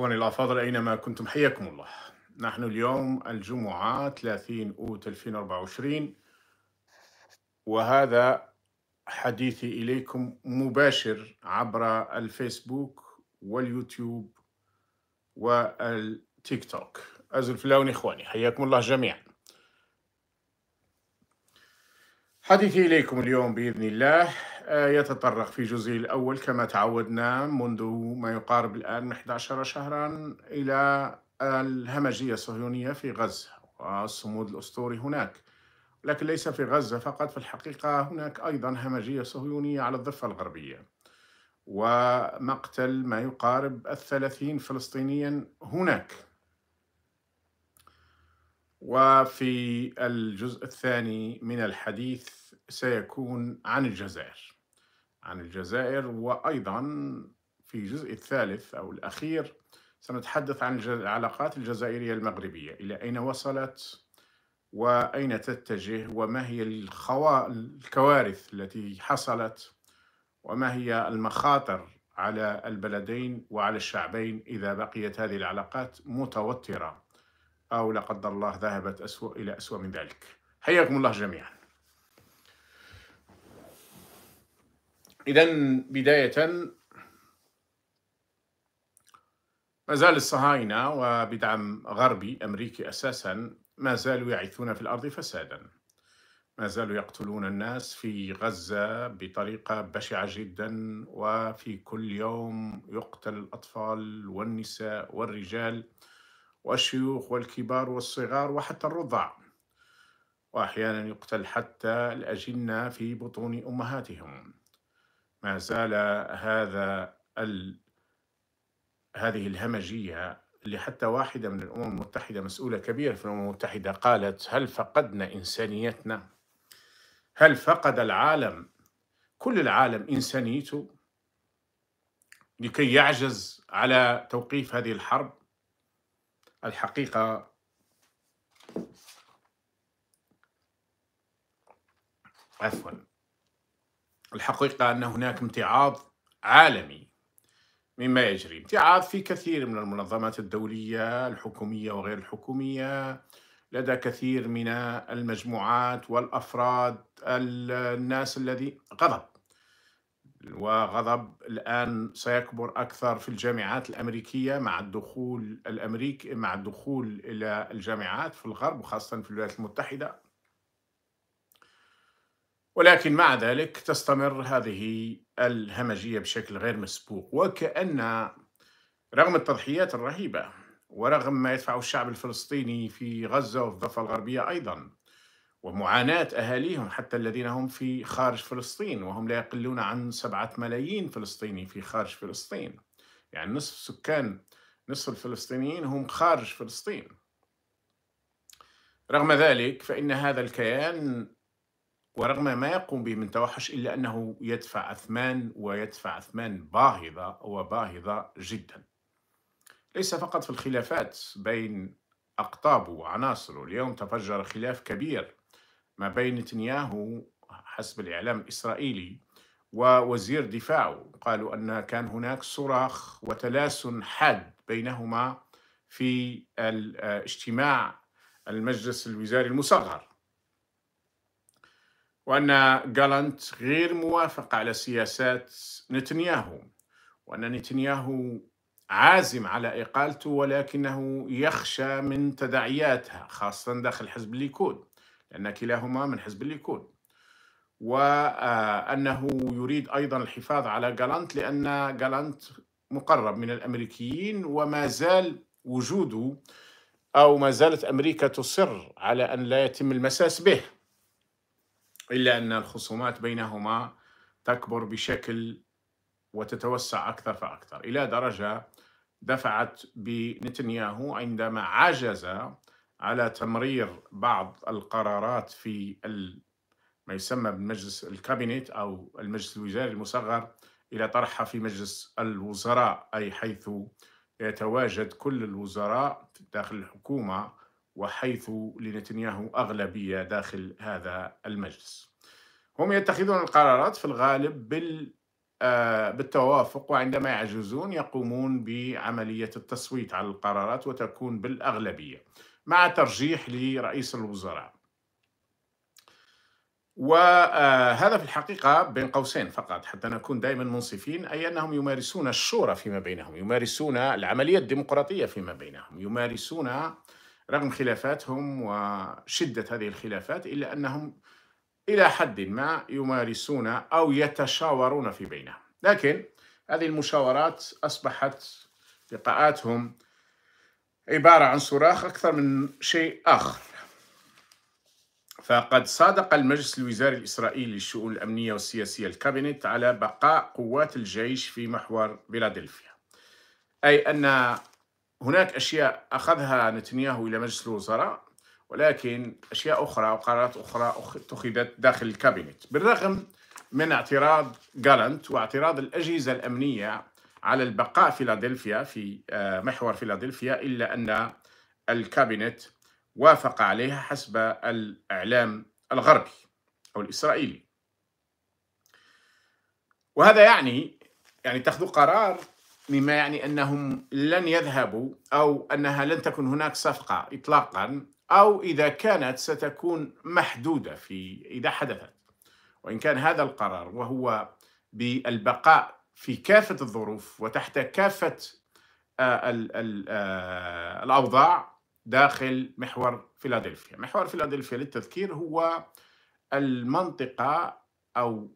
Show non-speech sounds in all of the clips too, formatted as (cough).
إخواني الأفاضل أينما كنتم حياكم الله نحن اليوم الجمعة 30 أوت 2024 وهذا حديثي إليكم مباشر عبر الفيسبوك واليوتيوب والتيك توك أزل فلاون إخواني حياكم الله جميعا حديثي إليكم اليوم بإذن الله آه، يتطرق في جزء الأول كما تعودنا منذ ما يقارب الآن 11 شهرا إلى الهمجية الصهيونية في غزة والصمود الأسطوري هناك لكن ليس في غزة فقط في الحقيقة هناك أيضا همجية صهيونية على الضفة الغربية ومقتل ما يقارب الثلاثين فلسطينيا هناك وفي الجزء الثاني من الحديث سيكون عن الجزائر عن الجزائر وأيضا في الجزء الثالث أو الأخير سنتحدث عن العلاقات الجزائرية المغربية إلى أين وصلت وأين تتجه وما هي الخوا... الكوارث التي حصلت وما هي المخاطر على البلدين وعلى الشعبين إذا بقيت هذه العلاقات متوترة أو لا قدر الله ذهبت أسوأ إلى أسوأ من ذلك حياكم الله جميعاً إذا بداية ما زال الصهاينة وبدعم غربي أمريكي أساسا ما زالوا يعيثون في الأرض فسادا ما زالوا يقتلون الناس في غزة بطريقة بشعة جدا وفي كل يوم يقتل الأطفال والنساء والرجال والشيوخ والكبار والصغار وحتى الرضع وأحيانا يقتل حتى الأجنة في بطون أمهاتهم ما زال هذا ال... هذه الهمجية اللي حتى واحدة من الأمم المتحدة مسؤولة كبيرة في الأمم المتحدة قالت هل فقدنا إنسانيتنا؟ هل فقد العالم كل العالم إنسانيته لكي يعجز على توقيف هذه الحرب؟ الحقيقة عفوا الحقيقة أن هناك امتعاض عالمي مما يجري امتعاض في كثير من المنظمات الدولية الحكومية وغير الحكومية لدى كثير من المجموعات والأفراد الناس الذي غضب وغضب الآن سيكبر أكثر في الجامعات الأمريكية مع الدخول الأمريكي مع الدخول إلى الجامعات في الغرب وخاصة في الولايات المتحدة ولكن مع ذلك تستمر هذه الهمجية بشكل غير مسبوق وكأن رغم التضحيات الرهيبة ورغم ما يدفعه الشعب الفلسطيني في غزة وفي الضفة الغربية أيضا ومعاناة أهاليهم حتى الذين هم في خارج فلسطين وهم لا يقلون عن سبعة ملايين فلسطيني في خارج فلسطين يعني نصف سكان نصف الفلسطينيين هم خارج فلسطين رغم ذلك فإن هذا الكيان ورغم ما يقوم به من توحش إلا أنه يدفع أثمان ويدفع أثمان باهظة وباهظة جدا ليس فقط في الخلافات بين أقطابه وعناصره اليوم تفجر خلاف كبير ما بين نتنياهو حسب الإعلام الإسرائيلي ووزير دفاعه قالوا أن كان هناك صراخ وتلاسن حاد بينهما في الاجتماع آه، المجلس الوزاري المصغر وأن غالانت غير موافق على سياسات نتنياهو وأن نتنياهو عازم على إقالته ولكنه يخشى من تداعياتها خاصة داخل حزب الليكود لأن كلاهما من حزب الليكود وأنه يريد أيضا الحفاظ على غالانت لأن غالانت مقرب من الأمريكيين وما زال وجوده أو ما زالت أمريكا تصر على أن لا يتم المساس به إلا أن الخصومات بينهما تكبر بشكل وتتوسع أكثر فأكثر إلى درجة دفعت بنتنياهو عندما عجز على تمرير بعض القرارات في ما يسمى بالمجلس الكابينت أو المجلس الوزاري المصغر إلى طرحها في مجلس الوزراء أي حيث يتواجد كل الوزراء داخل الحكومة وحيث لنتنياهو أغلبية داخل هذا المجلس هم يتخذون القرارات في الغالب بال آه، بالتوافق وعندما يعجزون يقومون بعملية التصويت على القرارات وتكون بالأغلبية مع ترجيح لرئيس الوزراء وهذا آه، في الحقيقة بين قوسين فقط حتى نكون دائما منصفين أي أنهم يمارسون الشورى فيما بينهم يمارسون العملية الديمقراطية فيما بينهم يمارسون رغم خلافاتهم وشدة هذه الخلافات إلا أنهم إلى حد ما يمارسون أو يتشاورون في بينهم لكن هذه المشاورات أصبحت لقاءاتهم عبارة عن صراخ أكثر من شيء آخر فقد صادق المجلس الوزاري الإسرائيلي للشؤون الأمنية والسياسية الكابينت على بقاء قوات الجيش في محور فيلادلفيا أي أن هناك أشياء أخذها نتنياهو إلى مجلس الوزراء ولكن أشياء أخرى وقرارات أخرى اتخذت داخل الكابينت بالرغم من اعتراض جالنت واعتراض الأجهزة الأمنية على البقاء فيلادلفيا في آه، محور فيلادلفيا إلا أن الكابينت وافق عليها حسب الإعلام الغربي أو الإسرائيلي وهذا يعني يعني اتخذوا قرار مما يعني انهم لن يذهبوا او انها لن تكون هناك صفقه اطلاقا او اذا كانت ستكون محدوده في اذا حدثت وان كان هذا القرار وهو بالبقاء في كافه الظروف وتحت كافه آه، آه، الاوضاع داخل محور فيلادلفيا محور فيلادلفيا للتذكير هو المنطقه او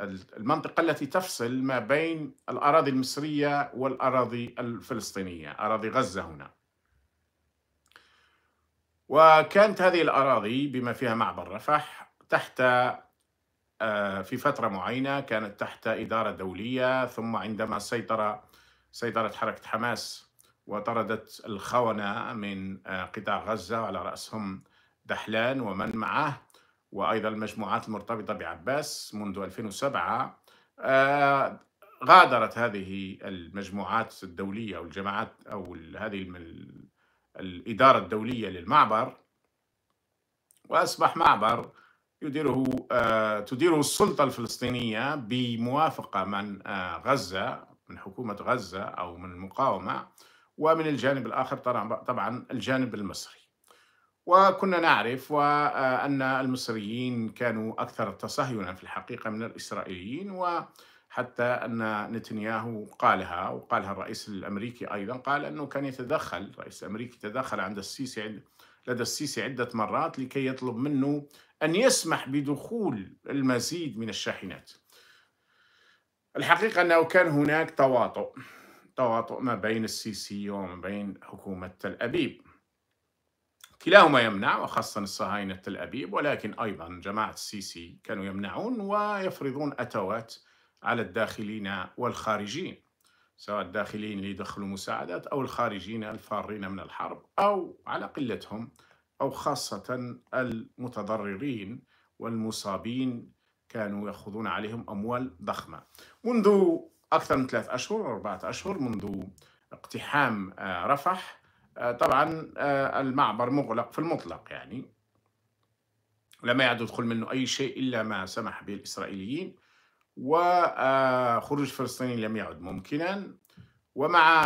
المنطقة التي تفصل ما بين الأراضي المصرية والأراضي الفلسطينية أراضي غزة هنا وكانت هذه الأراضي بما فيها معبر رفح تحت آه، في فترة معينة كانت تحت إدارة دولية ثم عندما سيطر سيطرت حركة حماس وطردت الخونة من آه، قطاع غزة على رأسهم دحلان ومن معه وأيضا المجموعات المرتبطة بعباس منذ 2007 آه، غادرت هذه المجموعات الدولية أو الجماعات أو هذه الإدارة الدولية للمعبر وأصبح معبر يديره آه، تديره السلطة الفلسطينية بموافقة من آه، غزة من حكومة غزة أو من المقاومة ومن الجانب الآخر طبعا الجانب المصري وكنا نعرف وأن المصريين كانوا أكثر تصهيناً في الحقيقة من الإسرائيليين وحتى أن نتنياهو قالها وقالها الرئيس الأمريكي أيضا قال أنه كان يتدخل الرئيس الأمريكي تدخل عند السيسي لدى السيسي عدة مرات لكي يطلب منه أن يسمح بدخول المزيد من الشاحنات الحقيقة أنه كان هناك تواطؤ تواطؤ ما بين السيسي وما بين حكومة تل أبيب كلاهما يمنع وخاصة الصهاينة تل أبيب ولكن أيضا جماعة السيسي كانوا يمنعون ويفرضون أتوات على الداخلين والخارجين سواء الداخلين اللي يدخلوا مساعدات أو الخارجين الفارين من الحرب أو على قلتهم أو خاصة المتضررين والمصابين كانوا يأخذون عليهم أموال ضخمة منذ أكثر من ثلاث أشهر أو أربعة أشهر منذ اقتحام آه، رفح آه، طبعا آه، المعبر مغلق في المطلق يعني لم يعد يدخل منه أي شيء إلا ما سمح به الإسرائيليين وخروج آه، فلسطيني لم يعد ممكنا ومع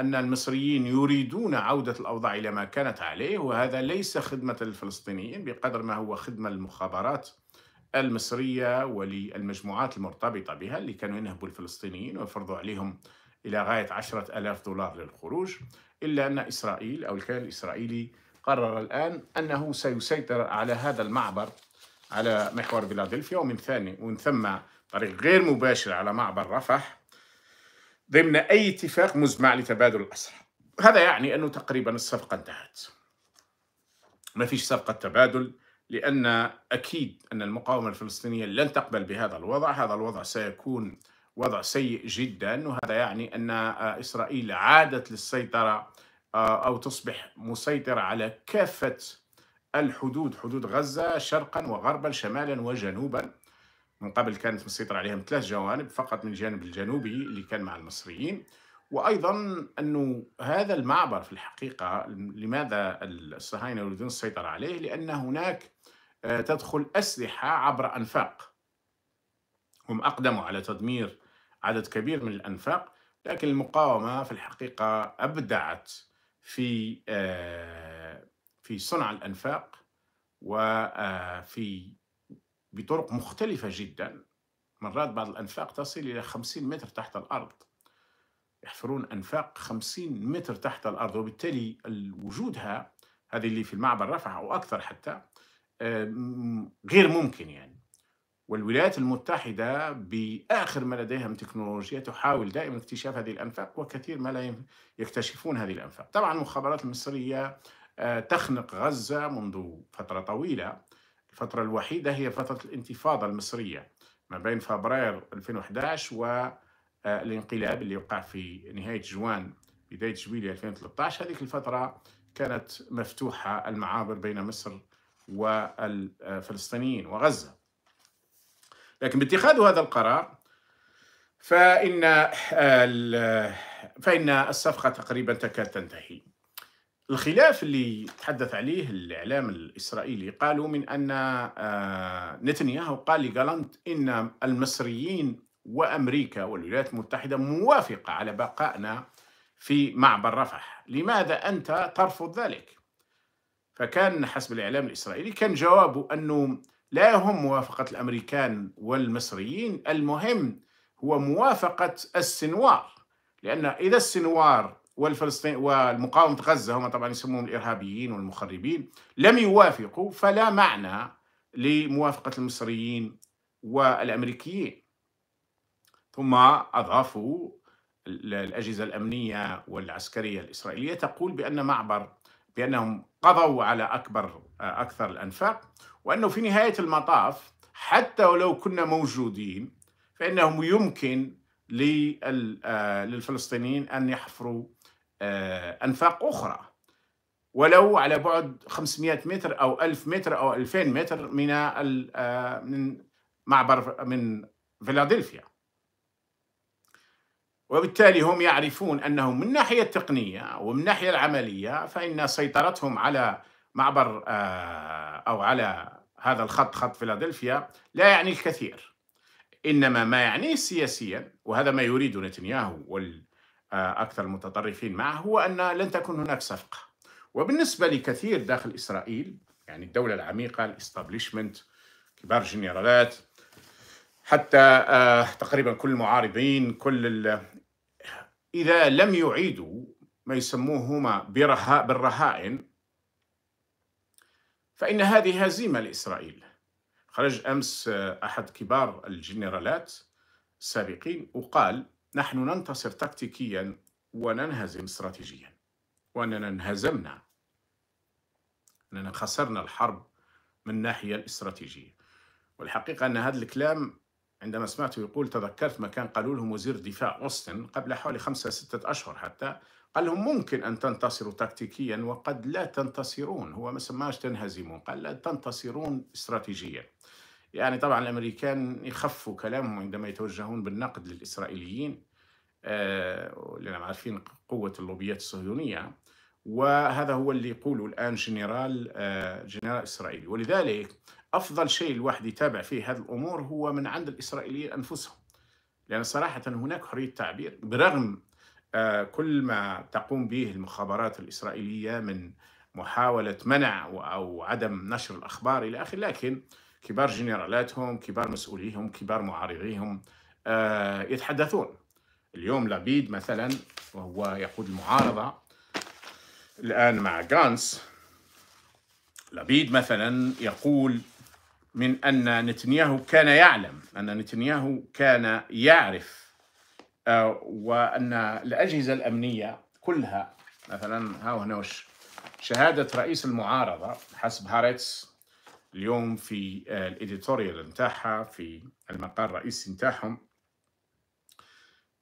أن المصريين يريدون عودة الأوضاع إلى ما كانت عليه وهذا ليس خدمة الفلسطينيين بقدر ما هو خدمة للمخابرات المصرية وللمجموعات المرتبطة بها اللي كانوا ينهبوا الفلسطينيين ويفرضوا عليهم إلى غاية عشرة ألاف دولار للخروج إلا أن إسرائيل أو الكيان الإسرائيلي قرر الآن أنه سيسيطر على هذا المعبر على محور فيلادلفيا ومن ثاني ومن ثم طريق غير مباشر على معبر رفح ضمن أي اتفاق مزمع لتبادل الأسرى هذا يعني أنه تقريبا الصفقة انتهت ما فيش صفقة تبادل لأن أكيد أن المقاومة الفلسطينية لن تقبل بهذا الوضع هذا الوضع سيكون وضع سيء جدا وهذا يعني أن آه، إسرائيل عادت للسيطرة آه، أو تصبح مسيطرة على كافة الحدود حدود غزة شرقا وغربا شمالا وجنوبا من قبل كانت مسيطرة عليهم ثلاث جوانب فقط من الجانب الجنوبي اللي كان مع المصريين وأيضا أنه هذا المعبر في الحقيقة لماذا الصهاينة يريدون السيطرة عليه لأن هناك آه، تدخل أسلحة عبر أنفاق هم أقدموا على تدمير عدد كبير من الأنفاق لكن المقاومة في الحقيقة أبدعت في آه، في صنع الأنفاق وفي آه، بطرق مختلفة جدا مرات بعض الأنفاق تصل إلى 50 متر تحت الأرض يحفرون أنفاق 50 متر تحت الأرض وبالتالي وجودها هذه اللي في المعبر رفح أو أكثر حتى آه، غير ممكن يعني والولايات المتحدة بآخر ما لديها من تكنولوجيا تحاول دائما اكتشاف هذه الأنفاق وكثير ما لا يكتشفون هذه الأنفاق طبعا المخابرات المصرية آه، تخنق غزة منذ فترة طويلة الفترة الوحيدة هي فترة الانتفاضة المصرية ما بين فبراير 2011 والانقلاب آه، اللي وقع في نهاية جوان بداية جويلية 2013 هذه الفترة كانت مفتوحة المعابر بين مصر والفلسطينيين وغزة لكن باتخاذ هذا القرار فإن آه، فإن الصفقة تقريبا تكاد تنتهي الخلاف اللي تحدث عليه الإعلام الإسرائيلي قالوا من أن آه، نتنياهو قال لجالانت إن المصريين وأمريكا والولايات المتحدة موافقة على بقائنا في معبر رفح لماذا أنت ترفض ذلك؟ فكان حسب الإعلام الإسرائيلي كان جوابه أنه لا يهم موافقة الأمريكان والمصريين المهم هو موافقة السنوار لأن إذا السنوار والفلسطين والمقاومة غزة هم طبعا يسمون الإرهابيين والمخربين لم يوافقوا فلا معنى لموافقة المصريين والأمريكيين ثم أضافوا الأجهزة الأمنية والعسكرية الإسرائيلية تقول بأن معبر بأنهم قضوا على أكبر أكثر الأنفاق وأنه في نهاية المطاف حتى ولو كنا موجودين فإنه يمكن آه، للفلسطينيين أن يحفروا آه، أنفاق أخرى ولو على بعد 500 متر أو 1000 متر أو 2000 متر من آه، من معبر من فيلادلفيا وبالتالي هم يعرفون أنهم من ناحية التقنية ومن ناحية العملية فإن سيطرتهم على معبر آه، أو على هذا الخط خط فيلادلفيا لا يعني الكثير إنما ما يعنيه سياسيا وهذا ما يريد نتنياهو والأكثر آه، المتطرفين معه هو أن لن تكون هناك صفقة وبالنسبة لكثير داخل إسرائيل يعني الدولة العميقة الاستابليشمنت كبار الجنرالات حتى آه، تقريبا كل المعارضين كل إذا لم يعيدوا ما يسموه هما بالرهائن فإن هذه هزيمة لإسرائيل خرج أمس آه، أحد كبار الجنرالات السابقين وقال نحن ننتصر تكتيكيا وننهزم استراتيجيا وأننا انهزمنا أننا خسرنا الحرب من الناحية الاستراتيجية والحقيقة أن هذا الكلام عندما سمعته يقول تذكرت ما كان قالوا لهم وزير دفاع أوستن قبل حوالي خمسة ستة أشهر حتى قال لهم ممكن أن تنتصروا تكتيكيا وقد لا تنتصرون هو ما سماش تنهزمون قال لا تنتصرون استراتيجيا يعني طبعا الأمريكان يخفوا كلامهم عندما يتوجهون بالنقد للإسرائيليين آه، لأنهم عارفين قوة اللوبيات الصهيونية وهذا هو اللي يقوله الآن جنرال آه، جنرال إسرائيلي ولذلك أفضل شيء الواحد يتابع فيه هذه الأمور هو من عند الإسرائيليين أنفسهم لأن صراحة هناك حرية تعبير برغم آه، كل ما تقوم به المخابرات الإسرائيلية من محاولة منع أو عدم نشر الأخبار إلى آخره لكن كبار جنرالاتهم كبار مسؤوليهم كبار معارضيهم آه، يتحدثون اليوم لابيد مثلا وهو يقود المعارضة الآن مع جانس لابيد مثلا يقول من أن نتنياهو كان يعلم أن نتنياهو كان يعرف آه، وأن الأجهزة الأمنية كلها مثلا ها هنا وش شهادة رئيس المعارضة حسب هارتس اليوم في آه، الإديتوريال نتاعها في المقال الرئيسي نتاعهم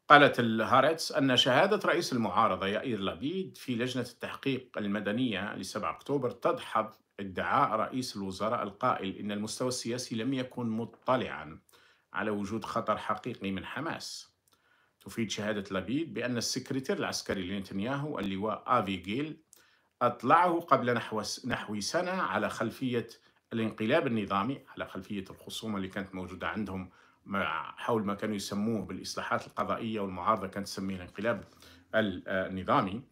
قالت هاريتس أن شهادة رئيس المعارضة يائير لبيد في لجنة التحقيق المدنية ل 7 أكتوبر تدحض ادعاء رئيس الوزراء القائل إن المستوى السياسي لم يكن مطلعا على وجود خطر حقيقي من حماس تفيد شهادة لبيد بأن السكرتير العسكري لنتنياهو اللواء آفي جيل أطلعه قبل نحو نحو سنة على خلفية الانقلاب النظامي على خلفية الخصومة اللي كانت موجودة عندهم حول ما كانوا يسموه بالإصلاحات القضائية والمعارضة كانت تسميه الانقلاب النظامي آه،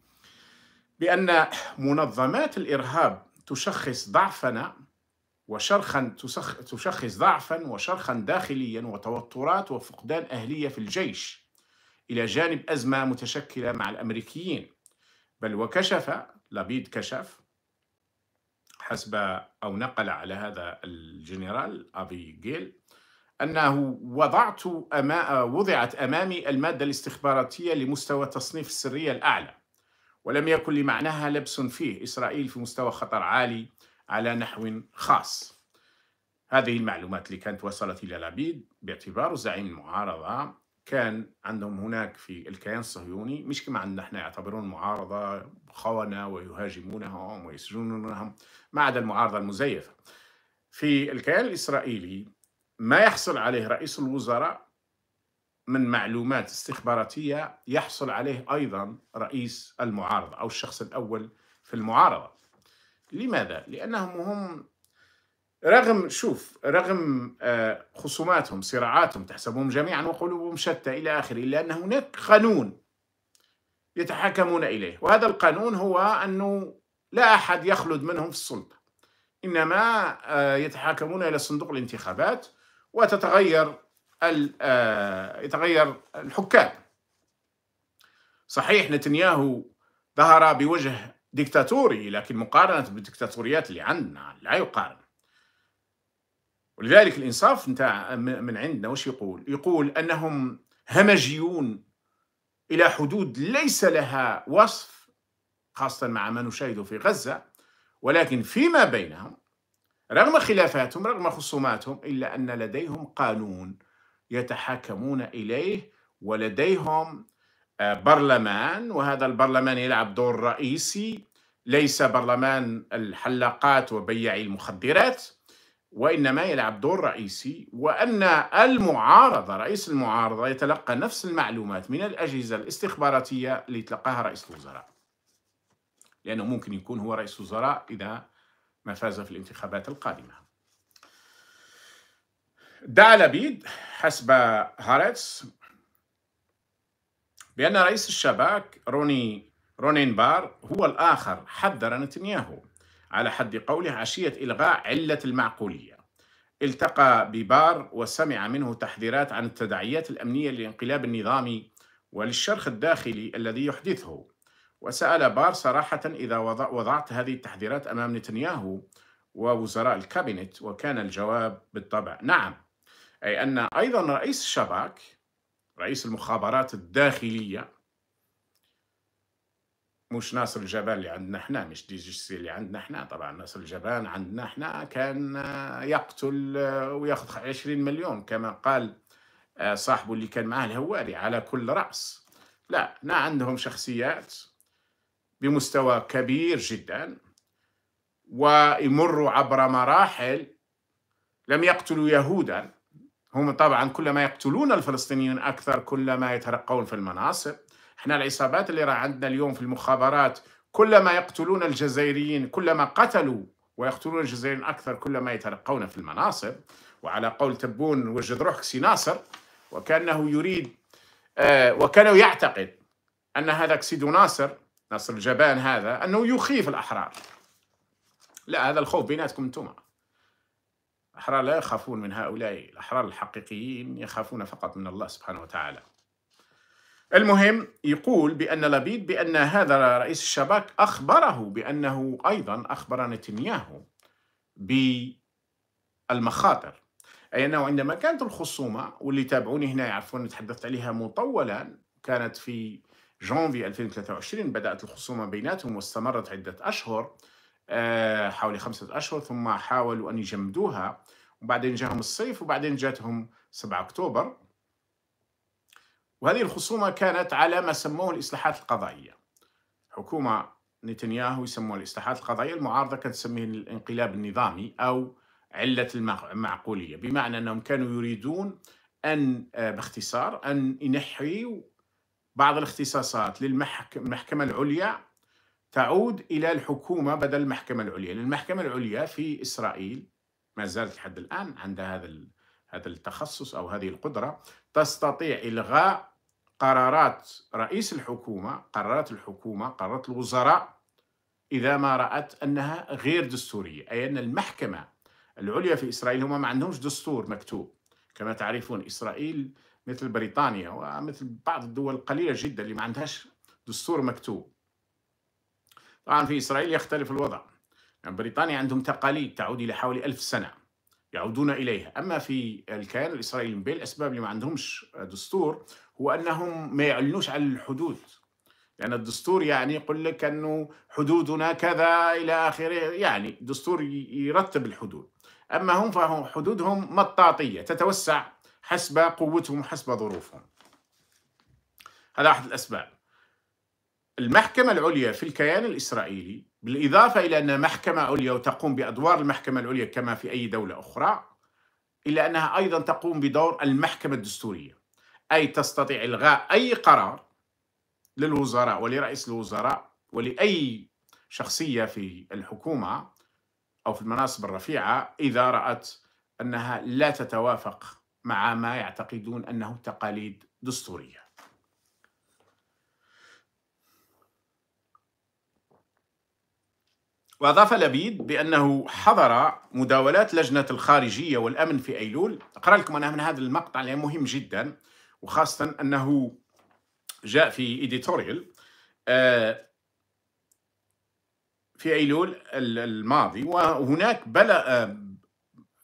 بأن منظمات الإرهاب تشخص ضعفنا وشرخا تشخص ضعفا وشرخا داخليا وتوترات وفقدان أهلية في الجيش إلى جانب أزمة متشكلة مع الأمريكيين بل وكشف لابيد كشف حسب أو نقل على هذا الجنرال أبي جيل أنه وضعت أما وضعت أمامي المادة الاستخباراتية لمستوى تصنيف السرية الأعلى ولم يكن لمعناها لبس فيه إسرائيل في مستوى خطر عالي على نحو خاص هذه المعلومات اللي كانت وصلت إلى لابيد باعتباره زعيم المعارضة كان عندهم هناك في الكيان الصهيوني مش كما عندنا احنا يعتبرون المعارضة خونة ويهاجمونهم ويسجنونهم ما عدا المعارضة المزيفة في الكيان الإسرائيلي ما يحصل عليه رئيس الوزراء من معلومات استخباراتية يحصل عليه أيضا رئيس المعارضة أو الشخص الأول في المعارضة لماذا؟ لأنهم هم رغم شوف رغم آه، خصوماتهم صراعاتهم تحسبهم جميعا وقلوبهم شتى إلى آخره إلا أن هناك قانون يتحاكمون إليه وهذا القانون هو أنه لا أحد يخلد منهم في السلطة إنما آه، يتحاكمون إلى صندوق الانتخابات وتتغير آه، يتغير الحكام صحيح نتنياهو ظهر بوجه ديكتاتوري لكن مقارنة بالديكتاتوريات اللي عندنا لا يقارن ولذلك الانصاف نتاع من عندنا وش يقول؟ يقول انهم همجيون الى حدود ليس لها وصف خاصه مع ما نشاهده في غزه ولكن فيما بينهم رغم خلافاتهم رغم خصوماتهم الا ان لديهم قانون يتحاكمون اليه ولديهم آه، برلمان وهذا البرلمان يلعب دور رئيسي ليس برلمان الحلاقات وبيعي المخدرات وإنما يلعب دور رئيسي وأن المعارضة رئيس المعارضة يتلقى نفس المعلومات من الأجهزة الاستخباراتية اللي يتلقاها رئيس الوزراء لأنه ممكن يكون هو رئيس وزراء إذا ما فاز في الانتخابات القادمة دعا لبيد حسب هارتس بأن رئيس الشباك روني رونين بار هو الآخر حذر نتنياهو على حد قوله عشية إلغاء علة المعقولية التقى ببار وسمع منه تحذيرات عن التداعيات الأمنية للانقلاب النظامي وللشرخ الداخلي الذي يحدثه وسأل بار صراحة إذا وضعت هذه التحذيرات أمام نتنياهو ووزراء الكابينت وكان الجواب بالطبع نعم أي أن أيضا رئيس الشباك رئيس المخابرات الداخلية مش ناصر الجبان اللي عندنا حنا مش دي جي سي اللي عندنا حنا طبعا ناصر الجبان عندنا حنا كان آه، يقتل آه، وياخذ 20 مليون كما قال آه، صاحبه اللي كان معاه الهواري على كل راس لا نا عندهم شخصيات بمستوى كبير جدا ويمروا عبر مراحل لم يقتلوا يهودا هم طبعا كلما يقتلون الفلسطينيين اكثر كلما يترقون في المناصب احنا العصابات اللي راه عندنا اليوم في المخابرات كلما يقتلون الجزائريين كلما قتلوا ويقتلون الجزائريين أكثر كلما يترقون في المناصب وعلى قول تبون وجد روحك سي ناصر وكأنه يريد آه وكانوا يعتقد أن هذا سيدو ناصر ناصر الجبان هذا أنه يخيف الأحرار لا هذا الخوف بيناتكم أنتم الأحرار لا يخافون من هؤلاء الأحرار الحقيقيين يخافون فقط من الله سبحانه وتعالى المهم يقول بأن لبيد بأن هذا رئيس الشباك أخبره بأنه أيضا أخبر نتنياهو بالمخاطر أي أنه عندما كانت الخصومة واللي تابعوني هنا يعرفون تحدثت عليها مطولا كانت في جانفي 2023 بدأت الخصومة بيناتهم واستمرت عدة أشهر آه، حوالي خمسة أشهر ثم حاولوا أن يجمدوها وبعدين جاهم الصيف وبعدين جاتهم 7 أكتوبر وهذه الخصومة كانت على ما سموه الإصلاحات القضائية حكومة نتنياهو يسموها الإصلاحات القضائية المعارضة كانت تسميه الانقلاب النظامي أو علة المعقولية بمعنى أنهم كانوا يريدون أن آه، باختصار أن ينحيوا بعض الاختصاصات للمحكمة العليا تعود إلى الحكومة بدل المحكمة العليا لأن المحكمة العليا في إسرائيل ما زالت لحد الآن عندها هذا هذا التخصص أو هذه القدرة تستطيع إلغاء قرارات رئيس الحكومة قرارات الحكومة قرارات الوزراء إذا ما رأت أنها غير دستورية أي أن المحكمة العليا في إسرائيل هما ما عندهمش دستور مكتوب كما تعرفون إسرائيل مثل بريطانيا ومثل بعض الدول القليلة جدا اللي ما عندهاش دستور مكتوب طبعا في إسرائيل يختلف الوضع يعني بريطانيا عندهم تقاليد تعود إلى حوالي ألف سنة يعودون إليها أما في الكيان الإسرائيلي من بين الأسباب اللي ما عندهمش دستور هو أنهم ما يعلنوش على الحدود لأن يعني الدستور يعني يقول لك أنه حدودنا كذا إلى آخره يعني دستور يرتب الحدود أما هم فهم حدودهم مطاطية تتوسع حسب قوتهم وحسب ظروفهم هذا أحد الأسباب المحكمة العليا في الكيان الإسرائيلي بالإضافة إلى أن محكمة عليا وتقوم بأدوار المحكمة العليا كما في أي دولة أخرى إلا أنها أيضا تقوم بدور المحكمة الدستورية أي تستطيع إلغاء أي قرار للوزراء ولرئيس الوزراء ولأي شخصية في الحكومة أو في المناصب الرفيعة إذا رأت أنها لا تتوافق مع ما يعتقدون أنه تقاليد دستورية وأضاف لبيد بأنه حضر مداولات لجنة الخارجية والأمن في أيلول أقرأ لكم أنا من هذا المقطع لأنه مهم جدا وخاصة أنه جاء في إديتوريال آه، في أيلول الماضي وهناك آه،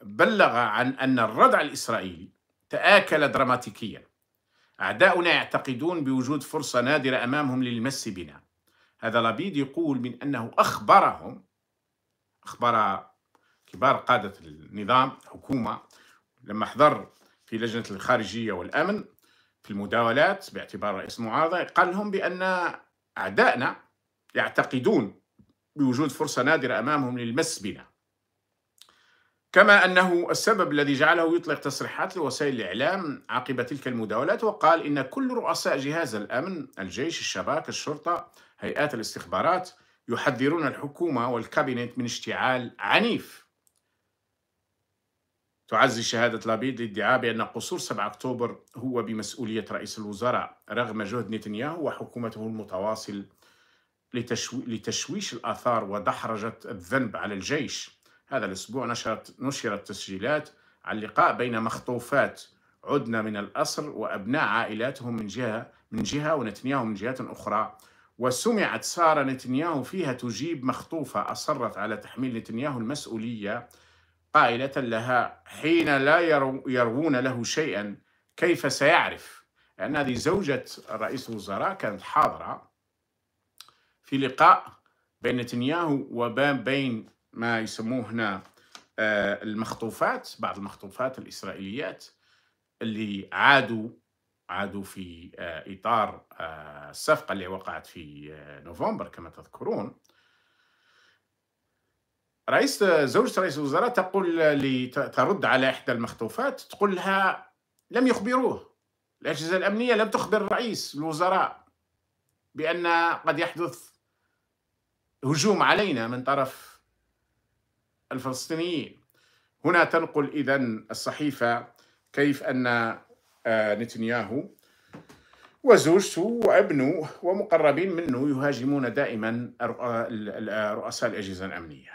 بلغ عن أن الردع الإسرائيلي تآكل دراماتيكيا أعداؤنا يعتقدون بوجود فرصة نادرة أمامهم للمس بنا هذا لبيد يقول من أنه أخبرهم أخبر كبار قادة النظام الحكومة لما حضر في لجنة الخارجية والأمن في المداولات باعتبار رئيس معارضة قال لهم بأن أعدائنا يعتقدون بوجود فرصة نادرة أمامهم للمس بنا كما أنه السبب الذي جعله يطلق تصريحات لوسائل الإعلام عقب تلك المداولات وقال إن كل رؤساء جهاز الأمن الجيش الشباك الشرطة هيئات الاستخبارات يحذرون الحكومة والكابينت من اشتعال عنيف تعزي شهادة لابيد الادعاء بأن قصور 7 أكتوبر هو بمسؤولية رئيس الوزراء رغم جهد نتنياهو وحكومته المتواصل لتشو... لتشويش الآثار ودحرجة الذنب على الجيش هذا الأسبوع نشرت, نشرت تسجيلات عن لقاء بين مخطوفات عدنا من الأسر وأبناء عائلاتهم من جهة من جهة ونتنياهو من جهة أخرى وسمعت سارة نتنياهو فيها تجيب مخطوفة أصرت على تحميل نتنياهو المسؤولية قائلة لها حين لا يروون له شيئا كيف سيعرف لأن هذه زوجة رئيس الوزراء كانت حاضرة في لقاء بين نتنياهو وبين ما يسموه هنا آه، المخطوفات بعض المخطوفات الإسرائيليات اللي عادوا عادوا في آه، إطار آه، الصفقة اللي وقعت في آه، نوفمبر كما تذكرون رئيس زوجة رئيس الوزراء تقول ترد على إحدى المخطوفات تقول لها لم يخبروه الأجهزة الأمنية لم تخبر رئيس الوزراء بأن قد يحدث هجوم علينا من طرف الفلسطينيين هنا تنقل إذا الصحيفة كيف أن نتنياهو وزوجته وابنه ومقربين منه يهاجمون دائما رؤساء الأجهزة الأمنية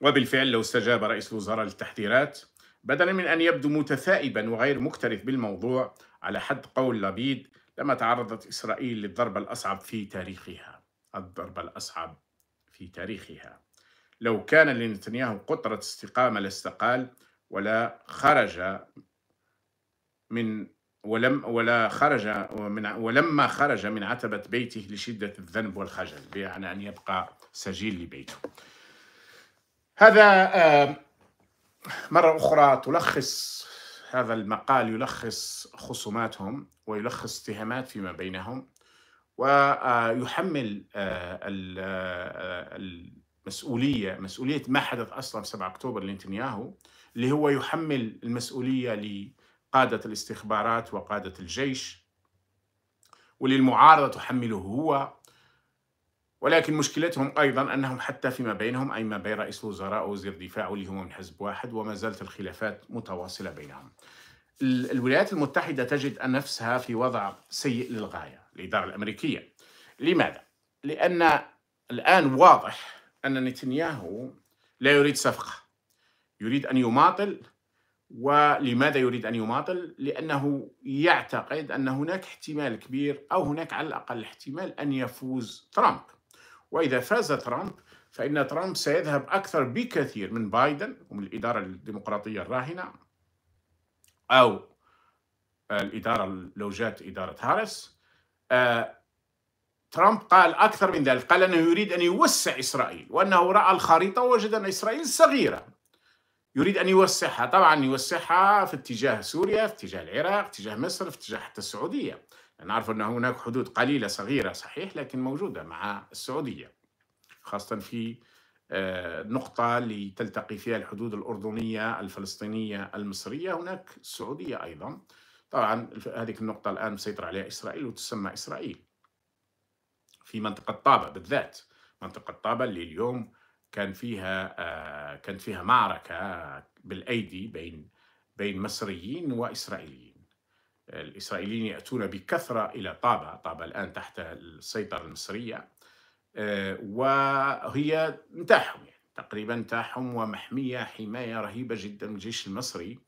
وبالفعل لو استجاب رئيس الوزراء للتحذيرات بدلا من أن يبدو متثائبا وغير مكترث بالموضوع على حد قول لبيد لما تعرضت إسرائيل للضربة الأصعب في تاريخها الضربة الأصعب في تاريخها لو كان لنتنياهو قطرة استقامة لاستقال ولا خرج من ولم ولا خرج ومن ولما خرج من عتبة بيته لشدة الذنب والخجل بمعنى أن يبقى سجيل لبيته هذا آه، مرة أخرى تلخص هذا المقال يلخص خصوماتهم ويلخص اتهامات فيما بينهم ويحمل آه، المسؤولية آه، مسؤولية ما حدث أصلا في 7 أكتوبر لنتنياهو اللي هو يحمل المسؤولية قادة الاستخبارات وقادة الجيش وللمعارضة تحمله هو ولكن مشكلتهم أيضا أنهم حتى فيما بينهم أي ما بين رئيس الوزراء ووزير الدفاع واللي هم من حزب واحد وما زالت الخلافات متواصلة بينهم الولايات المتحدة تجد نفسها في وضع سيء للغاية الإدارة الأمريكية لماذا؟ لأن الآن واضح أن نتنياهو لا يريد صفقة يريد أن يماطل ولماذا يريد أن يماطل؟ لأنه يعتقد أن هناك احتمال كبير أو هناك على الأقل احتمال أن يفوز ترامب وإذا فاز ترامب فإن ترامب سيذهب أكثر بكثير من بايدن ومن الإدارة الديمقراطية الراهنة أو الإدارة لو جات إدارة هارس آه، ترامب قال أكثر من ذلك قال أنه يريد أن يوسع إسرائيل وأنه رأى الخريطة ووجد أن إسرائيل صغيرة يريد أن يوسعها طبعا يوسعها في اتجاه سوريا في اتجاه العراق في اتجاه مصر في اتجاه حتى السعودية نعرف أن هناك حدود قليلة صغيرة صحيح لكن موجودة مع السعودية خاصة في آه، نقطة لتلتقي فيها الحدود الأردنية الفلسطينية المصرية هناك السعودية أيضا طبعا هذه النقطة الآن مسيطر عليها إسرائيل وتسمى إسرائيل في منطقة طابة بالذات منطقة طابة اللي اليوم كان فيها آه، كانت فيها معركة بالأيدي بين بين مصريين وإسرائيليين الإسرائيليين يأتون بكثرة إلى طابة طابة الآن تحت السيطرة المصرية آه، وهي متاحهم يعني تقريبا نتاعهم ومحمية حماية رهيبة جدا من الجيش المصري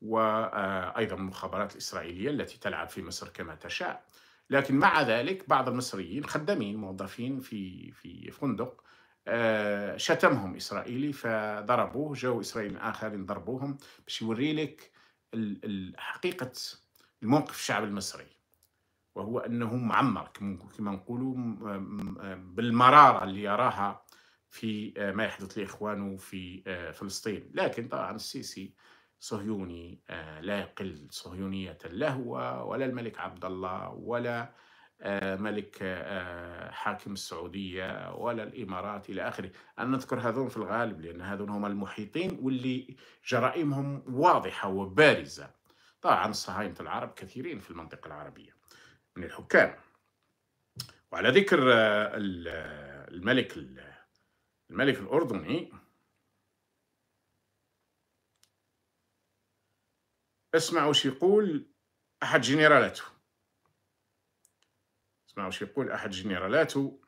وأيضا آه، المخابرات الإسرائيلية التي تلعب في مصر كما تشاء لكن مع ذلك بعض المصريين خدامين موظفين في في فندق آه، شتمهم اسرائيلي فضربوه جو اسرائيل اخرين ضربوهم باش يوري لك حقيقه الموقف الشعب المصري وهو انه معمر كما نقولوا بالمراره اللي يراها في آه، ما يحدث لاخوانه في آه، فلسطين لكن طبعا السيسي صهيوني لا يقل صهيونيه لا هو ولا الملك عبد الله ولا آه، ملك آه، حاكم السعودية ولا الإمارات إلى آخره أنا نذكر هذون في الغالب لأن هذون هم المحيطين واللي جرائمهم واضحة وبارزة طبعا صهاينة العرب كثيرين في المنطقة العربية من الحكام وعلى ذكر آه، الملك الملك الأردني اسمعوا شو يقول أحد جنرالاته واش يقول احد جنرالاته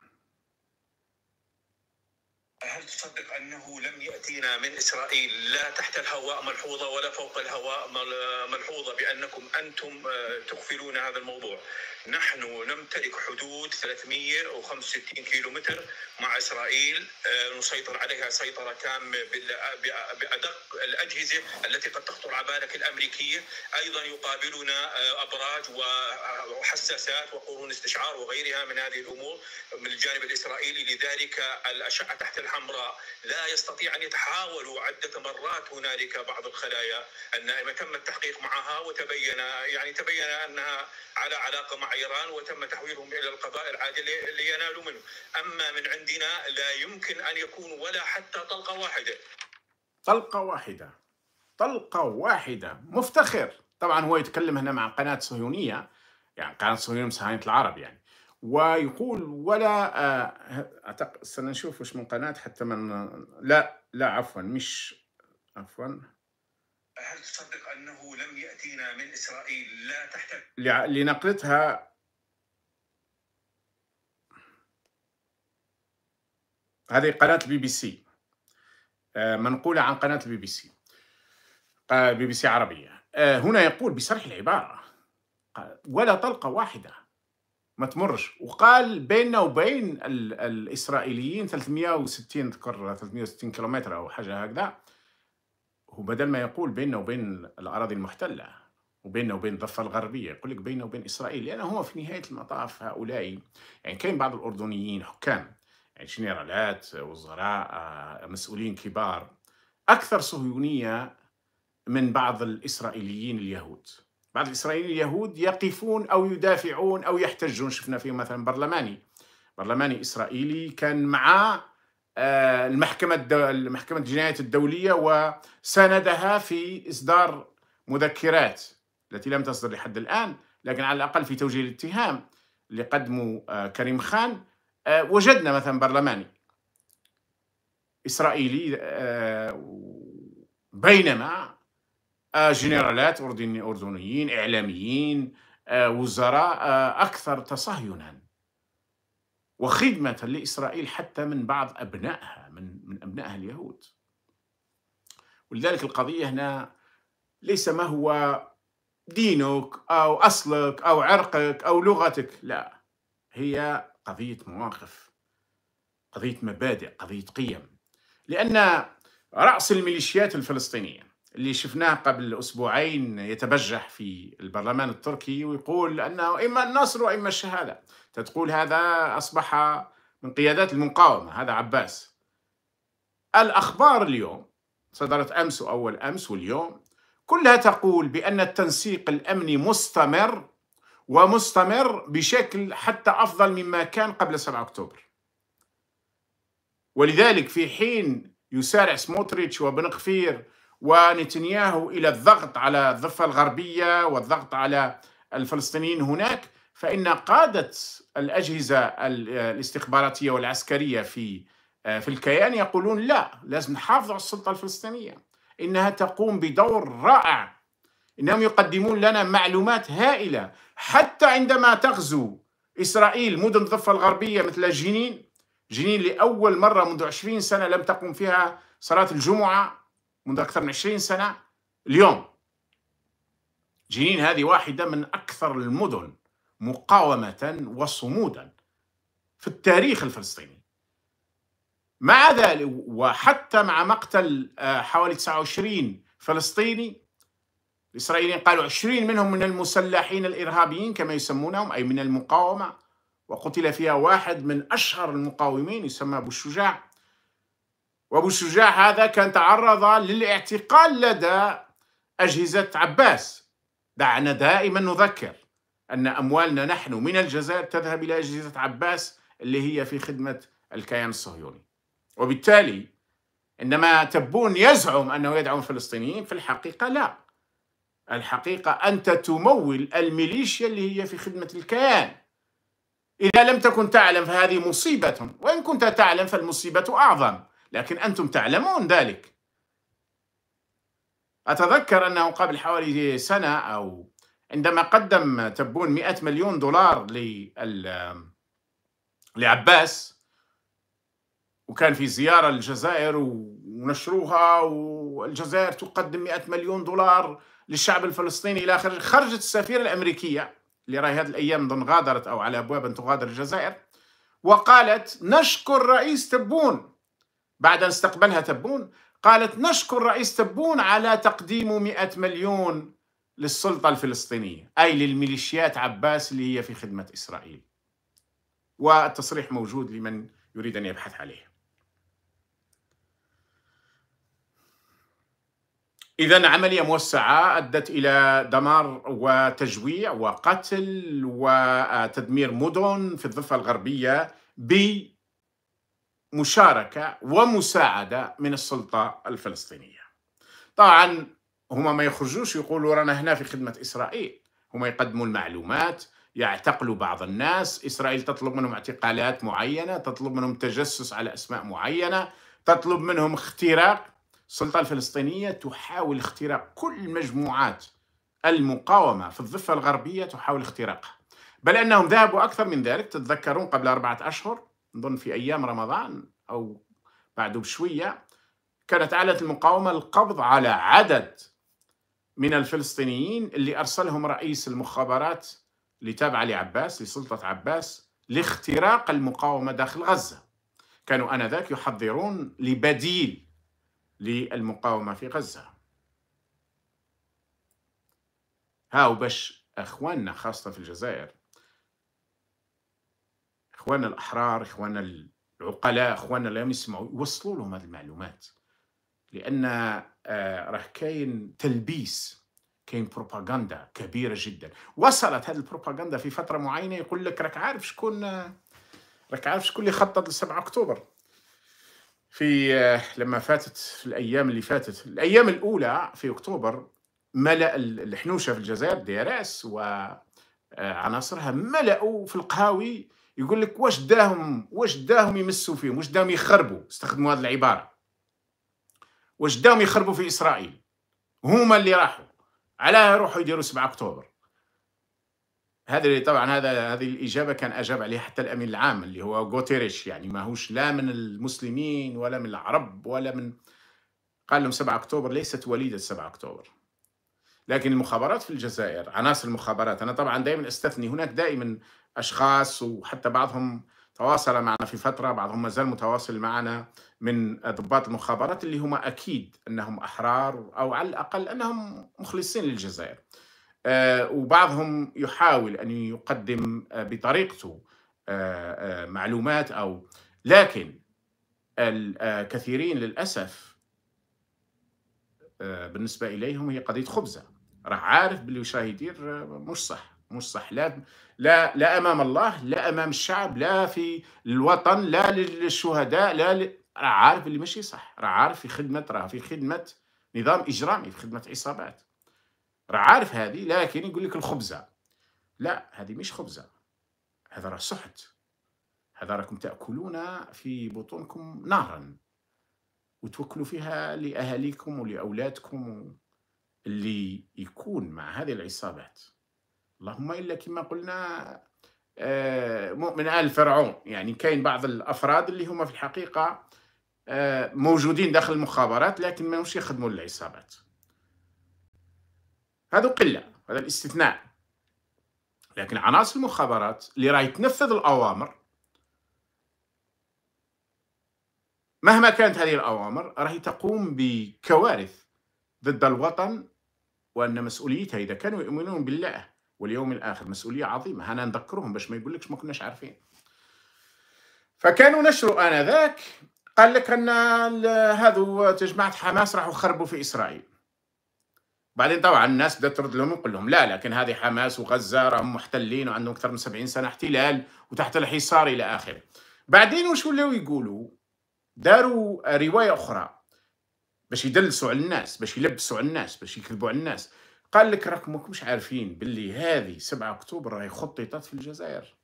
هل تصدق انه لم ياتينا من اسرائيل لا تحت الهواء ملحوظه ولا فوق الهواء ملحوظه بانكم انتم آه، تغفلون هذا الموضوع؟ نحن نمتلك حدود 365 كيلومتر مع إسرائيل آه، نسيطر عليها سيطرة تامة بأدق الأجهزة التي قد تخطر على بالك الأمريكية أيضا يقابلنا آه، أبراج وحساسات وقرون استشعار وغيرها من هذه الأمور من الجانب الإسرائيلي لذلك الأشعة تحت الحمراء لا يستطيع أن يتحاولوا عدة مرات هنالك بعض الخلايا النائمة تم التحقيق معها وتبين يعني تبين أنها على علاقة مع ايران وتم تحويلهم الى القضاء العادل لينالوا منه، اما من عندنا لا يمكن ان يكون ولا حتى طلقه واحده. طلقه واحده طلقه واحده مفتخر طبعا هو يتكلم هنا مع قناه صهيونيه يعني قناه صهيونيه مساهمه العرب يعني ويقول ولا أعتقد آه، سنشوف وش من قناه حتى من لا لا عفوا مش عفوا هل تصدق أنه لم يأتينا من إسرائيل لا تحت لنقلتها هذه قناة البي بي سي آه، منقولة عن قناة البي بي سي آه، بي بي سي عربية آه، هنا يقول بصرح العبارة ولا طلقة واحدة ما تمرش وقال بيننا وبين الإسرائيليين 360 أذكر 360 كيلومتر أو حاجة هكذا هو بدل ما يقول بيننا وبين الأراضي المحتلة وبيننا وبين الضفة الغربية يقول لك بيننا وبين إسرائيل لأن هو في نهاية المطاف هؤلاء يعني كاين بعض الأردنيين حكام يعني جنرالات وزراء آه، مسؤولين كبار أكثر صهيونية من بعض الإسرائيليين اليهود بعض الإسرائيليين اليهود يقفون أو يدافعون أو يحتجون شفنا فيهم مثلا برلماني برلماني إسرائيلي كان مع آه، المحكمة المحكمة الجنايات الدولية وساندها في إصدار مذكرات التي لم تصدر لحد الآن لكن على الأقل في توجيه الاتهام اللي قدمه آه، كريم خان آه، وجدنا مثلا برلماني إسرائيلي بينما جنرالات أردنيين إعلاميين وزراء أكثر تصهينا وخدمة لإسرائيل حتى من بعض أبنائها من, من أبنائها اليهود ولذلك القضية هنا ليس ما هو دينك أو أصلك أو عرقك أو لغتك لا هي قضية مواقف قضية مبادئ قضية قيم لأن رأس الميليشيات الفلسطينية اللي شفناه قبل أسبوعين يتبجح في البرلمان التركي ويقول أنه إما النصر وإما الشهادة تقول هذا أصبح من قيادات المقاومة هذا عباس الأخبار اليوم صدرت أمس وأول أمس واليوم كلها تقول بأن التنسيق الأمني مستمر ومستمر بشكل حتى أفضل مما كان قبل 7 أكتوبر ولذلك في حين يسارع سموتريتش وبن ونتنياهو إلى الضغط على الضفة الغربية والضغط على الفلسطينيين هناك فإن قادة الأجهزة الاستخباراتية والعسكرية في في الكيان يقولون لا لازم نحافظ على السلطة الفلسطينية إنها تقوم بدور رائع إنهم يقدمون لنا معلومات هائلة حتى عندما تغزو إسرائيل مدن الضفة الغربية مثل جنين جنين لأول مرة منذ 20 سنة لم تقم فيها صلاة الجمعة منذ أكثر من 20 سنة اليوم جنين هذه واحدة من أكثر المدن مقاومة وصمودا في التاريخ الفلسطيني مع ذلك وحتى مع مقتل آه، حوالي 29 فلسطيني الإسرائيليين قالوا 20 منهم من المسلحين الإرهابيين كما يسمونهم أي من المقاومة وقتل فيها واحد من أشهر المقاومين يسمى أبو الشجاع وأبو شجاع هذا كان تعرض للاعتقال لدى أجهزة عباس دعنا دائما نذكر أن أموالنا نحن من الجزائر تذهب إلى أجهزة عباس اللي هي في خدمة الكيان الصهيوني وبالتالي عندما تبون يزعم أنه يدعم الفلسطينيين في الحقيقة لا الحقيقة أنت تمول الميليشيا اللي هي في خدمة الكيان إذا لم تكن تعلم فهذه مصيبة وإن كنت تعلم فالمصيبة أعظم لكن أنتم تعلمون ذلك أتذكر أنه قبل حوالي سنة أو عندما قدم تبون 100 مليون دولار لعباس وكان في زيارة للجزائر ونشروها والجزائر تقدم 100 مليون دولار للشعب الفلسطيني إلى آخره خرجت السفيرة الأمريكية اللي راهي هذه الأيام ظن غادرت أو على أبواب أن تغادر الجزائر وقالت نشكر رئيس تبون بعد أن استقبلها تبون قالت نشكر رئيس تبون على تقديم 100 مليون للسلطة الفلسطينية أي للميليشيات عباس اللي هي في خدمة إسرائيل والتصريح موجود لمن يريد أن يبحث عليه إذا عملية موسعة أدت إلى دمار وتجويع وقتل وتدمير مدن في الضفة الغربية ب مشاركة ومساعدة من السلطة الفلسطينية طبعا هما ما يخرجوش يقولوا رانا هنا في خدمة إسرائيل هما يقدموا المعلومات يعتقلوا بعض الناس إسرائيل تطلب منهم اعتقالات معينة تطلب منهم تجسس على أسماء معينة تطلب منهم اختراق السلطة الفلسطينية تحاول اختراق كل مجموعات المقاومة في الضفة الغربية تحاول اختراقها بل أنهم ذهبوا أكثر من ذلك تتذكرون قبل أربعة أشهر نظن في ايام رمضان او بعده بشويه كانت اعلنت المقاومه القبض على عدد من الفلسطينيين اللي ارسلهم رئيس المخابرات اللي تابع لعباس لسلطه عباس لاختراق المقاومه داخل غزه. كانوا انذاك يحضرون لبديل للمقاومه في غزه. هاو باش اخواننا خاصه في الجزائر اخواننا الاحرار اخواننا العقلاء اخواننا اللي يسمعوا يوصلوا لهم هذه المعلومات لان آه، راه كاين تلبيس كاين بروباغندا كبيره جدا وصلت هذه البروباغندا في فتره معينه يقول لك راك عارف شكون راك عارف شكون اللي خطط ل 7 اكتوبر في آه، لما فاتت في الايام اللي فاتت الايام الاولى في اكتوبر ملا الحنوشه في الجزائر دي ار اس وعناصرها آه، ملأوا في القهاوي يقول لك واش داهم واش داهم يمسوا فيهم واش داهم يخربوا استخدموا هذه العباره واش داهم يخربوا في اسرائيل هما اللي راحوا علاه يروحوا يديروا 7 اكتوبر هذا طبعا هذا هذه الاجابه كان اجاب عليها حتى الامين العام اللي هو غوتيريش يعني ماهوش لا من المسلمين ولا من العرب ولا من قال لهم 7 اكتوبر ليست وليده 7 اكتوبر لكن المخابرات في الجزائر عناصر المخابرات أنا طبعا دائما استثني هناك دائما أشخاص وحتى بعضهم تواصل معنا في فترة بعضهم ما زال متواصل معنا من ضباط المخابرات اللي هم أكيد أنهم أحرار أو على الأقل أنهم مخلصين للجزائر آه، وبعضهم يحاول أن يقدم آه، بطريقته آه، معلومات أو لكن الكثيرين للأسف بالنسبة إليهم هي قضية خبزة راه عارف باللي واش راه يدير مش صح مش صح لا لا لا امام الله لا امام الشعب لا في الوطن لا للشهداء لا ل... راه عارف اللي ماشي صح راه عارف في خدمه راه في خدمه نظام اجرامي في خدمه عصابات راه عارف هذه لكن يقول لك الخبزه لا هذه مش خبزه هذا راه سحت هذا راكم تاكلون في بطونكم نارا وتوكلوا فيها لاهاليكم ولاولادكم اللي يكون مع هذه العصابات اللهم الا كما قلنا آه، مؤمن ال فرعون يعني كاين بعض الافراد اللي هما في الحقيقه آه، موجودين داخل المخابرات لكن ما مش يخدموا للعصابات هذا قله هذا الاستثناء لكن عناصر المخابرات اللي راهي تنفذ الاوامر مهما كانت هذه الاوامر راهي تقوم بكوارث ضد الوطن وان مسؤوليتها اذا كانوا يؤمنون بالله واليوم الاخر مسؤوليه عظيمه انا نذكرهم باش ما يقولكش ما كناش عارفين فكانوا نشروا انذاك قال لك ان هذو جماعه حماس راحوا خربوا في اسرائيل بعدين طبعا الناس بدات ترد لهم وتقول لهم لا لكن هذه حماس وغزه راهم محتلين وعندهم اكثر من 70 سنه احتلال وتحت الحصار الى اخره. بعدين وش ولاو يقولوا؟ داروا روايه اخرى باش يدلسوا على الناس باش يلبسوا على الناس باش يكذبوا على الناس قال لك راكم ماكمش عارفين باللي هذه 7 اكتوبر راهي خططت في الجزائر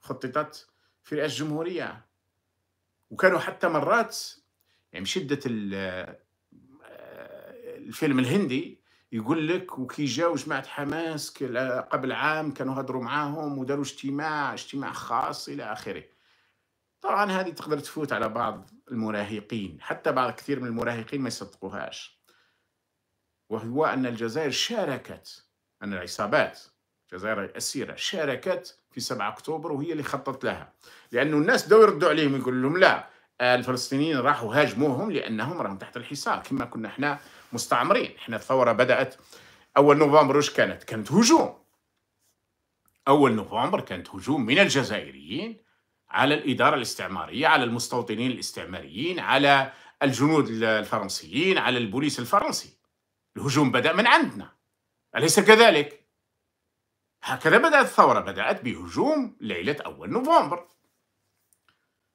خططت في رئاسه الجمهوريه وكانوا حتى مرات يعني شده آه، الفيلم الهندي يقول لك وكي جاو جماعه حماس قبل عام كانوا هدروا معاهم وداروا اجتماع اجتماع خاص الى اخره طبعا هذه تقدر تفوت على بعض المراهقين حتى بعض كثير من المراهقين ما يصدقوهاش وهو أن الجزائر شاركت أن العصابات الجزائر الأسيرة شاركت في 7 أكتوبر وهي اللي خطط لها لأنه الناس دو يردوا عليهم يقول لهم لا الفلسطينيين راحوا هاجموهم لأنهم راهم تحت الحصار كما كنا احنا مستعمرين احنا الثورة بدأت أول نوفمبر وش كانت؟ كانت هجوم أول نوفمبر كانت هجوم من الجزائريين على الإدارة الاستعمارية على المستوطنين الاستعماريين على الجنود الفرنسيين على البوليس الفرنسي الهجوم بدأ من عندنا أليس كذلك؟ هكذا بدأت الثورة بدأت بهجوم ليلة أول نوفمبر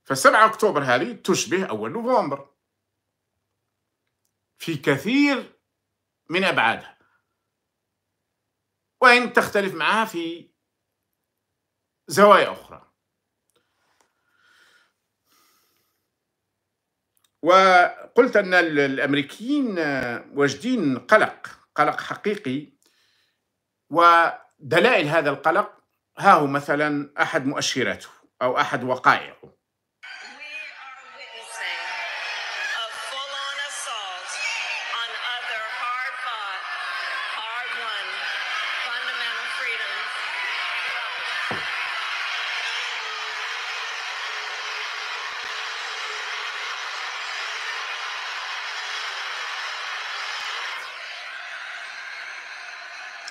فالسبعة أكتوبر هذه تشبه أول نوفمبر في كثير من أبعادها وإن تختلف معها في زوايا أخرى وقلت أن الأمريكيين آه، واجدين قلق قلق حقيقي ودلائل هذا القلق ها هو مثلا أحد مؤشراته أو أحد وقائعه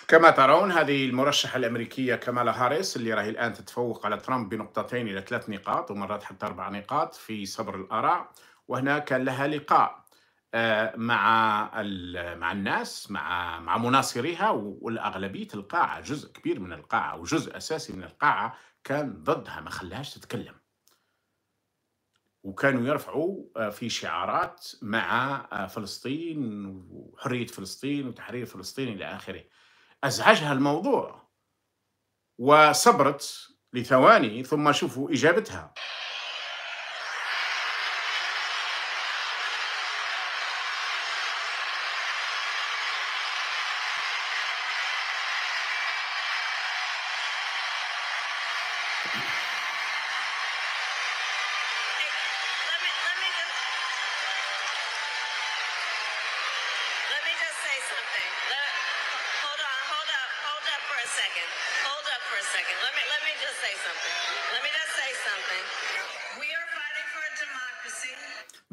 كما ترون هذه المرشحة الأمريكية كمالا هاريس اللي راهي الآن تتفوق على ترامب بنقطتين إلى ثلاث نقاط ومرات حتى أربع نقاط في صبر الآراء وهنا كان لها لقاء آه، مع مع الناس مع مع مناصريها والأغلبية القاعة جزء كبير من القاعة وجزء أساسي من القاعة كان ضدها ما خلاهاش تتكلم وكانوا يرفعوا آه، في شعارات مع آه، فلسطين وحرية فلسطين وتحرير فلسطين إلى آخره أزعجها الموضوع وصبرت لثواني ثم شوفوا إجابتها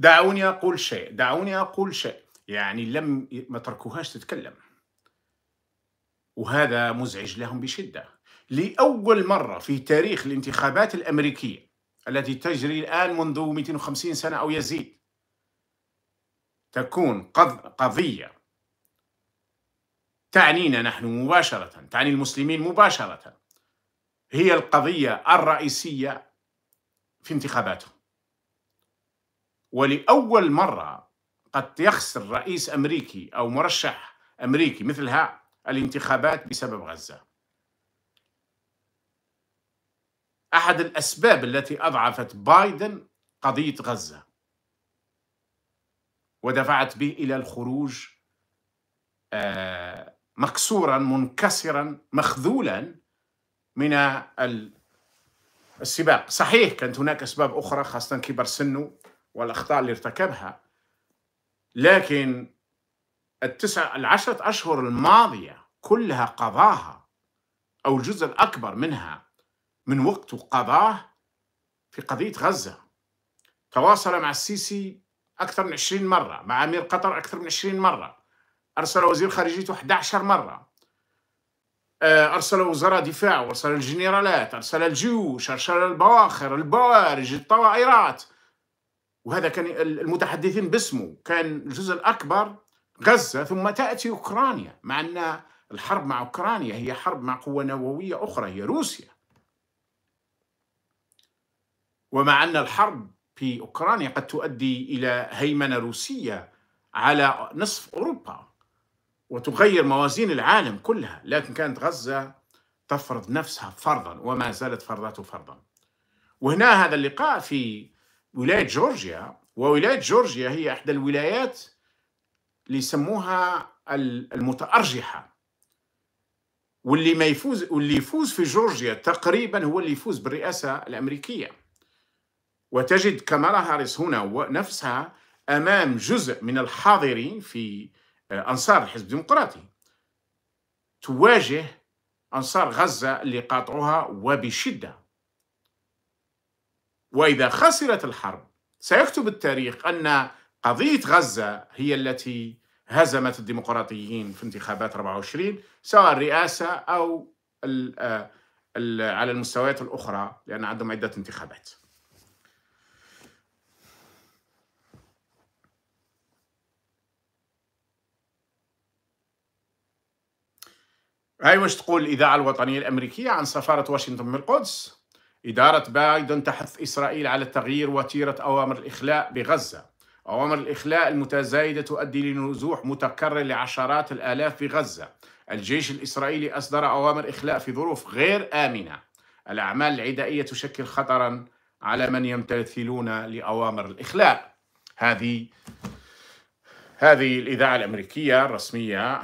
دعوني أقول شيء دعوني أقول شيء يعني لم ما تركوهاش تتكلم وهذا مزعج لهم بشدة لأول مرة في تاريخ الانتخابات الأمريكية التي تجري الآن منذ 250 سنة أو يزيد تكون قضية تعنينا نحن مباشرة تعني المسلمين مباشرة هي القضية الرئيسية في انتخاباتهم ولأول مرة قد يخسر رئيس أمريكي أو مرشح أمريكي مثلها الانتخابات بسبب غزة أحد الأسباب التي أضعفت بايدن قضية غزة ودفعت به إلى الخروج آه، مكسورا منكسرا مخذولا من السباق صحيح كانت هناك أسباب أخرى خاصة كبر سنه والأخطاء اللي ارتكبها لكن التسعة العشرة أشهر الماضية كلها قضاها أو الجزء الأكبر منها من وقته قضاه في قضية غزة تواصل مع السيسي أكثر من عشرين مرة مع أمير قطر أكثر من عشرين مرة أرسل وزير خارجيته 11 مرة آه، أرسل وزراء دفاع وأرسل الجنرالات أرسل الجيوش أرسل البواخر البوارج الطوائرات وهذا كان المتحدثين باسمه كان الجزء الأكبر غزة ثم تأتي أوكرانيا مع أن الحرب مع أوكرانيا هي حرب مع قوة نووية أخرى هي روسيا ومع أن الحرب في أوكرانيا قد تؤدي إلى هيمنة روسية على نصف أوروبا وتغير موازين العالم كلها لكن كانت غزة تفرض نفسها فرضا وما زالت فرضته فرضا وهنا هذا اللقاء في ولايه جورجيا وولايه جورجيا هي احدى الولايات اللي يسموها المتارجحه واللي ما يفوز واللي يفوز في جورجيا تقريبا هو اللي يفوز بالرئاسه الامريكيه وتجد كمالا هاريس هنا نفسها امام جزء من الحاضرين في آه، انصار الحزب الديمقراطي تواجه انصار غزه اللي قاطعوها وبشده واذا خسرت الحرب سيكتب التاريخ ان قضيه غزه هي التي هزمت الديمقراطيين في انتخابات 24 سواء الرئاسه او الـ آه، الـ على المستويات الاخرى لان عندهم عده انتخابات. هاي واش تقول الإذاعة الوطنية الأمريكية عن سفارة واشنطن بالقدس إدارة بايدن تحث إسرائيل على تغيير وتيرة أوامر الإخلاء بغزة أوامر الإخلاء المتزايدة تؤدي لنزوح متكرر لعشرات الآلاف في غزة الجيش الإسرائيلي أصدر أوامر إخلاء في ظروف غير آمنة الأعمال العدائية تشكل خطرا على من يمتثلون لأوامر الإخلاء هذه هذه الإذاعة الأمريكية الرسمية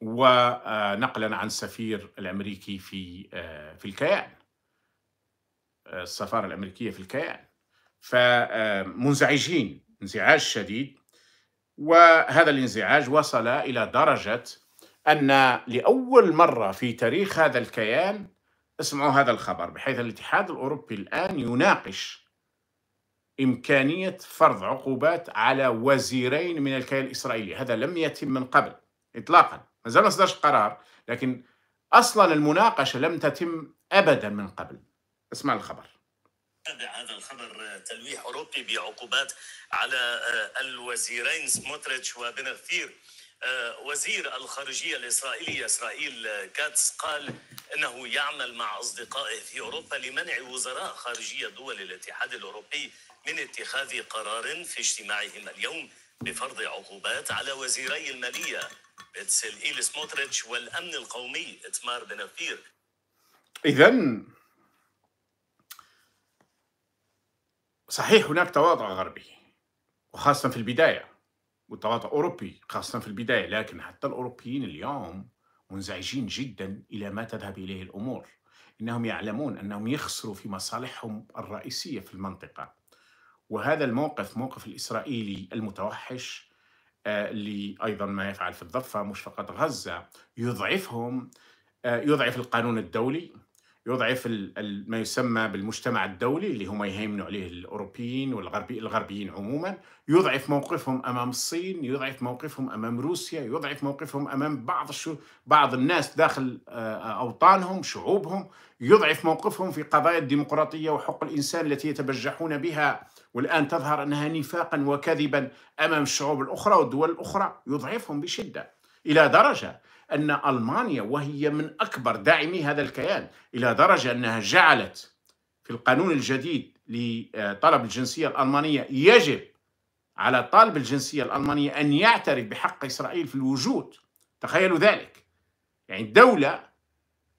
ونقلا عن السفير الأمريكي في آه، في الكيان السفارة الأمريكية في الكيان فمنزعجين انزعاج شديد وهذا الانزعاج وصل إلى درجة أن لأول مرة في تاريخ هذا الكيان اسمعوا هذا الخبر بحيث الاتحاد الأوروبي الآن يناقش إمكانية فرض عقوبات على وزيرين من الكيان الإسرائيلي هذا لم يتم من قبل إطلاقا ما زال ما صدرش قرار لكن أصلا المناقشة لم تتم أبدا من قبل اسمع الخبر هذا الخبر آه، تلويح اوروبي بعقوبات على آه، الوزيرين سموتريتش وبن غفير آه، وزير الخارجية الإسرائيلي إسرائيل كاتس قال أنه يعمل مع أصدقائه في أوروبا لمنع وزراء خارجية دول الاتحاد الأوروبي من اتخاذ قرار في اجتماعهم اليوم بفرض عقوبات على وزيري المالية إيل سموتريتش والأمن القومي إتمار بن غفير إذا صحيح هناك تواضع غربي وخاصة في البداية وتواضع أوروبي خاصة في البداية لكن حتى الأوروبيين اليوم منزعجين جدا إلى ما تذهب إليه الأمور إنهم يعلمون أنهم يخسروا في مصالحهم الرئيسية في المنطقة وهذا الموقف موقف الإسرائيلي المتوحش آه، اللي أيضا ما يفعل في الضفة مش فقط غزة يضعفهم آه، يضعف القانون الدولي يضعف ما يسمى بالمجتمع الدولي اللي هم يهيمنوا عليه الاوروبيين والغربي الغربيين عموما، يضعف موقفهم امام الصين، يضعف موقفهم امام روسيا، يضعف موقفهم امام بعض الشو... بعض الناس داخل آه، اوطانهم، شعوبهم، يضعف موقفهم في قضايا الديمقراطيه وحق الانسان التي يتبجحون بها والان تظهر انها نفاقا وكذبا امام الشعوب الاخرى والدول الاخرى، يضعفهم بشده الى درجه أن ألمانيا وهي من أكبر داعمي هذا الكيان إلى درجة أنها جعلت في القانون الجديد لطلب الجنسية الألمانية يجب على طالب الجنسية الألمانية أن يعترف بحق إسرائيل في الوجود تخيلوا ذلك يعني دوله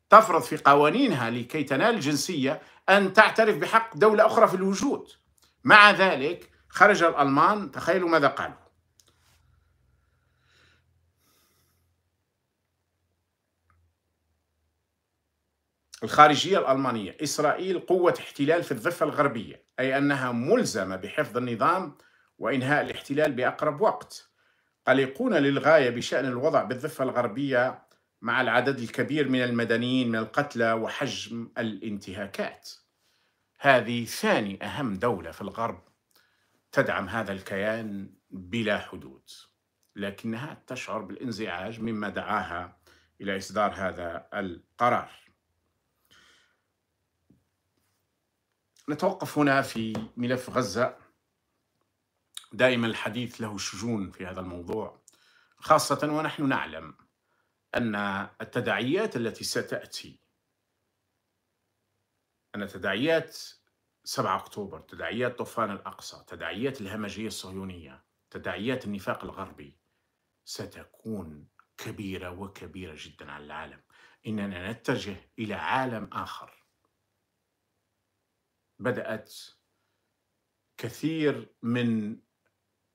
تفرض في قوانينها لكي تنال الجنسية أن تعترف بحق دولة أخرى في الوجود مع ذلك خرج الألمان تخيلوا ماذا قالوا الخارجية الألمانية إسرائيل قوة احتلال في الضفة الغربية أي أنها ملزمة بحفظ النظام وإنهاء الاحتلال بأقرب وقت قلقون للغاية بشأن الوضع بالضفة الغربية مع العدد الكبير من المدنيين من القتلى وحجم الانتهاكات هذه ثاني أهم دولة في الغرب تدعم هذا الكيان بلا حدود لكنها تشعر بالانزعاج مما دعاها إلى إصدار هذا القرار نتوقف هنا في ملف غزة دائما الحديث له شجون في هذا الموضوع خاصة ونحن نعلم أن التداعيات التي ستأتي أن تداعيات 7 أكتوبر تداعيات طوفان الأقصى تداعيات الهمجية الصهيونية تداعيات النفاق الغربي ستكون كبيرة وكبيرة جدا على العالم إننا نتجه إلى عالم آخر بدات كثير من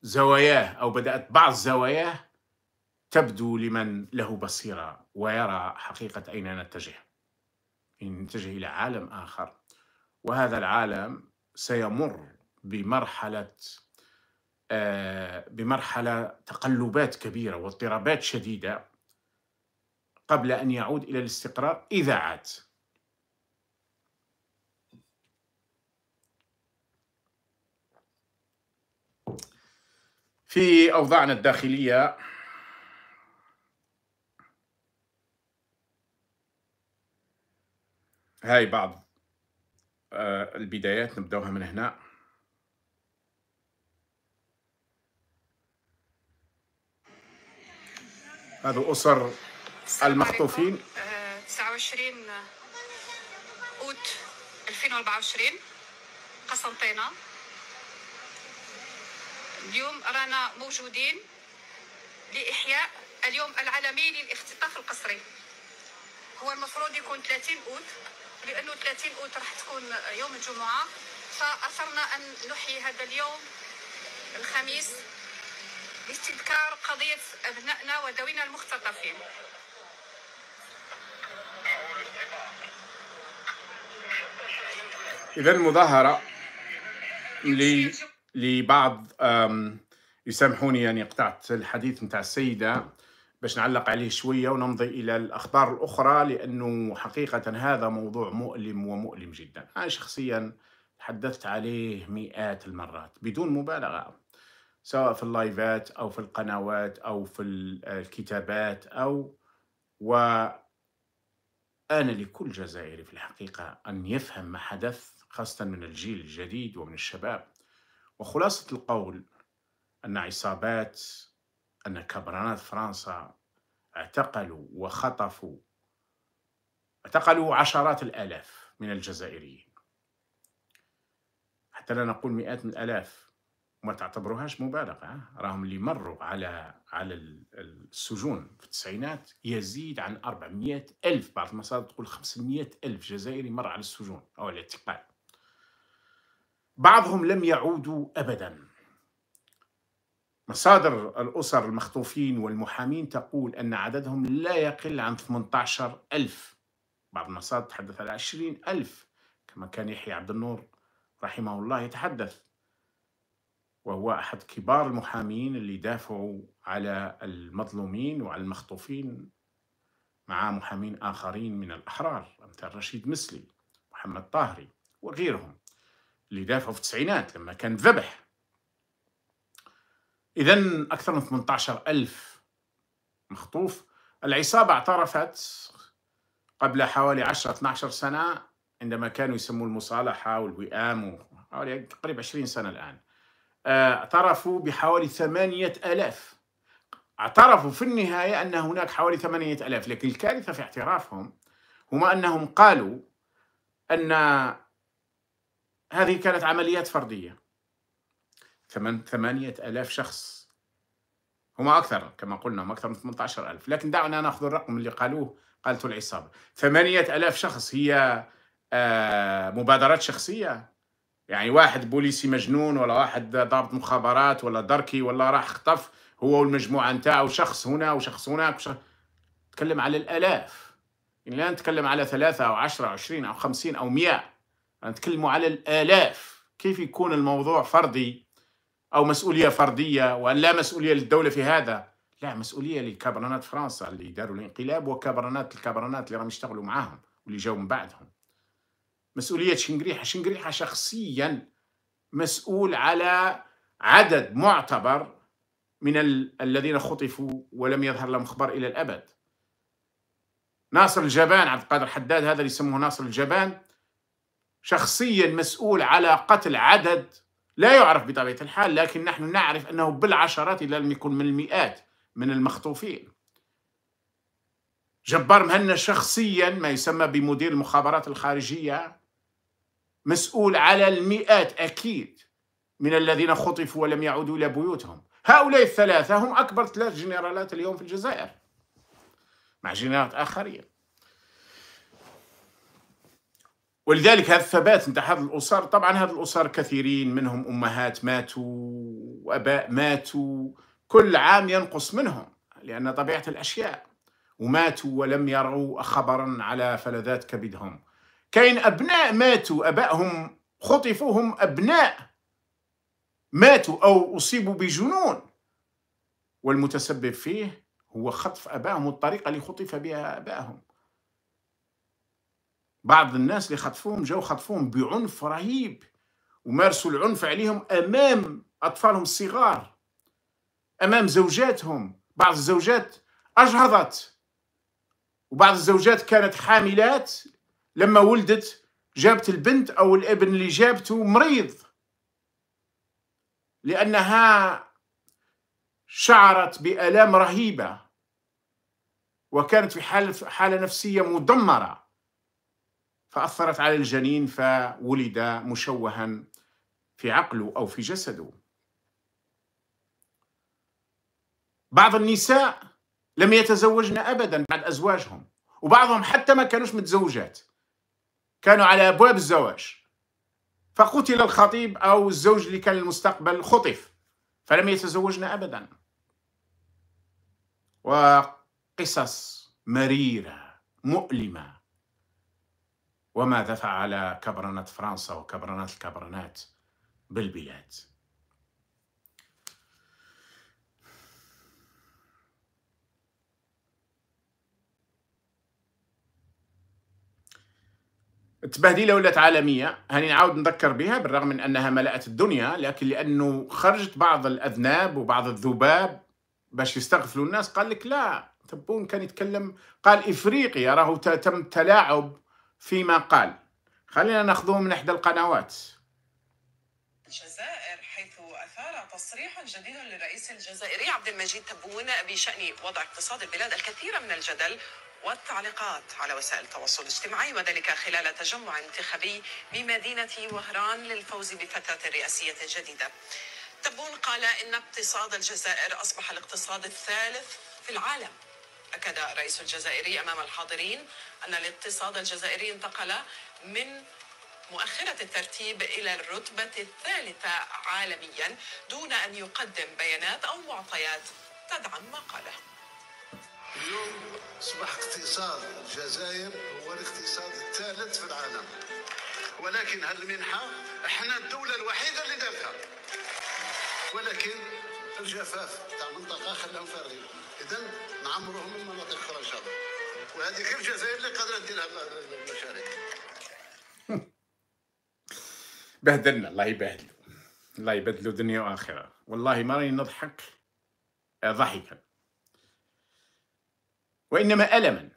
زواياه او بدات بعض زواياه تبدو لمن له بصيره ويرى حقيقه اين نتجه نتجه الى عالم اخر وهذا العالم سيمر بمرحله آه، بمرحله تقلبات كبيره واضطرابات شديده قبل ان يعود الى الاستقرار اذا عاد في أوضاعنا الداخلية هاي بعض آه، البدايات نبدأوها من هنا هذا أسر المخطوفين 29 آه، أوت 2024 قسنطينة اليوم رانا موجودين لإحياء اليوم العالمي للاختطاف القسري هو المفروض يكون 30 أوت لأنه 30 أوت راح تكون يوم الجمعة فأثرنا أن نحيي هذا اليوم الخميس لاستذكار قضية أبنائنا وذوينا المختطفين إذا المظاهرة اللي لبعض يسامحوني يعني قطعت الحديث متاع السيدة باش نعلق عليه شوية ونمضي إلى الأخبار الأخرى لأنه حقيقة هذا موضوع مؤلم ومؤلم جدا أنا شخصيا تحدثت عليه مئات المرات بدون مبالغة سواء في اللايفات أو في القنوات أو في آه، الكتابات أو و أنا لكل جزائري في الحقيقة أن يفهم ما حدث خاصة من الجيل الجديد ومن الشباب وخلاصة القول أن عصابات أن كبرانات فرنسا اعتقلوا وخطفوا اعتقلوا عشرات الآلاف من الجزائريين حتى لا نقول مئات من الآلاف وما تعتبروهاش مبالغة راهم اللي مروا على على السجون في التسعينات يزيد عن 400 ألف بعض المصادر تقول 500 ألف جزائري مر على السجون أو الاعتقال بعضهم لم يعودوا أبدا مصادر الأسر المخطوفين والمحامين تقول أن عددهم لا يقل عن 18 ألف بعض المصادر تحدث على 20 ألف كما كان يحيى عبد النور رحمه الله يتحدث وهو أحد كبار المحامين اللي دافعوا على المظلومين وعلى المخطوفين مع محامين آخرين من الأحرار أمثال رشيد مسلي محمد طاهري وغيرهم اللي دافعوا في التسعينات لما كان ذبح إذا أكثر من 18 ألف مخطوف العصابة اعترفت قبل حوالي 10 12 سنة عندما كانوا يسموا المصالحة والوئام حوالي تقريبا 20 سنة الآن آه، اعترفوا بحوالي 8000 اعترفوا في النهاية أن هناك حوالي 8000 لكن الكارثة في اعترافهم هما أنهم قالوا أن هذه كانت عمليات فردية ثمانية ألاف شخص هما أكثر كما قلنا هم أكثر من 18 ألف لكن دعونا نأخذ الرقم اللي قالوه قالته العصابة ثمانية ألاف شخص هي آه، مبادرات شخصية يعني واحد بوليسي مجنون ولا واحد ضابط مخابرات ولا دركي ولا راح خطف هو والمجموعة نتاعه شخص هنا وشخص هناك وشخ... تكلم على الآلاف إن يعني لا نتكلم على ثلاثة أو عشرة أو عشرين أو خمسين أو مئة نتكلموا على الآلاف كيف يكون الموضوع فردي أو مسؤولية فردية وأن لا مسؤولية للدولة في هذا لا مسؤولية لكابرنات فرنسا اللي داروا الانقلاب وكابرنات الكابرنات اللي راهم يشتغلوا معاهم واللي جاوا من بعدهم مسؤولية شنقريحة شنقريحة شخصيا مسؤول على عدد معتبر من الذين خطفوا ولم يظهر لهم خبر إلى الأبد ناصر الجبان عبد القادر حداد هذا اللي يسموه ناصر الجبان شخصيا مسؤول على قتل عدد لا يعرف بطبيعة الحال لكن نحن نعرف أنه بالعشرات إذا لم يكن من المئات من المخطوفين جبار مهنا شخصيا ما يسمى بمدير المخابرات الخارجية مسؤول على المئات أكيد من الذين خطفوا ولم يعودوا إلى بيوتهم هؤلاء الثلاثة هم أكبر ثلاث جنرالات اليوم في الجزائر مع جنرالات آخرين ولذلك هذا الثبات نتاع هذه الاسر طبعا هذه الاسر كثيرين منهم امهات ماتوا واباء ماتوا كل عام ينقص منهم لان طبيعه الاشياء وماتوا ولم يروا خبرا على فلذات كبدهم كاين ابناء ماتوا ابائهم خطفوهم ابناء ماتوا او اصيبوا بجنون والمتسبب فيه هو خطف ابائهم والطريقه اللي خطف بها ابائهم بعض الناس اللي خطفوهم جاو خطفوهم بعنف رهيب ومارسوا العنف عليهم امام اطفالهم الصغار امام زوجاتهم بعض الزوجات اجهضت وبعض الزوجات كانت حاملات لما ولدت جابت البنت او الابن اللي جابته مريض لانها شعرت بالام رهيبه وكانت في حاله نفسيه مدمره فأثرت على الجنين فولد مشوها في عقله أو في جسده بعض النساء لم يتزوجن أبدا بعد أزواجهم وبعضهم حتى ما كانوش متزوجات كانوا على أبواب الزواج فقتل الخطيب أو الزوج اللي كان المستقبل خطف فلم يتزوجن أبدا وقصص مريرة مؤلمة وماذا فعل كبرنة فرنسا وكبرنة الكبرنات بالبلاد التبهديلة ولات عالمية هاني نعاود نذكر بها بالرغم من أنها ملأت الدنيا لكن لأنه خرجت بعض الأذناب وبعض الذباب باش يستغفلوا الناس قال لك لا تبون كان يتكلم قال إفريقيا راهو تم تلاعب فيما قال خلينا ناخذوه من إحدى القنوات الجزائر حيث أثار تصريح جديد للرئيس الجزائري عبد المجيد تبون بشأن وضع اقتصاد البلاد الكثير من الجدل والتعليقات على وسائل التواصل الاجتماعي وذلك خلال تجمع انتخابي بمدينة وهران للفوز بفترة رئاسية جديدة تبون قال إن اقتصاد الجزائر أصبح الاقتصاد الثالث في العالم أكد الرئيس الجزائري أمام الحاضرين أن الاقتصاد الجزائري انتقل من مؤخرة الترتيب إلى الرتبة الثالثة عالميا دون أن يقدم بيانات أو معطيات تدعم ما قاله اليوم أصبح اقتصاد الجزائر هو الاقتصاد الثالث في العالم ولكن هالمنحة احنا الدولة الوحيدة اللي دارتها ولكن الجفاف تاع المنطقة خلاهم فارغين اذا نعمرهم من مناطق اخرى ان شاء الله وهذه غير الجزائر اللي قادره ديرها المشاريع (laughs) بهدلنا الله يبهدلو الله يبدلو دنيا واخره والله ما راني نضحك ضحكا وانما الما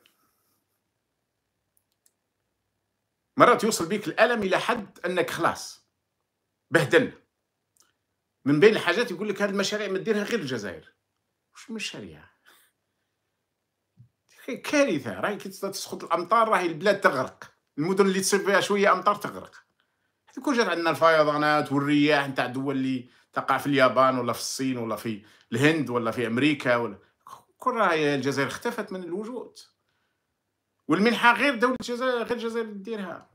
مرات يوصل بك الالم الى حد انك خلاص بهدلنا من بين الحاجات يقول لك هذه المشاريع ما ديرها غير الجزائر وش مشاريع كارثه راهي كي تسقط الامطار راهي البلاد تغرق المدن اللي تصيب فيها شويه امطار تغرق حيت كون جات عندنا الفيضانات والرياح نتاع الدول اللي تقع في اليابان ولا في الصين ولا في الهند ولا في امريكا ولا كون راهي الجزائر اختفت من الوجود والمنحه غير دوله الجزائر غير الجزائر ديرها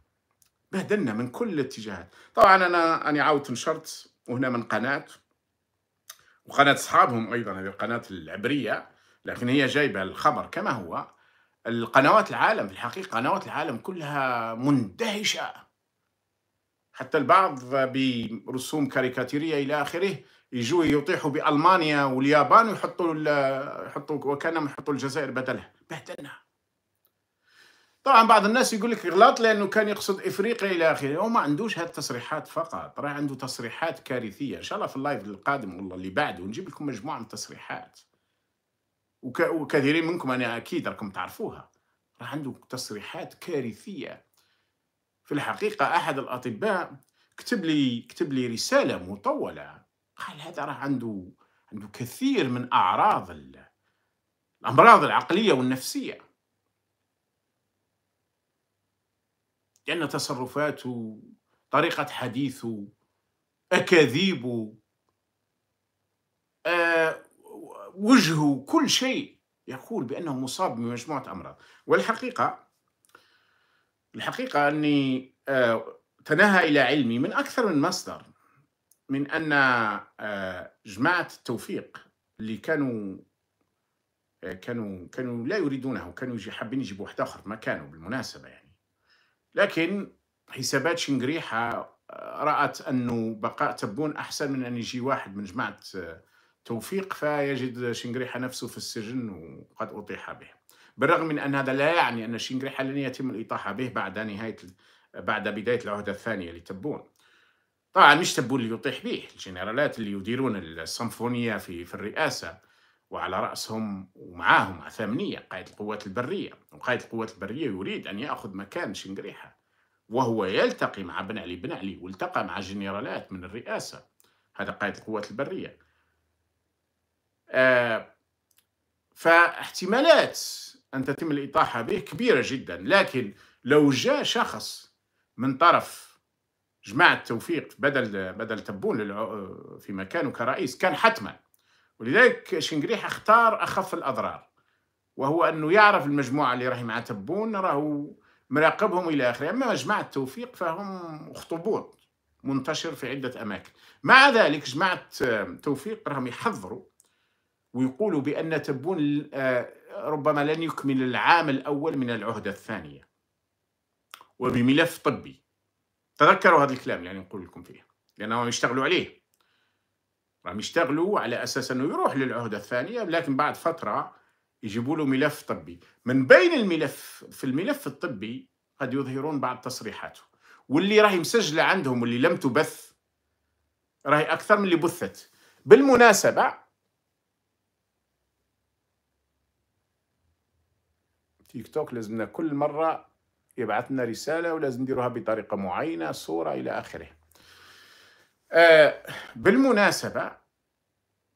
بهدلنا من كل الاتجاهات طبعا انا انا عاودت نشرت وهنا من قناه وقناه اصحابهم ايضا هذه القناه العبريه لكن هي جايبة الخبر كما هو القنوات العالم في الحقيقة قنوات العالم كلها مندهشة حتى البعض برسوم كاريكاتيرية إلى آخره يجوا يطيحوا بألمانيا واليابان ويحطوا يحطوا وكانهم يحطوا الجزائر بدلها بهدلنا طبعا بعض الناس يقول لك غلط لانه كان يقصد افريقيا الى اخره هو ما عندوش هالتصريحات فقط راه عنده تصريحات كارثيه ان شاء الله في اللايف القادم والله اللي بعده نجيب لكم مجموعه من التصريحات وك... وكثيرين منكم انا اكيد راكم تعرفوها راه عنده تصريحات كارثيه في الحقيقه احد الاطباء كتب لي كتب لي رساله مطوله قال هذا راه عنده عنده كثير من اعراض الامراض العقليه والنفسيه لان تصرفاته طريقه حديثه اكاذيبه آه وجهه كل شيء يقول بأنه مصاب بمجموعة أمراض والحقيقة الحقيقة أني آه، تناهى إلى علمي من أكثر من مصدر من أن آه، جماعة التوفيق اللي كانوا آه، كانوا كانوا لا يريدونه كانوا حابين يجيبوا واحد آخر ما كانوا بالمناسبة يعني لكن حسابات شنقريحة رأت أنه بقاء تبون أحسن من أن يجي واحد من جماعة توفيق فيجد شنقريحة نفسه في السجن وقد أطيح به بالرغم من أن هذا لا يعني أن شنقريحة لن يتم الإطاحة به بعد نهاية بعد بداية العهدة الثانية لتبون طبعا مش تبون اللي يطيح به الجنرالات اللي يديرون السمفونية في, في الرئاسة وعلى رأسهم ومعاهم عثمانية قائد القوات البرية وقائد القوات البرية يريد أن يأخذ مكان شنقريحة وهو يلتقي مع بن علي بن علي والتقى مع جنرالات من الرئاسة هذا قائد القوات البرية آه، فاحتمالات أن تتم الإطاحة به كبيرة جدا لكن لو جاء شخص من طرف جماعة توفيق بدل بدل تبون في مكانه كرئيس كان حتما ولذلك شنقريح اختار أخف الأضرار وهو أنه يعرف المجموعة اللي راهي مع تبون راهو مراقبهم إلى آخره أما جماعة توفيق فهم اخطبوط منتشر في عدة أماكن مع ذلك جماعة توفيق راهم يحضروا ويقول بأن تبون آه، ربما لن يكمل العام الأول من العهدة الثانية وبملف طبي تذكروا هذا الكلام اللي يعني نقول لكم فيه لأنهم يشتغلوا عليه راهم يشتغلوا على أساس أنه يروح للعهدة الثانية لكن بعد فترة يجيبوا له ملف طبي من بين الملف في الملف الطبي قد يظهرون بعض تصريحاته واللي راهي مسجلة عندهم واللي لم تبث راهي أكثر من اللي بثت بالمناسبة تيك توك لازمنا كل مرة يبعث لنا رسالة ولازم نديروها بطريقة معينة صورة إلى آخره آه بالمناسبة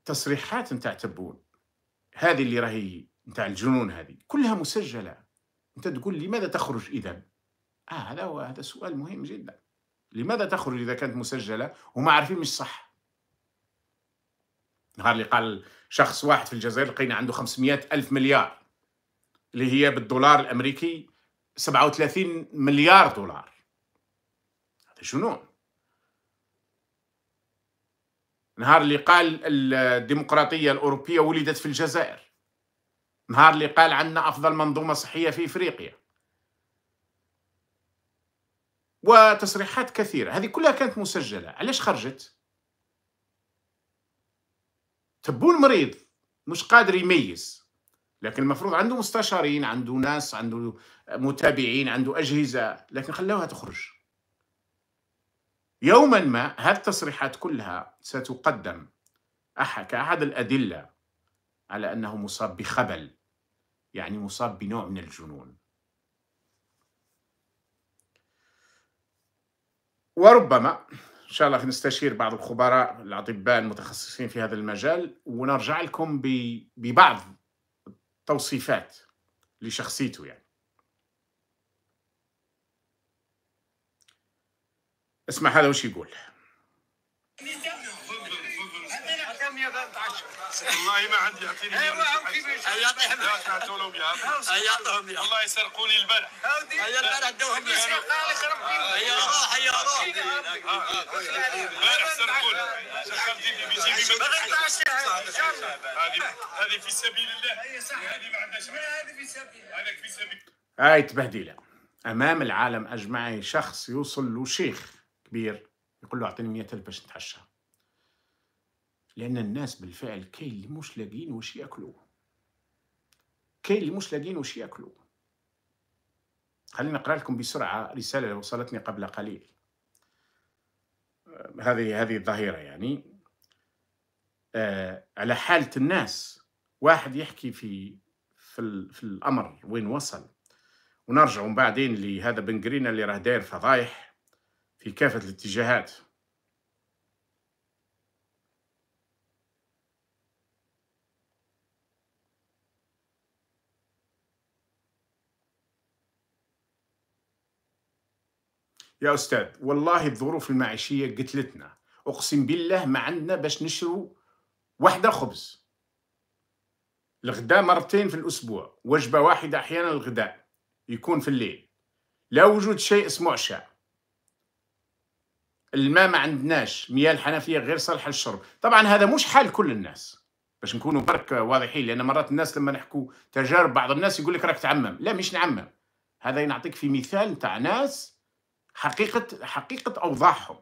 تصريحات نتاع تبون هذه اللي راهي نتاع الجنون هذه كلها مسجلة أنت تقول لماذا تخرج إذا؟ آه هذا هو هذا سؤال مهم جدا لماذا تخرج إذا كانت مسجلة وما عارفين مش صح نهار اللي قال شخص واحد في الجزائر لقينا عنده 500 ألف مليار اللي هي بالدولار الامريكي 37 مليار دولار هذا شنو نهار اللي قال الديمقراطيه الاوروبيه ولدت في الجزائر نهار اللي قال عندنا افضل منظومه صحيه في افريقيا وتصريحات كثيره هذه كلها كانت مسجله علاش خرجت تبون مريض مش قادر يميز لكن المفروض عنده مستشارين عنده ناس عنده متابعين عنده أجهزة لكن خلوها تخرج يوما ما هذه التصريحات كلها ستقدم كأحد الأدلة على أنه مصاب بخبل يعني مصاب بنوع من الجنون وربما ان شاء الله نستشير بعض الخبراء الاطباء المتخصصين في هذا المجال ونرجع لكم ببعض توصيفات لشخصيته يعني اسمع هذا وش يقول والله ما عندي اعطيني ايوا يعطيهم يعطيهم يعطيهم الله يسرقوني لي البلح هيا البلح دوهم لي هيا روح هيا روح البارح سرقوني لي سرقتني بجيبي هذه هذه في سبيل الله هذه ما عندناش هذه في سبيل هذاك في سبيل هاي تبهديله امام العالم اجمعين شخص يوصل له شيخ كبير يقول له اعطيني 100 الف باش نتعشى لأن الناس بالفعل كاين اللي مش لاقيين واش ياكلوا كاين اللي مش لاقيين واش ياكلوا خليني نقرا لكم بسرعه رساله وصلتني قبل قليل آه، هذه هذه الظاهره يعني آه على حاله الناس واحد يحكي في في, في الامر وين وصل ونرجع بعدين لهذا بن اللي راه داير فضايح في كافه الاتجاهات يا أستاذ والله الظروف المعيشية قتلتنا أقسم بالله ما عندنا باش نشرو وحدة خبز الغداء مرتين في الأسبوع وجبة واحدة أحيانا الغداء يكون في الليل لا وجود شيء اسمه عشاء الماء ما عندناش مياه الحنفيه غير صالحه للشرب طبعا هذا مش حال كل الناس باش نكونوا برك واضحين لان مرات الناس لما نحكوا تجارب بعض الناس يقول لك راك تعمم لا مش نعمم هذا نعطيك في مثال تاع ناس حقيقة حقيقة أوضاعهم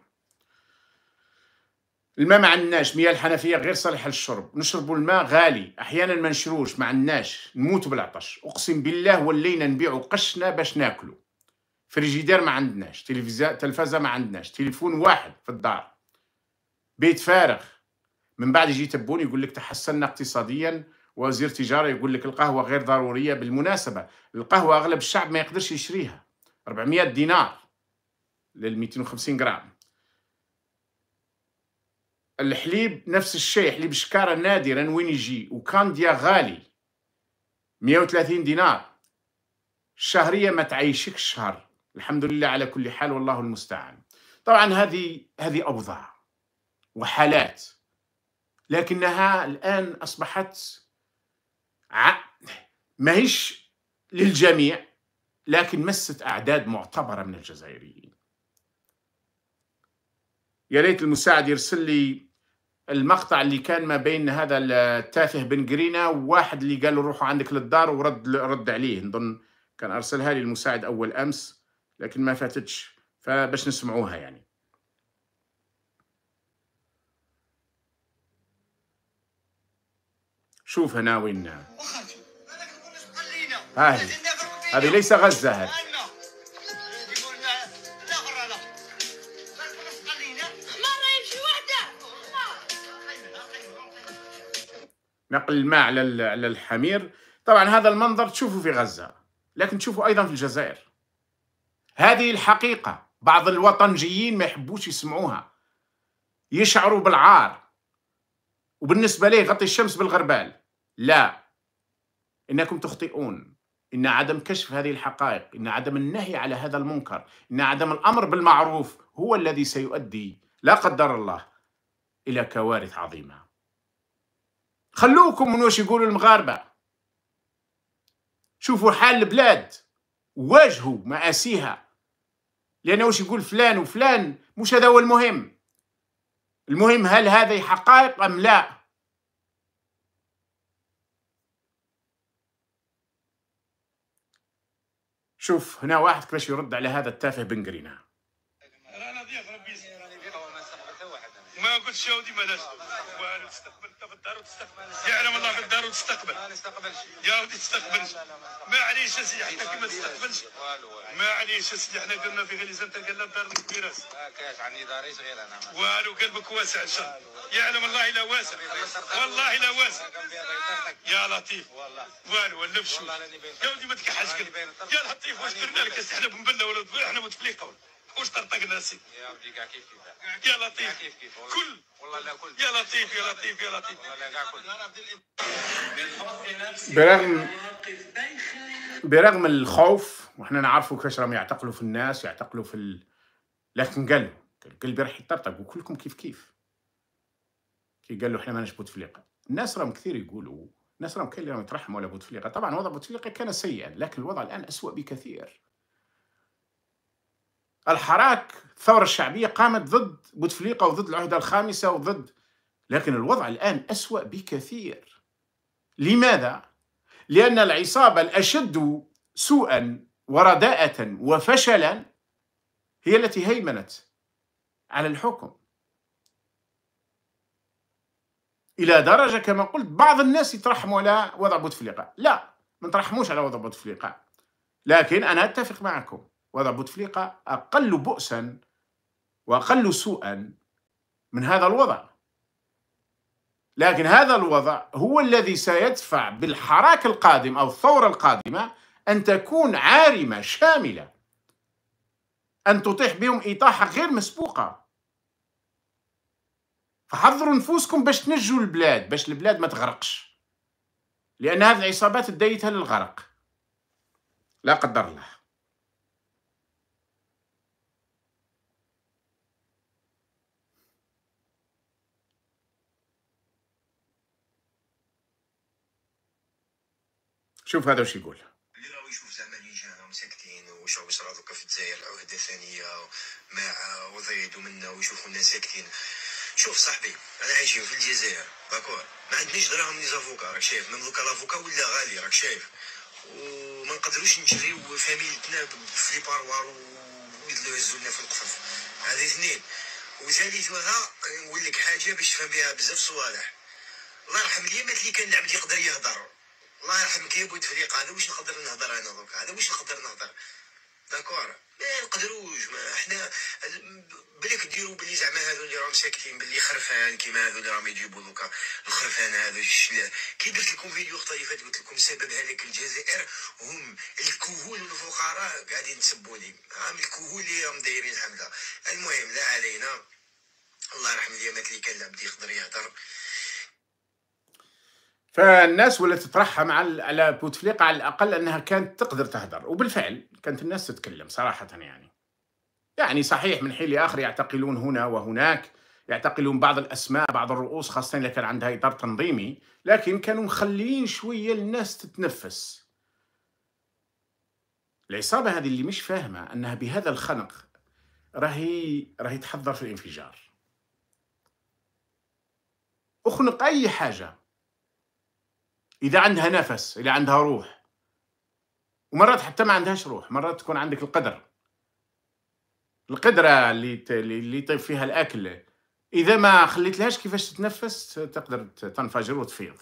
الماء ما عندناش مياه الحنفيه غير صالحه للشرب نشرب الماء غالي احيانا ما نشروش ما عندناش نموت بالعطش اقسم بالله ولينا نبيع قشنا باش ناكلو فريجيدير ما عندناش تلفزه تلفزه ما عندناش تليفون واحد في الدار بيت فارغ من بعد يجي تبون يقول لك تحسنا اقتصاديا وزير تجاره يقول لك القهوه غير ضروريه بالمناسبه القهوه اغلب الشعب ما يقدرش يشريها 400 دينار لل 250 جرام الحليب نفس الشيء حليب شكارة نادرا وين يجي وكانديا غالي 130 دينار الشهرية ما تعيشكش شهر الحمد لله على كل حال والله المستعان طبعا هذه هذه أوضاع وحالات لكنها الآن أصبحت ع... ماهيش للجميع لكن مست أعداد معتبرة من الجزائريين يا ريت المساعد يرسل لي المقطع اللي كان ما بين هذا التافه بن قرينه وواحد اللي قال له روحوا عندك للدار ورد رد عليه نظن كان ارسلها لي المساعد اول امس لكن ما فاتتش فباش نسمعوها يعني شوف هنا وين هاي هذه ليس غزه هذه نقل الماء على على الحمير طبعا هذا المنظر تشوفه في غزة لكن تشوفه أيضا في الجزائر هذه الحقيقة بعض الوطنجيين ما يحبوش يسمعوها يشعروا بالعار وبالنسبة ليه غطي الشمس بالغربال لا إنكم تخطئون إن عدم كشف هذه الحقائق إن عدم النهي على هذا المنكر إن عدم الأمر بالمعروف هو الذي سيؤدي لا قدر الله إلى كوارث عظيمة خلوكم من واش يقولوا المغاربة شوفوا حال البلاد واجهوا مآسيها لأن واش يقول فلان وفلان مش هذا هو المهم المهم هل هذه حقائق أم لا شوف هنا واحد كيفاش يرد على هذا التافه بنقرينا الشهودي ما داش وتستقبل انت في الدار وتستقبل يعلم الله في الدار وتستقبل ما نستقبلش يا ودي تستقبلش معليش اسيدي حنا كي ما تستقبلش معليش اسيدي حنا قلنا في غليزه انت قال لنا الدار كبيره كاش عني داري صغير انا والو قلبك واسع ان شاء الله يعلم الله الا واسع والله الا واسع يا لطيف والو ولا بشوف يا ودي ما تكحش قلبك يا لطيف واش درنا لك احنا بنبلة ولا احنا متفليقه واش طرطق ناسي يا ربي كاع كيف كيف يا لطيف كيف كيف كل والله لا كل يا لطيف يا لطيف يا لطيف والله كاع كل برغم برغم الخوف وحنا نعرفوا كاش راهم يعتقلوا في الناس يعتقلوا في ال... لكن قال له قلبي راح يطرطق وكلكم كيف كيف كي قال له حنا ماناش بوتفليقه الناس راهم كثير يقولوا الناس راهم كاين اللي راهم يترحموا على بوتفليقه طبعا وضع بوتفليقه كان سيئا لكن الوضع الان اسوء بكثير الحراك الثورة الشعبية قامت ضد بوتفليقة وضد العهدة الخامسة وضد لكن الوضع الآن أسوأ بكثير لماذا؟ لأن العصابة الأشد سوءا ورداءة وفشلا هي التي هيمنت على الحكم إلى درجة كما قلت بعض الناس يترحموا على وضع بوتفليقة لا ما نترحموش على وضع بوتفليقة لكن أنا أتفق معكم وضع بوتفليقة أقل بؤسا وأقل سوءا من هذا الوضع لكن هذا الوضع هو الذي سيدفع بالحراك القادم أو الثورة القادمة أن تكون عارمة شاملة أن تطيح بهم إطاحة غير مسبوقة فحضروا نفوسكم باش تنجوا البلاد باش البلاد ما تغرقش لأن هذه العصابات دايتها للغرق لا قدر الله شوف هذا وش يقول اللي راهو يشوف زعما لجان ساكتين وش صرا دوكا في الجزائر عهدة الثانيه مع وضيد ومنا ويشوفوا الناس ساكتين شوف صاحبي انا عايشين في الجزائر داكور ما عندناش دراهم لي زافوكا راك شايف ميم دوكا لافوكا ولا غالي راك شايف وما نقدروش نجريو فاميلتنا في لي باروار ويدلو لنا في القفف هذه اثنين وها نقول لك حاجه باش تفهم بها بزاف صوالح الله يرحم لي مات اللي كان العبد يقدر يهضر الله يرحم كيبو فريق هذا واش نقدر نهضر انا دوك هذا واش نقدر نهضر داكور ما نقدروش ما حنا بلي كديروا بلي زعما هذو اللي راهم ساكتين بلي خرفان كيما هذو اللي راهم يجيبوا دوكا الخرفان هذو الشلا كي درت لكم فيديو خطا اللي فات قلت لكم سبب هذاك الجزائر هم الكهول والفقراء قاعدين تسبوني هم الكهول اللي راهم دايرين لله المهم لا علينا الله يرحم اليمات اللي كان العبد يقدر يهضر فالناس ولا تترحم على على بوتفليقه على الاقل انها كانت تقدر تهدر وبالفعل كانت الناس تتكلم صراحه يعني يعني صحيح من حين لاخر يعتقلون هنا وهناك يعتقلون بعض الاسماء بعض الرؤوس خاصه اذا كان عندها اطار تنظيمي لكن كانوا مخليين شويه الناس تتنفس العصابه هذه اللي مش فاهمه انها بهذا الخنق راهي راهي تحضر في الانفجار اخنق اي حاجه اذا عندها نفس اذا عندها روح ومرات حتى ما عندهاش روح مرات تكون عندك القدر القدره اللي اللي يطيب فيها الاكل اذا ما خليتلهاش كيفاش تتنفس تقدر تنفجر وتفيض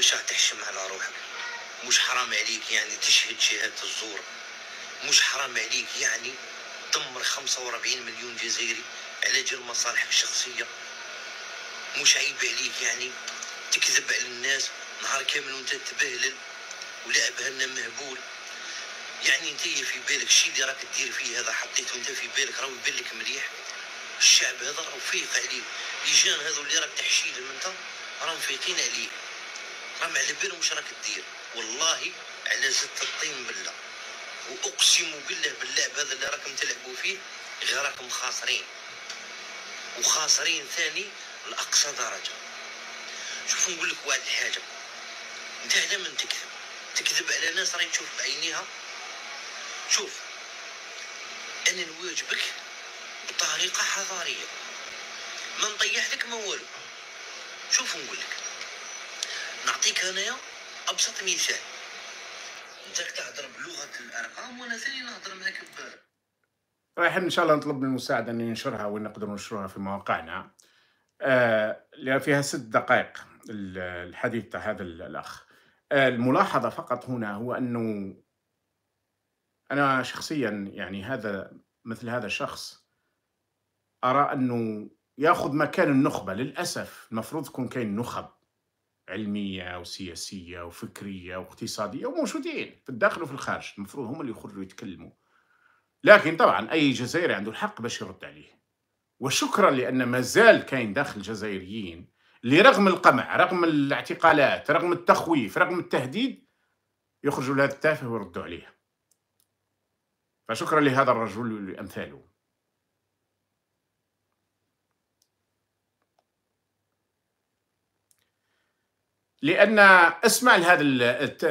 باش تحشم على روحك مش حرام عليك يعني تشهد شهادة الزور مش حرام عليك يعني دمر 45 مليون جزائري على جال مصالحك الشخصية مش عيب عليك يعني تكذب على الناس نهار كامل وانت تبهلل ولعبها لنا مهبول يعني انت في بالك الشيء اللي راك دير فيه هذا حطيته انت في بالك راه يبان لك مليح الشعب هذا راه فيق عليه لجان هذو اللي راك تحشيلهم انت راهم فيقين عليه ما على بالهم واش راك دير والله على زدت الطين بالله واقسم بالله باللعب هذا اللي راكم تلعبوا فيه غير راكم خاسرين وخاسرين ثاني لاقصى درجه شوف نقول لك واحد الحاجه انت على من تكذب تكذب على ناس راهي تشوف بعينيها شوف انا نواجبك بطريقه حضاريه ما نطيح لك ما والو شوف نقول لك نعطيك انايا ابسط مثال انت تهضر بلغه الارقام وانا ثاني نهضر معاك ب رايحين طيب، ان شاء الله نطلب من المساعده ان ننشرها وين نقدر ننشرها في مواقعنا آه فيها ست دقائق الحديث تاع هذا الاخ آه الملاحظه فقط هنا هو انه انا شخصيا يعني هذا مثل هذا الشخص ارى انه ياخذ مكان النخبه للاسف المفروض تكون كاين نخب علميه وسياسيه وفكريه واقتصاديه وموجودين في الداخل وفي الخارج المفروض هما اللي يخرجوا يتكلموا لكن طبعا اي جزائري عنده الحق باش يرد عليه وشكرا لان ما زال كاين داخل الجزائريين اللي رغم القمع رغم الاعتقالات رغم التخويف رغم التهديد يخرجوا لهذا التافه ويردوا عليه فشكرا لهذا الرجل وامثاله لان اسمع لهذا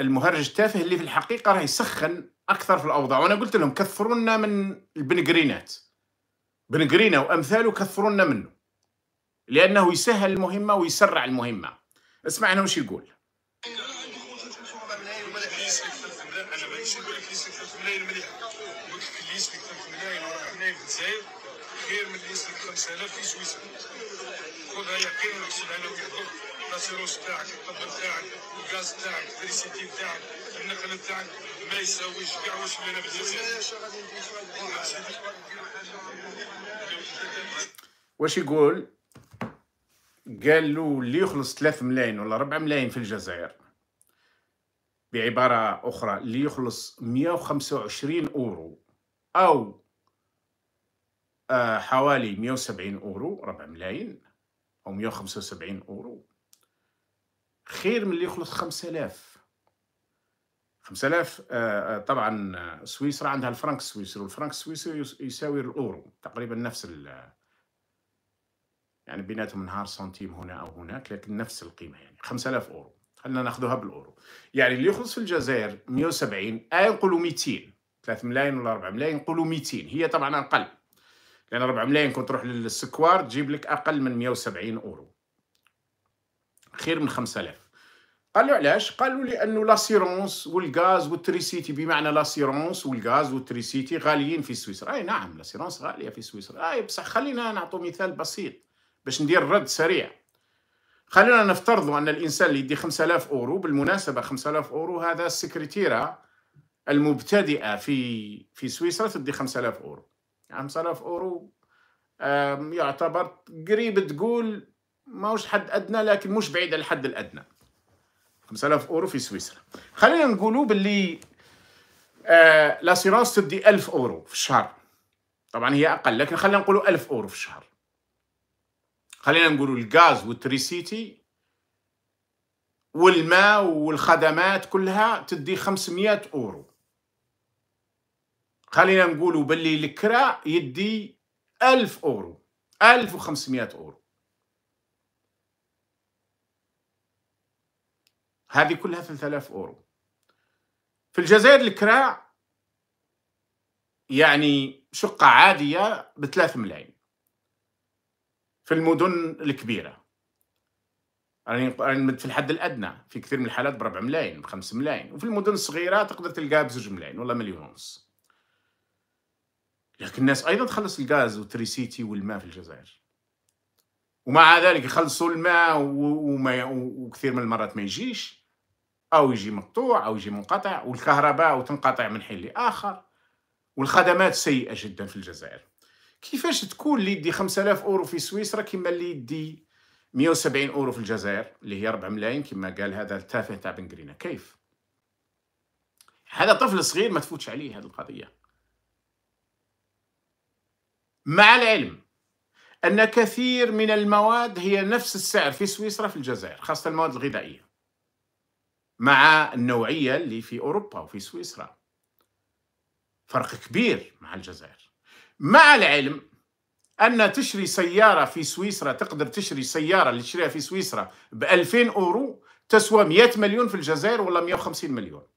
المهرج التافه اللي في الحقيقه راه يسخن اكثر في الاوضاع وانا قلت لهم كثروا لنا من البنقرينات بنقرينا وامثاله كثروا لنا منه لانه يسهل المهمه ويسرع المهمه اسمع انا وش يقول خير من اللي يسلك 5000 في سويسرا خذها يقين المقصود انا ويحضر الصاروخ تاعك القبر تاعك الغاز تاعك الكريسيتي تاعك النقل تاعك ما يساويش كاع واش اللي انا الجزائر واش يقول قال له اللي يخلص 3 ملايين ولا 4 ملايين في الجزائر بعبارة أخرى اللي يخلص 125 أورو أو آه، حوالي 170 أورو 4 ملايين أو 175 أورو خير من اللي يخلص 5000 5000 آه،, آه طبعا آه، سويسرا عندها الفرنك السويسري والفرنك السويسري يساوي الاورو تقريبا نفس ال يعني بيناتهم نهار سنتيم هنا او هناك لكن نفس القيمه يعني 5000 اورو خلينا ناخذوها بالاورو يعني اللي يخلص في الجزائر 170 اي نقولوا 200 3 ملايين ولا 4 ملايين نقولوا 200 هي طبعا اقل لان 4 ملايين كنت تروح للسكوار تجيب لك اقل من 170 اورو خير من 5000 قال له علاش قالوا لانه لاسيرونس والغاز والتريسيتي بمعنى لاسيرونس والغاز والتريسيتي غاليين في سويسرا اي نعم لاسيرونس غاليه في سويسرا اي بصح خلينا نعطو مثال بسيط باش ندير رد سريع خلينا نفترض ان الانسان اللي يدي 5000 اورو بالمناسبه 5000 اورو هذا السكرتيره المبتدئه في في سويسرا تدي 5000 اورو 5000 يعني اورو يعتبر قريب تقول ماهوش حد ادنى لكن مش بعيد على الحد الادنى 5000 اورو في سويسرا خلينا نقولوا باللي آه لاسيرانس تدي 1000 اورو في الشهر طبعا هي اقل لكن خلينا نقولوا 1000 اورو في الشهر خلينا نقولوا الغاز والتريسيتي والماء والخدمات كلها تدي 500 اورو خلينا نقولوا باللي الكرا يدي 1000 اورو 1500 اورو هذه كلها 3000 أورو في الجزائر الكراع يعني شقة عادية بثلاث ملايين في المدن الكبيرة يعني, يعني في الحد الأدنى في كثير من الحالات بربع ملايين بخمس ملايين وفي المدن الصغيرة تقدر تلقاها بزوج ملايين ولا مليون ونص لكن الناس أيضا تخلص الغاز والتريسيتي والماء في الجزائر ومع ذلك يخلصوا الماء وما وكثير من المرات ما يجيش أو يجي مقطوع أو يجي منقطع والكهرباء وتنقطع من حين لآخر والخدمات سيئة جدا في الجزائر كيفاش تكون اللي يدي 5000 أورو في سويسرا كما اللي يدي 170 أورو في الجزائر اللي هي 4 ملايين كما قال هذا التافه تاع بن كيف؟ هذا طفل صغير ما تفوتش عليه هذه القضية مع العلم أن كثير من المواد هي نفس السعر في سويسرا في الجزائر خاصة المواد الغذائية مع النوعية اللي في أوروبا وفي سويسرا فرق كبير مع الجزائر مع العلم أن تشري سيارة في سويسرا تقدر تشري سيارة اللي تشريها في سويسرا ب 2000 أورو تسوى 100 مليون في الجزائر ولا 150 مليون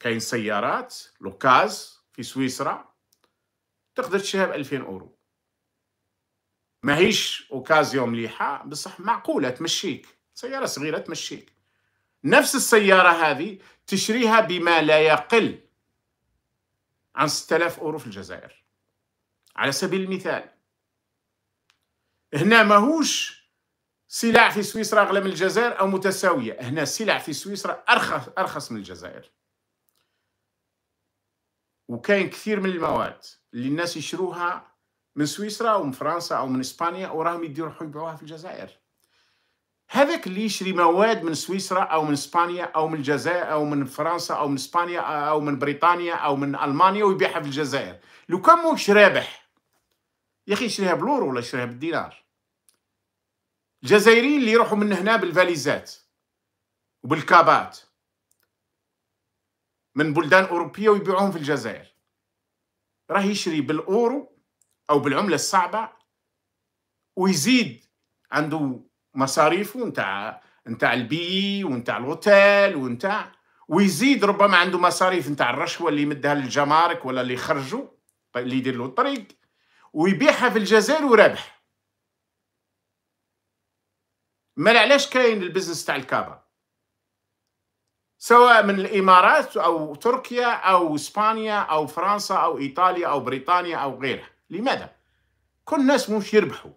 كاين سيارات لوكاز في سويسرا تقدر تشريها ب 2000 أورو ماهيش اوكازيو مليحه بصح معقوله تمشيك سياره صغيره تمشيك نفس السيارة هذه تشريها بما لا يقل عن 6000 أورو في الجزائر على سبيل المثال هنا ماهوش سلع في سويسرا أغلى من الجزائر أو متساوية هنا السلع في سويسرا أرخص, أرخص من الجزائر وكاين كثير من المواد اللي الناس يشروها من سويسرا او من فرنسا او من اسبانيا وراهم يديروا يبيعوها في الجزائر هذاك اللي يشري مواد من سويسرا او من اسبانيا او من الجزائر او من فرنسا او من اسبانيا او من بريطانيا او من المانيا ويبيعها في الجزائر لو كان موش رابح يا اخي يشريها بالورو ولا يشريها بالدينار الجزائريين اللي يروحوا من هنا بالفاليزات وبالكابات من بلدان اوروبيه ويبيعوهم في الجزائر راه يشري بالاورو او بالعمله الصعبه ويزيد عنده مصاريفه نتاع نتاع البيئي ونتاع الوتيل ونتاع ويزيد ربما عنده مصاريف نتاع الرشوه اللي يمدها للجمارك ولا اللي يخرجوا طيب، اللي يدير له الطريق ويبيعها في الجزائر ورابح ما علاش كاين البزنس تاع الكابا سواء من الامارات او تركيا او اسبانيا او فرنسا او ايطاليا او بريطانيا او غيرها لماذا كل الناس مش يربحوا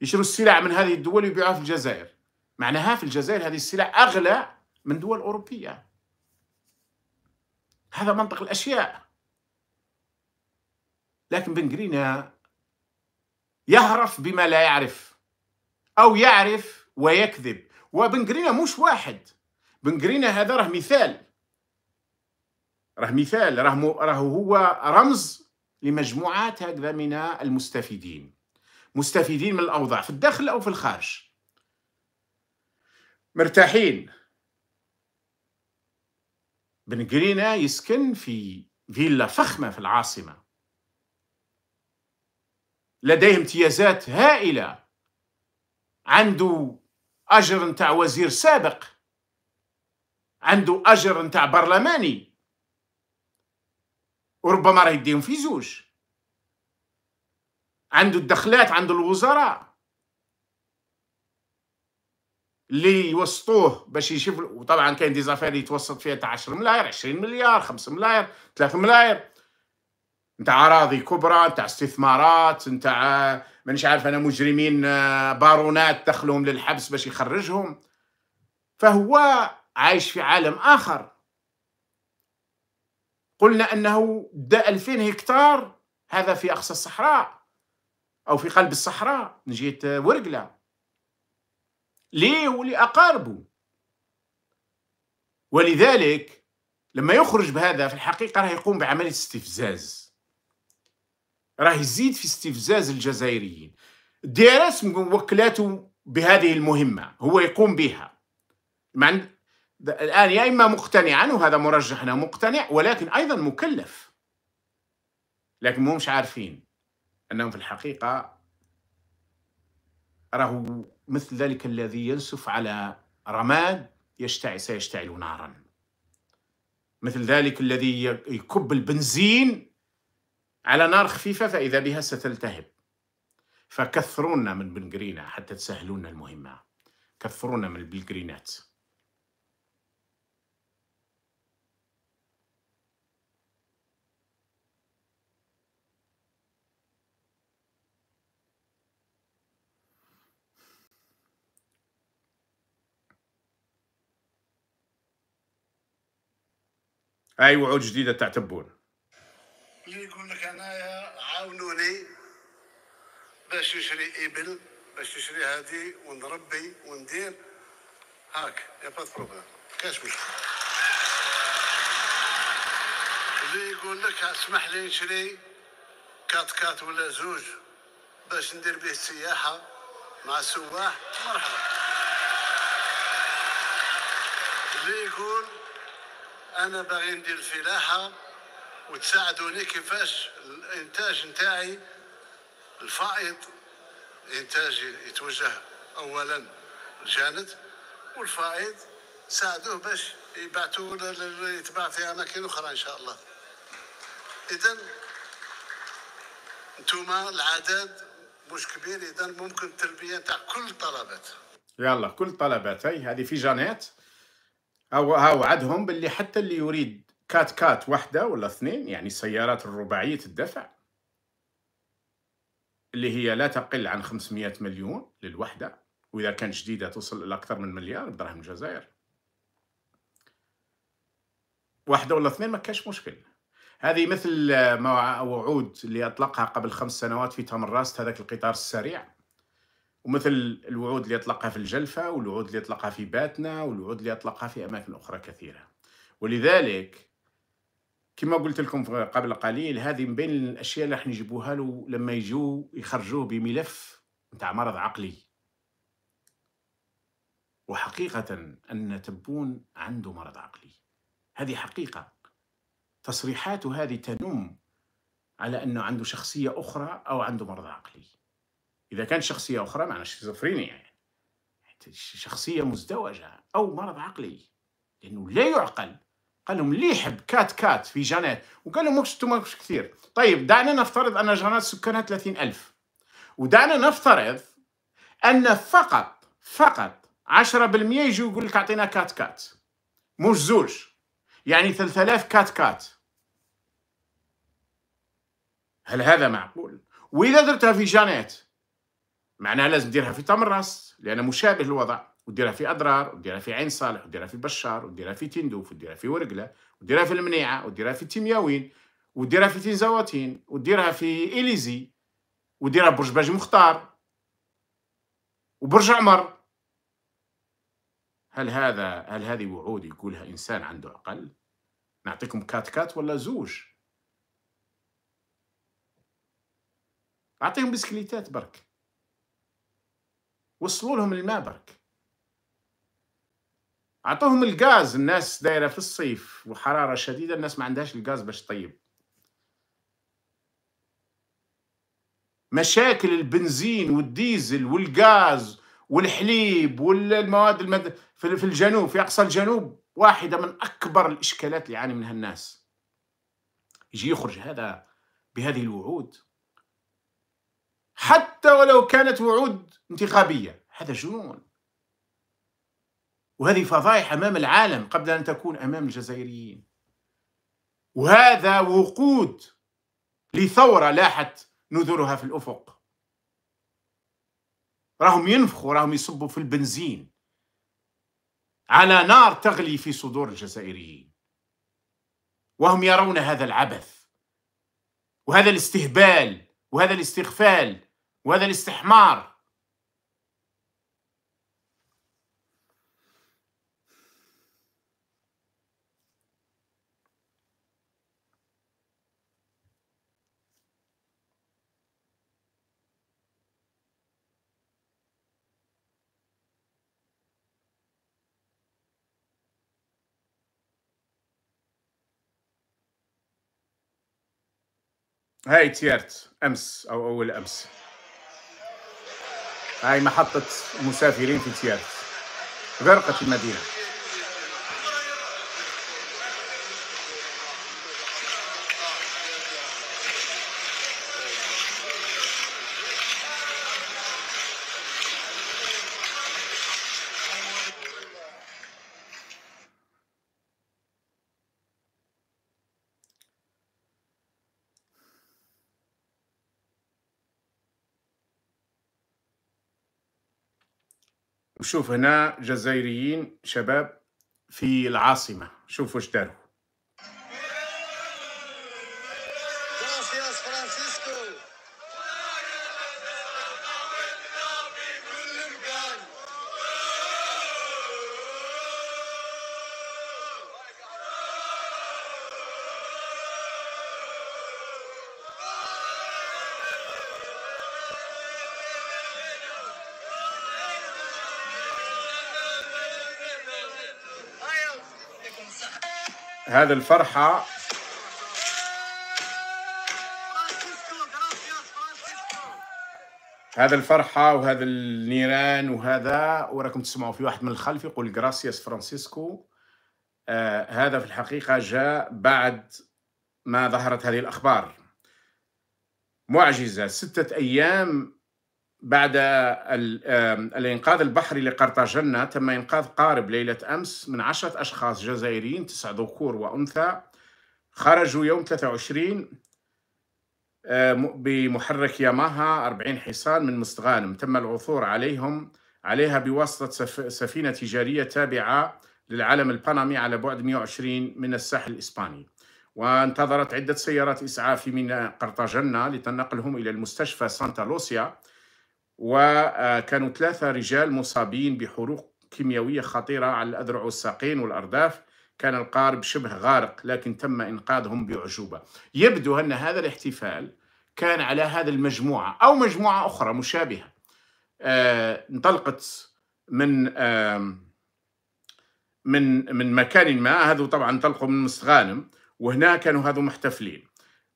يشروا السلع من هذه الدول ويبيعوها في الجزائر معناها في الجزائر هذه السلع أغلى من دول أوروبية هذا منطق الأشياء لكن بنجرينا يهرف بما لا يعرف أو يعرف ويكذب وبنجرينا مش واحد بنجرينا هذا راه مثال راه مثال راه هو رمز لمجموعات هكذا من المستفيدين مستفيدين من الأوضاع في الداخل أو في الخارج مرتاحين بن جرينا يسكن في فيلا فخمة في العاصمة لديه امتيازات هائلة عنده أجر نتاع وزير سابق عنده أجر نتاع برلماني وربما راه يديهم في زوج عنده الدخلات عند الوزراء اللي يوسطوه باش يشوف وطبعا كاين دي زافير يتوسط فيها تاع 10 ملاير 20 مليار 5 ملاير 3 ملاير نتاع اراضي كبرى نتاع استثمارات نتاع مانيش عارف انا مجرمين آه، بارونات دخلهم للحبس باش يخرجهم فهو عايش في عالم اخر قلنا انه دا 2000 هكتار هذا في اقصى الصحراء أو في قلب الصحراء جهه ورقلة ليه ولأقاربه ولذلك لما يخرج بهذا في الحقيقة راه يقوم بعملية استفزاز راه يزيد في استفزاز الجزائريين اس موكلاته بهذه المهمة هو يقوم بها مع الآن يا إما مقتنعا وهذا مرجحنا مقتنع ولكن أيضا مكلف لكن مو مش عارفين انهم في الحقيقه راهو مثل ذلك الذي ينسف على رماد يشتعل سيشتعل نارا مثل ذلك الذي يكب البنزين على نار خفيفة فإذا بها ستلتهب فكثرونا من بنجرينا حتى تسهلونا المهمة كثرونا من البلقرينات هاي وعود جديده تاع تبون اللي يقول لك انايا عاونوني باش نشري ابل باش نشري هذه ونربي وندير هاك يا با بروبليم كاش مشكل اللي يقول لك اسمح لي نشري كات كات ولا زوج باش ندير به السياحه مع السواح مرحبا اللي يقول انا باغي ندير الفلاحه وتساعدوني كيفاش الانتاج نتاعي الفائض الانتاج يتوجه اولا لجاند والفائض ساعدوه باش يبعثوا يتباع في اماكن اخرى ان شاء الله اذا انتم العدد مش كبير اذا ممكن التربيه تاع كل الطلبات يلا كل الطلبات هي هذه في جانيت او اوعدهم باللي حتى اللي يريد كات كات واحده ولا اثنين يعني السيارات الرباعيه الدفع اللي هي لا تقل عن 500 مليون للوحده واذا كان جديده توصل الى اكثر من مليار دراهم الجزائر واحده ولا اثنين ما كاش مشكل هذه مثل آه، ما وعود اللي اطلقها قبل خمس سنوات في تامراست هذاك القطار السريع ومثل الوعود اللي أطلقها في الجلفة والوعود اللي أطلقها في باتنا والوعود اللي أطلقها في أماكن أخرى كثيرة ولذلك كما قلت لكم قبل قليل هذه من بين الاشياء اللي راح نجيبوها له لما يجوا يخرجوه بملف نتاع مرض عقلي وحقيقة أن تبون عنده مرض عقلي هذه حقيقة تصريحاته هذه تنم على أنه عنده شخصية أخرى أو عنده مرض عقلي اذا كان شخصيه اخرى معنى شيزوفرينيا يعني, يعني شخصيه مزدوجه او مرض عقلي لانه لا يعقل قال لهم ليه يحب كات كات في جانات وقال لهم انتم مش كثير طيب دعنا نفترض ان جانات سكانها 30 ألف ودعنا نفترض ان فقط فقط 10% يجوا يقول لك اعطينا كات كات مش زوج يعني 3000 كات كات هل هذا معقول؟ واذا درتها في جانيت معناها لازم ديرها في تمرس لأن مشابه الوضع وديرها في أضرار وديرها في عين صالح وديرها في بشار وديرها في تندوف وديرها في ورقلة وديرها في المنيعة وديرها في تيمياوين وديرها في تنزواتين وديرها في إليزي وديرها برج باج مختار وبرج عمر هل هذا هل هذه وعود يقولها إنسان عنده عقل؟ نعطيكم كات كات ولا زوج؟ أعطيهم بسكليتات برك وصلوا لهم الماء برك اعطوهم الغاز الناس دايره في الصيف وحراره شديده الناس ما عندهاش الغاز باش تطيب مشاكل البنزين والديزل والغاز والحليب والمواد المد... في الجنوب في اقصى الجنوب واحده من اكبر الاشكالات اللي يعاني منها الناس يجي يخرج هذا بهذه الوعود حتى ولو كانت وعود انتخابية هذا جنون وهذه فضائح أمام العالم قبل أن تكون أمام الجزائريين وهذا وقود لثورة لاحت نذرها في الأفق راهم ينفخوا راهم يصبوا في البنزين على نار تغلي في صدور الجزائريين وهم يرون هذا العبث وهذا الاستهبال وهذا الاستغفال وهذا الاستحمار هاي تيارت امس او اول امس هاي محطه مسافرين في تيارت غرقت المدينه وشوف هنا جزائريين شباب في العاصمة شوفوا ايش داروا هذا الفرحة هذا الفرحة وهذا النيران وهذا وراكم تسمعوا في واحد من الخلف يقول غراسياس فرانسيسكو آه هذا في الحقيقة جاء بعد ما ظهرت هذه الأخبار معجزة ستة أيام بعد الإنقاذ البحري لقرطاجنة تم إنقاذ قارب ليلة أمس من عشرة أشخاص جزائريين تسع ذكور وأنثى خرجوا يوم 23 بمحرك ياماها 40 حصان من مستغانم تم العثور عليهم عليها بواسطة سفينة تجارية تابعة للعالم البنمي على بعد 120 من الساحل الإسباني وانتظرت عدة سيارات إسعاف من قرطاجنة لتنقلهم إلى المستشفى سانتا لوسيا وكانوا ثلاثة رجال مصابين بحروق كيميائية خطيرة على الأذرع والساقين والأرداف كان القارب شبه غارق لكن تم إنقاذهم بأعجوبة يبدو أن هذا الاحتفال كان على هذه المجموعة أو مجموعة أخرى مشابهة آه، انطلقت من من من مكان ما هذو طبعا انطلقوا من مستغانم وهنا كانوا هذو محتفلين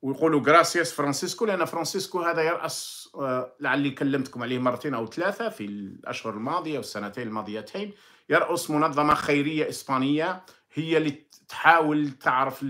ويقولوا غراسياس فرانسيسكو لان فرانسيسكو هذا يراس آه، لعلي كلمتكم عليه مرتين او ثلاثه في الاشهر الماضيه والسنتين الماضيتين يراس منظمه خيريه اسبانيه هي اللي تحاول تعرف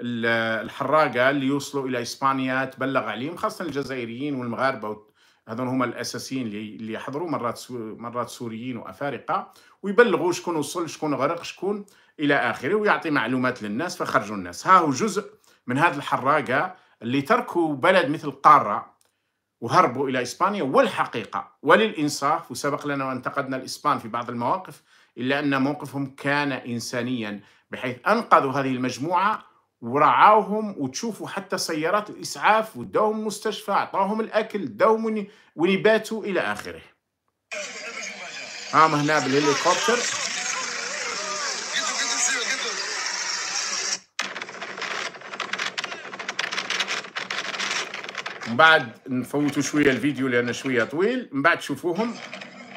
الحراقه اللي يوصلوا الى اسبانيا تبلغ عليهم خاصه الجزائريين والمغاربه هذول هما الاساسيين اللي يحضروا مرات مرات سوريين وافارقه ويبلغوا شكون وصل شكون غرق شكون الى اخره ويعطي معلومات للناس فخرجوا الناس ها هو جزء من هذه الحراقة اللي تركوا بلد مثل قارة وهربوا إلى إسبانيا والحقيقة وللإنصاف وسبق لنا وانتقدنا الإسبان في بعض المواقف إلا أن موقفهم كان إنسانيا بحيث أنقذوا هذه المجموعة ورعاوهم وتشوفوا حتى سيارات الإسعاف وداهم مستشفى أعطاهم الأكل داهم ونباتوا إلى آخره هام هنا بالهليكوبتر من بعد نفوتوا شويه الفيديو لان شويه طويل من بعد تشوفوهم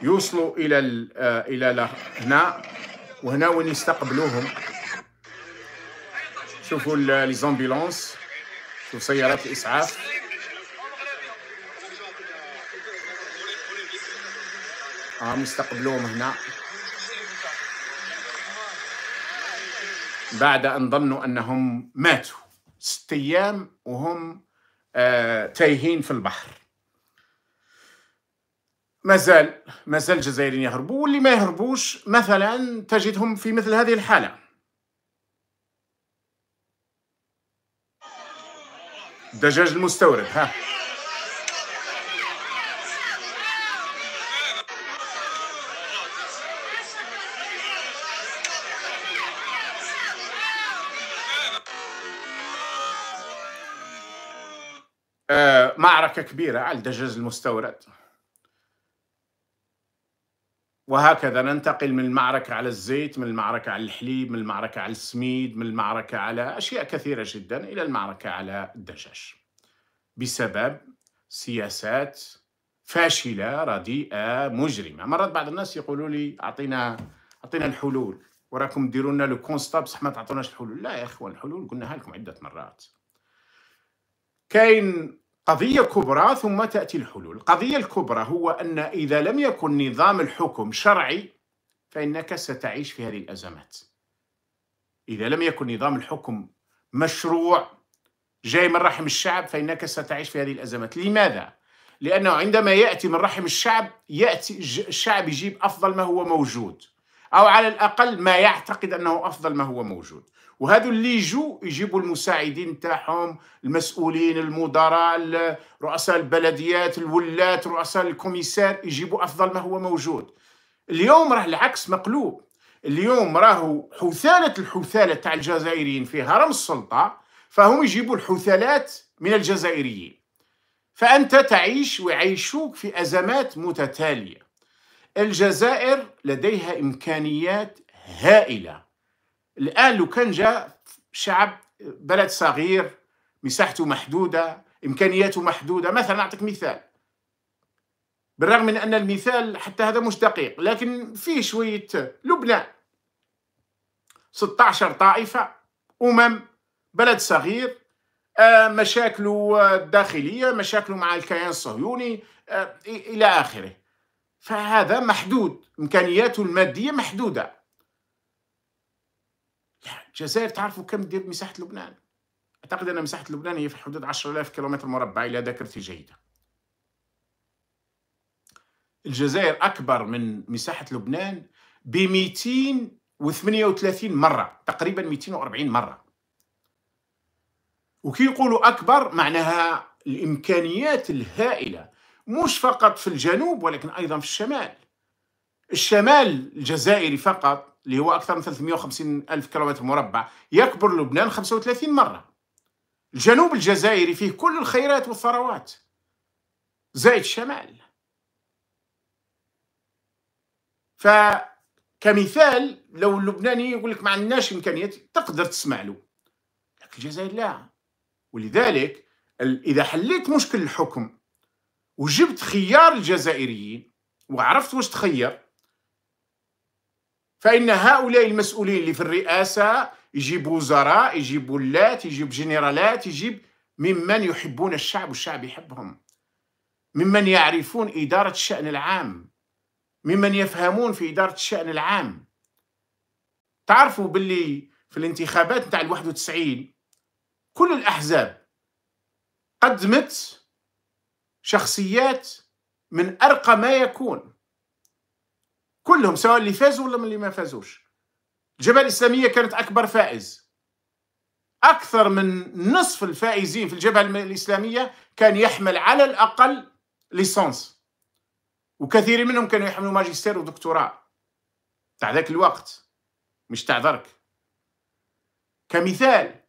يوصلوا الى آه، الى هنا وهنا وين يستقبلوهم شوفوا لي زومبيلونس شوفوا سيارات الاسعاف هم آه، يستقبلوهم هنا بعد ان ظنوا انهم ماتوا ست ايام وهم آه، تايهين في البحر مازال مازال الجزائريين يهربوا واللي ما يهربوش مثلا تجدهم في مثل هذه الحاله دجاج المستورد ها معركة كبيرة على الدجاج المستورد وهكذا ننتقل من المعركة على الزيت من المعركة على الحليب من المعركة على السميد من المعركة على أشياء كثيرة جدا إلى المعركة على الدجاج بسبب سياسات فاشلة رديئة مجرمة مرات بعض الناس يقولوا لي أعطينا أعطينا الحلول وراكم ديرونا لو كونستا بصح ما تعطوناش الحلول لا يا إخوان الحلول قلناها لكم عدة مرات كاين قضية كبرى ثم تأتي الحلول القضية الكبرى هو أن إذا لم يكن نظام الحكم شرعي فإنك ستعيش في هذه الأزمات إذا لم يكن نظام الحكم مشروع جاي من رحم الشعب فإنك ستعيش في هذه الأزمات لماذا؟ لأنه عندما يأتي من رحم الشعب يأتي الشعب يجيب أفضل ما هو موجود أو على الأقل ما يعتقد أنه أفضل ما هو موجود وهذو اللي يجوا يجيبوا المساعدين تاعهم المسؤولين المدراء رؤساء البلديات الولات رؤساء الكوميسار يجيبوا أفضل ما هو موجود اليوم راه العكس مقلوب اليوم راهو حثالة الحثالة تاع الجزائريين في هرم السلطة فهم يجيبوا الحثالات من الجزائريين فأنت تعيش ويعيشوك في أزمات متتالية الجزائر لديها إمكانيات هائلة الآن لو كان جاء شعب بلد صغير مساحته محدودة إمكانياته محدودة مثلا أعطيك مثال بالرغم من أن المثال حتى هذا مش دقيق لكن فيه شوية لبنان 16 طائفة أمم بلد صغير آه، مشاكله الداخلية مشاكله مع الكيان الصهيوني آه، إلى آخره فهذا محدود إمكانياته المادية محدودة الجزائر تعرفوا كم دير مساحة لبنان أعتقد أن مساحة لبنان هي في حدود 10000 كيلومتر مربع إلى ذاكرتي جيدة الجزائر أكبر من مساحة لبنان ب 238 مرة تقريبا 240 مرة وكي نقولوا أكبر معناها الإمكانيات الهائلة مش فقط في الجنوب ولكن أيضا في الشمال الشمال الجزائري فقط اللي هو أكثر من 350 ألف كيلومتر مربع يكبر لبنان 35 مرة الجنوب الجزائري فيه كل الخيرات والثروات زائد الشمال فكمثال لو اللبناني يقول لك ما عندناش إمكانيات تقدر تسمع له لكن الجزائر لا ولذلك إذا حليت مشكل الحكم وجبت خيار الجزائريين وعرفت واش تخير فإن هؤلاء المسؤولين اللي في الرئاسة يجيبوا وزراء يجيبوا ولات يجيب جنرالات يجيب ممن يحبون الشعب والشعب يحبهم ممن يعرفون إدارة الشأن العام ممن يفهمون في إدارة الشأن العام تعرفوا باللي في الانتخابات نتاع ال 91 كل الأحزاب قدمت شخصيات من أرقى ما يكون كلهم سواء اللي فازوا ولا من اللي ما فازوش الجبهه الاسلاميه كانت اكبر فائز اكثر من نصف الفائزين في الجبهه الاسلاميه كان يحمل على الاقل ليسونس وكثير منهم كانوا يحملوا ماجستير ودكتوراه تاع ذاك الوقت مش تاع درك كمثال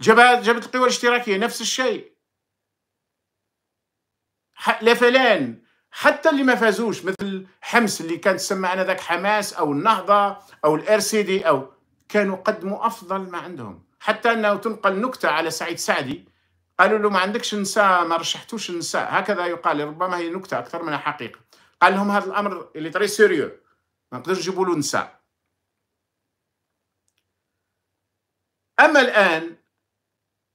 جبهة جبهة القوى الاشتراكية نفس الشيء لا فلان حتى اللي ما فازوش مثل حمص اللي كانت تسمى انا ذاك حماس او النهضه او الار سي دي او كانوا قدموا افضل ما عندهم حتى انه تنقل نكته على سعيد سعدي قالوا له ما عندكش نساء ما رشحتوش نساء هكذا يقال ربما هي نكته اكثر منها حقيقه قال لهم هذا الامر اللي تري سيريو ما نقدرش نجيبوا له نساء اما الان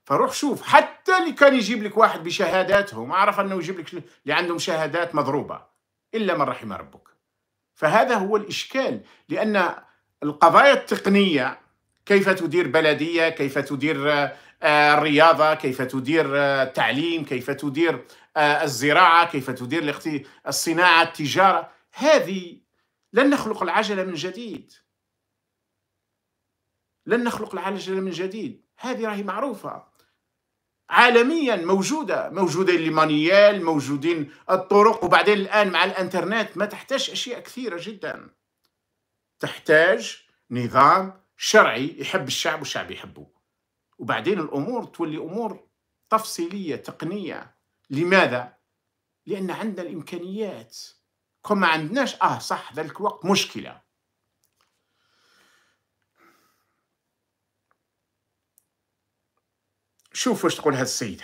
فروح شوف حتى اللي كان يجيب لك واحد ما عرف انه يجيب لك اللي عندهم شهادات مضروبه الا من رحم ربك فهذا هو الاشكال لان القضايا التقنيه كيف تدير بلديه كيف تدير آه، الرياضه كيف تدير آه، التعليم كيف تدير آه، الزراعه كيف تدير الصناعه التجاره هذه لن نخلق العجله من جديد لن نخلق العجله من جديد هذه راهي معروفه عالميا موجوده موجودين ليمانيال موجودين الطرق وبعدين الان مع الانترنت ما تحتاج اشياء كثيره جدا تحتاج نظام شرعي يحب الشعب والشعب يحبه وبعدين الامور تولي امور تفصيليه تقنيه لماذا لان عندنا الامكانيات كون ما عندناش اه صح ذلك الوقت مشكله شوف واش تقول هاد السيده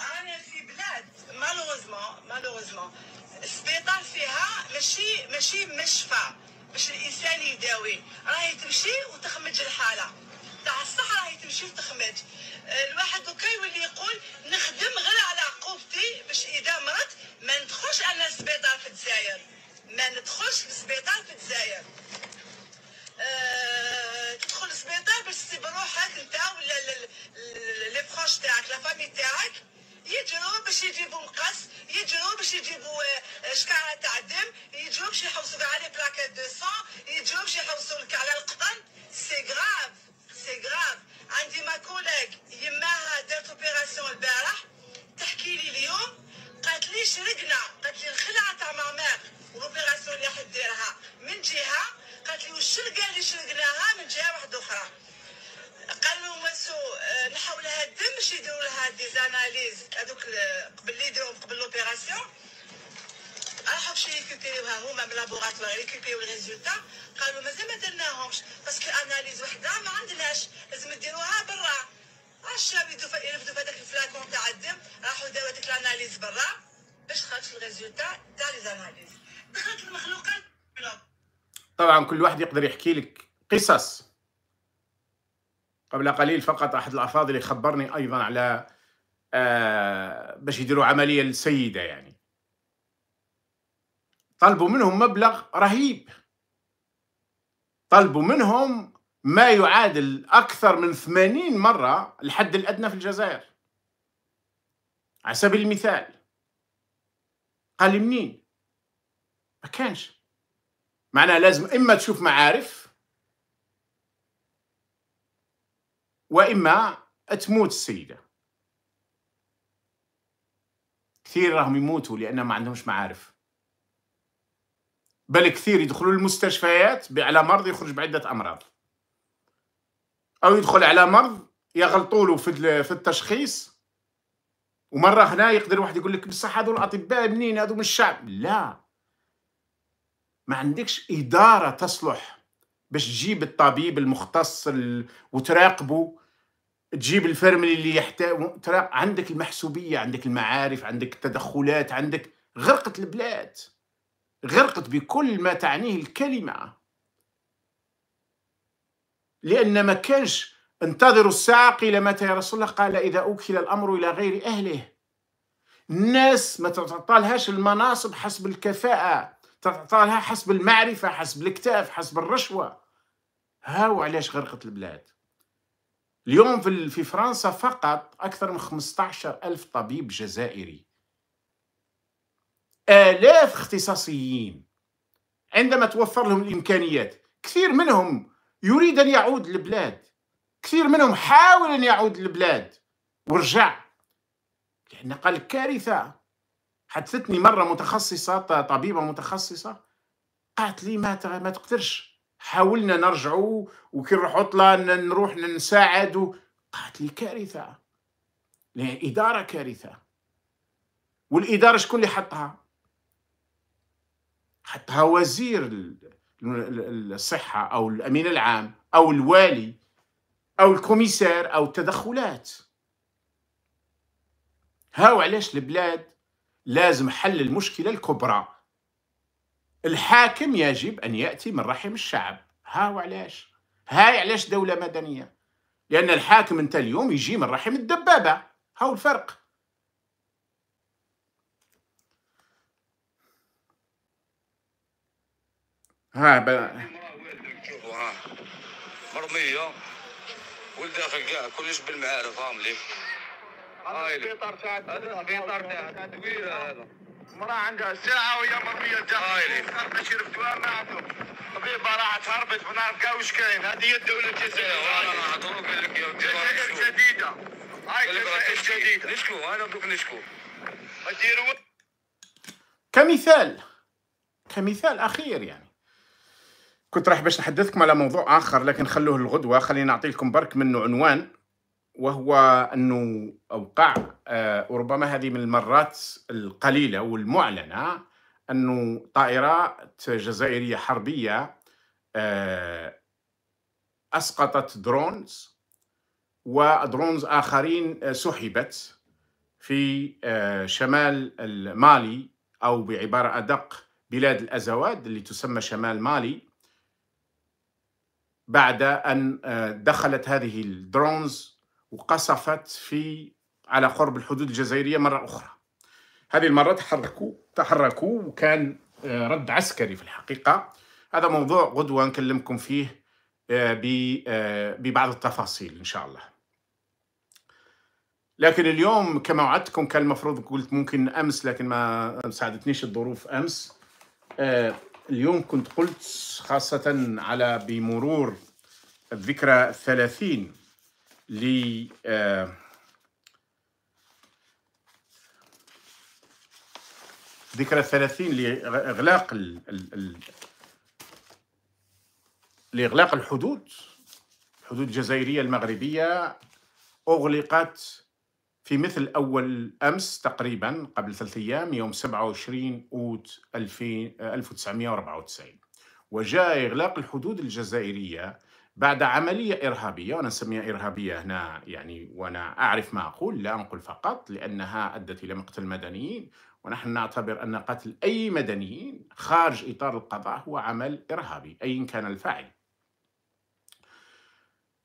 انا في بلاد مالوزمون مالوزمون السبيطار فيها ماشي ماشي مشفى باش الانسان يداوي راهي تمشي وتخمج الحاله تاع الصح راهي تمشي وتخمج الواحد دوكا يولي يقول نخدم غير على عقوبتي باش اذا مرت ما ندخلش انا السبيطار في الجزائر ما ندخلش السبيطار في الجزائر أه السبيطار باش تسيب روحك انت ولا لي بروش تاعك لا فامي تاعك يجرو باش يجيبو مقص يجرو باش يجيبو شكاره تاع الدم يجرو باش يحوسو على بلاكات دو سون يجرو باش يحوسو لك على القطن سي غراف سي غراف عندي ما كوليك يماها دارت اوبيراسيون البارح تحكي لي اليوم قالت لي شرقنا قالت لي الخلعه تاع ماماك والاوبيراسيون اللي راح ديرها من جهه قالت لي والشرق قال لي شرقناها من جهه واحده اخرى قالوا مسو آه، نحاو لها الدم باش يديروا لها ديزاناليز هذوك قبل اللي يديروهم قبل لوبيراسيون راحوا باش يكيبيوها هما من لابوغاتوار يكيبيو الريزولتا قالوا مازال ما درناهمش باسكو اناليز وحده ما عندناش لازم ديروها برا الشباب يرفدوا في هذاك الفلاكون تاع الدم راحوا داروا هذيك الاناليز برا باش خرجت الريزولتا تاع ليزاناليز دخلت المخلوقات طبعا كل واحد يقدر يحكي لك قصص قبل قليل فقط احد الافاضل يخبرني ايضا على آه باش يديروا عمليه للسيده يعني طلبوا منهم مبلغ رهيب طلبوا منهم ما يعادل اكثر من 80 مره الحد الادنى في الجزائر على سبيل المثال قال منين ما كانش معناها لازم إما تشوف معارف وإما تموت السيدة كثير راهم يموتوا لأنهم ما عندهمش معارف بل كثير يدخلوا المستشفيات على مرض يخرج بعدة أمراض أو يدخل على مرض يغلطوا له في التشخيص ومرة هنا يقدر واحد يقول لك بصح هذو الأطباء منين هذو من الشعب لا ما عندكش إدارة تصلح باش تجيب الطبيب المختص وتراقبه تجيب الفرملي اللي يحتاج عندك المحسوبية عندك المعارف عندك التدخلات عندك غرقت البلاد غرقت بكل ما تعنيه الكلمة لأن ما كانش انتظروا الساعة قيل متى يا رسول الله قال إذا أوكل الأمر إلى غير أهله الناس ما تعطالهاش المناصب حسب الكفاءة تعطالها حسب المعرفه حسب الاكتاف حسب الرشوه هاو علاش غرقت البلاد اليوم في في فرنسا فقط اكثر من 15 الف طبيب جزائري الاف اختصاصيين عندما توفر لهم الامكانيات كثير منهم يريد ان يعود للبلاد كثير منهم حاول ان يعود للبلاد ورجع لان قال كارثه حدثتني مرة متخصصة طبيبة متخصصة قالت لي ما ما تقدرش حاولنا نرجعوا وكي نروح عطلة نروح نساعد قالت لي كارثة الإدارة كارثة والإدارة شكون اللي حطها حطها وزير الصحة أو الأمين العام أو الوالي أو الكوميسار أو التدخلات هاو علاش البلاد لازم حل المشكلة الكبرى الحاكم يجب أن يأتي من رحم الشعب ها وعلاش هاي علاش دولة مدنية لأن الحاكم أنت اليوم يجي من رحم الدبابة هاو الفرق ها بلا مرضية والداخل كاع كلش بالمعارف فاهم السبيطار عندها وهي مرمية ما طبيبة كاين هذه هي الدولة الجزائرية انا لك هاي نشكو انا نشكو كمثال كمثال اخير يعني كنت راح باش نحدثكم على موضوع اخر لكن خلوه الغدوه خليني نعطي لكم برك منه عنوان وهو انه اوقع وربما آه، هذه من المرات القليله والمعلنه انه طائرات جزائريه حربيه آه، اسقطت درونز ودرونز اخرين آه، سحبت في شمال مالي او بعباره ادق بلاد الازواد اللي تسمى شمال مالي بعد ان دخلت هذه الدرونز وقصفت في على قرب الحدود الجزائريه مره اخرى هذه المره تحركوا تحركوا وكان آه، رد عسكري في الحقيقه هذا موضوع غدوه نكلمكم فيه آه، آه، ببعض التفاصيل ان شاء الله لكن اليوم كما وعدتكم كان المفروض قلت ممكن امس لكن ما ساعدتنيش الظروف امس اليوم كنت قلت خاصه على بمرور الذكرى الثلاثين ل آه، ذكرى الثلاثين لإغلاق ال... لإغلاق الحدود الحدود الجزائرية المغربية أغلقت في مثل أول أمس تقريبا قبل ثلاث أيام يوم 27 أوت 1994 آه، وجاء إغلاق الحدود الجزائرية بعد عملية إرهابية وأنا أسميها إرهابية هنا يعني وأنا أعرف ما أقول لا أنقل فقط لأنها أدت إلى مقتل مدنيين ونحن نعتبر أن قتل أي مدنيين خارج إطار القضاء هو عمل إرهابي أيا كان الفاعل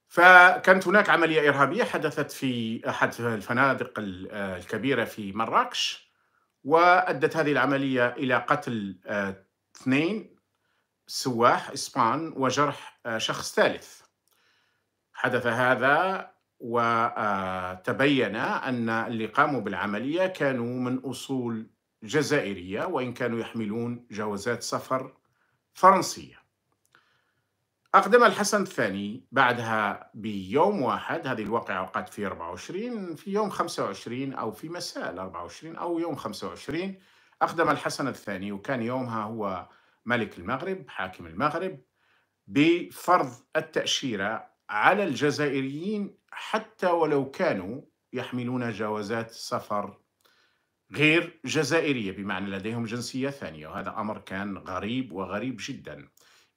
فكانت هناك عملية إرهابية حدثت في أحد الفنادق الكبيرة في مراكش وأدت هذه العملية إلى قتل آه، اثنين سواح إسبان وجرح آه، شخص ثالث حدث هذا وتبين آه، أن اللي قاموا بالعملية كانوا من أصول جزائرية وإن كانوا يحملون جوازات سفر فرنسية أقدم الحسن الثاني بعدها بيوم واحد هذه الواقعة وقعت في 24 في يوم 25 أو في مساء 24 أو يوم 25 أقدم الحسن الثاني وكان يومها هو ملك المغرب حاكم المغرب بفرض التأشيرة على الجزائريين حتى ولو كانوا يحملون جوازات سفر غير جزائرية بمعنى لديهم جنسية ثانية وهذا أمر كان غريب وغريب جدا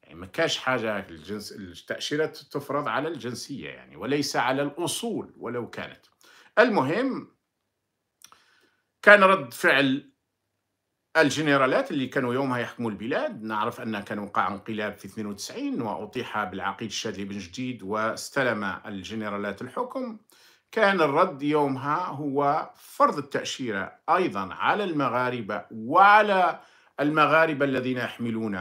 يعني ما كاش حاجة الجنس التأشيرة تفرض على الجنسية يعني وليس على الأصول ولو كانت المهم كان رد فعل الجنرالات اللي كانوا يومها يحكموا البلاد نعرف أن كان وقع انقلاب في 92 وأطيح بالعقيد الشاذلي بن جديد واستلم الجنرالات الحكم كان الرد يومها هو فرض التأشيرة أيضا على المغاربة وعلى المغاربة الذين يحملون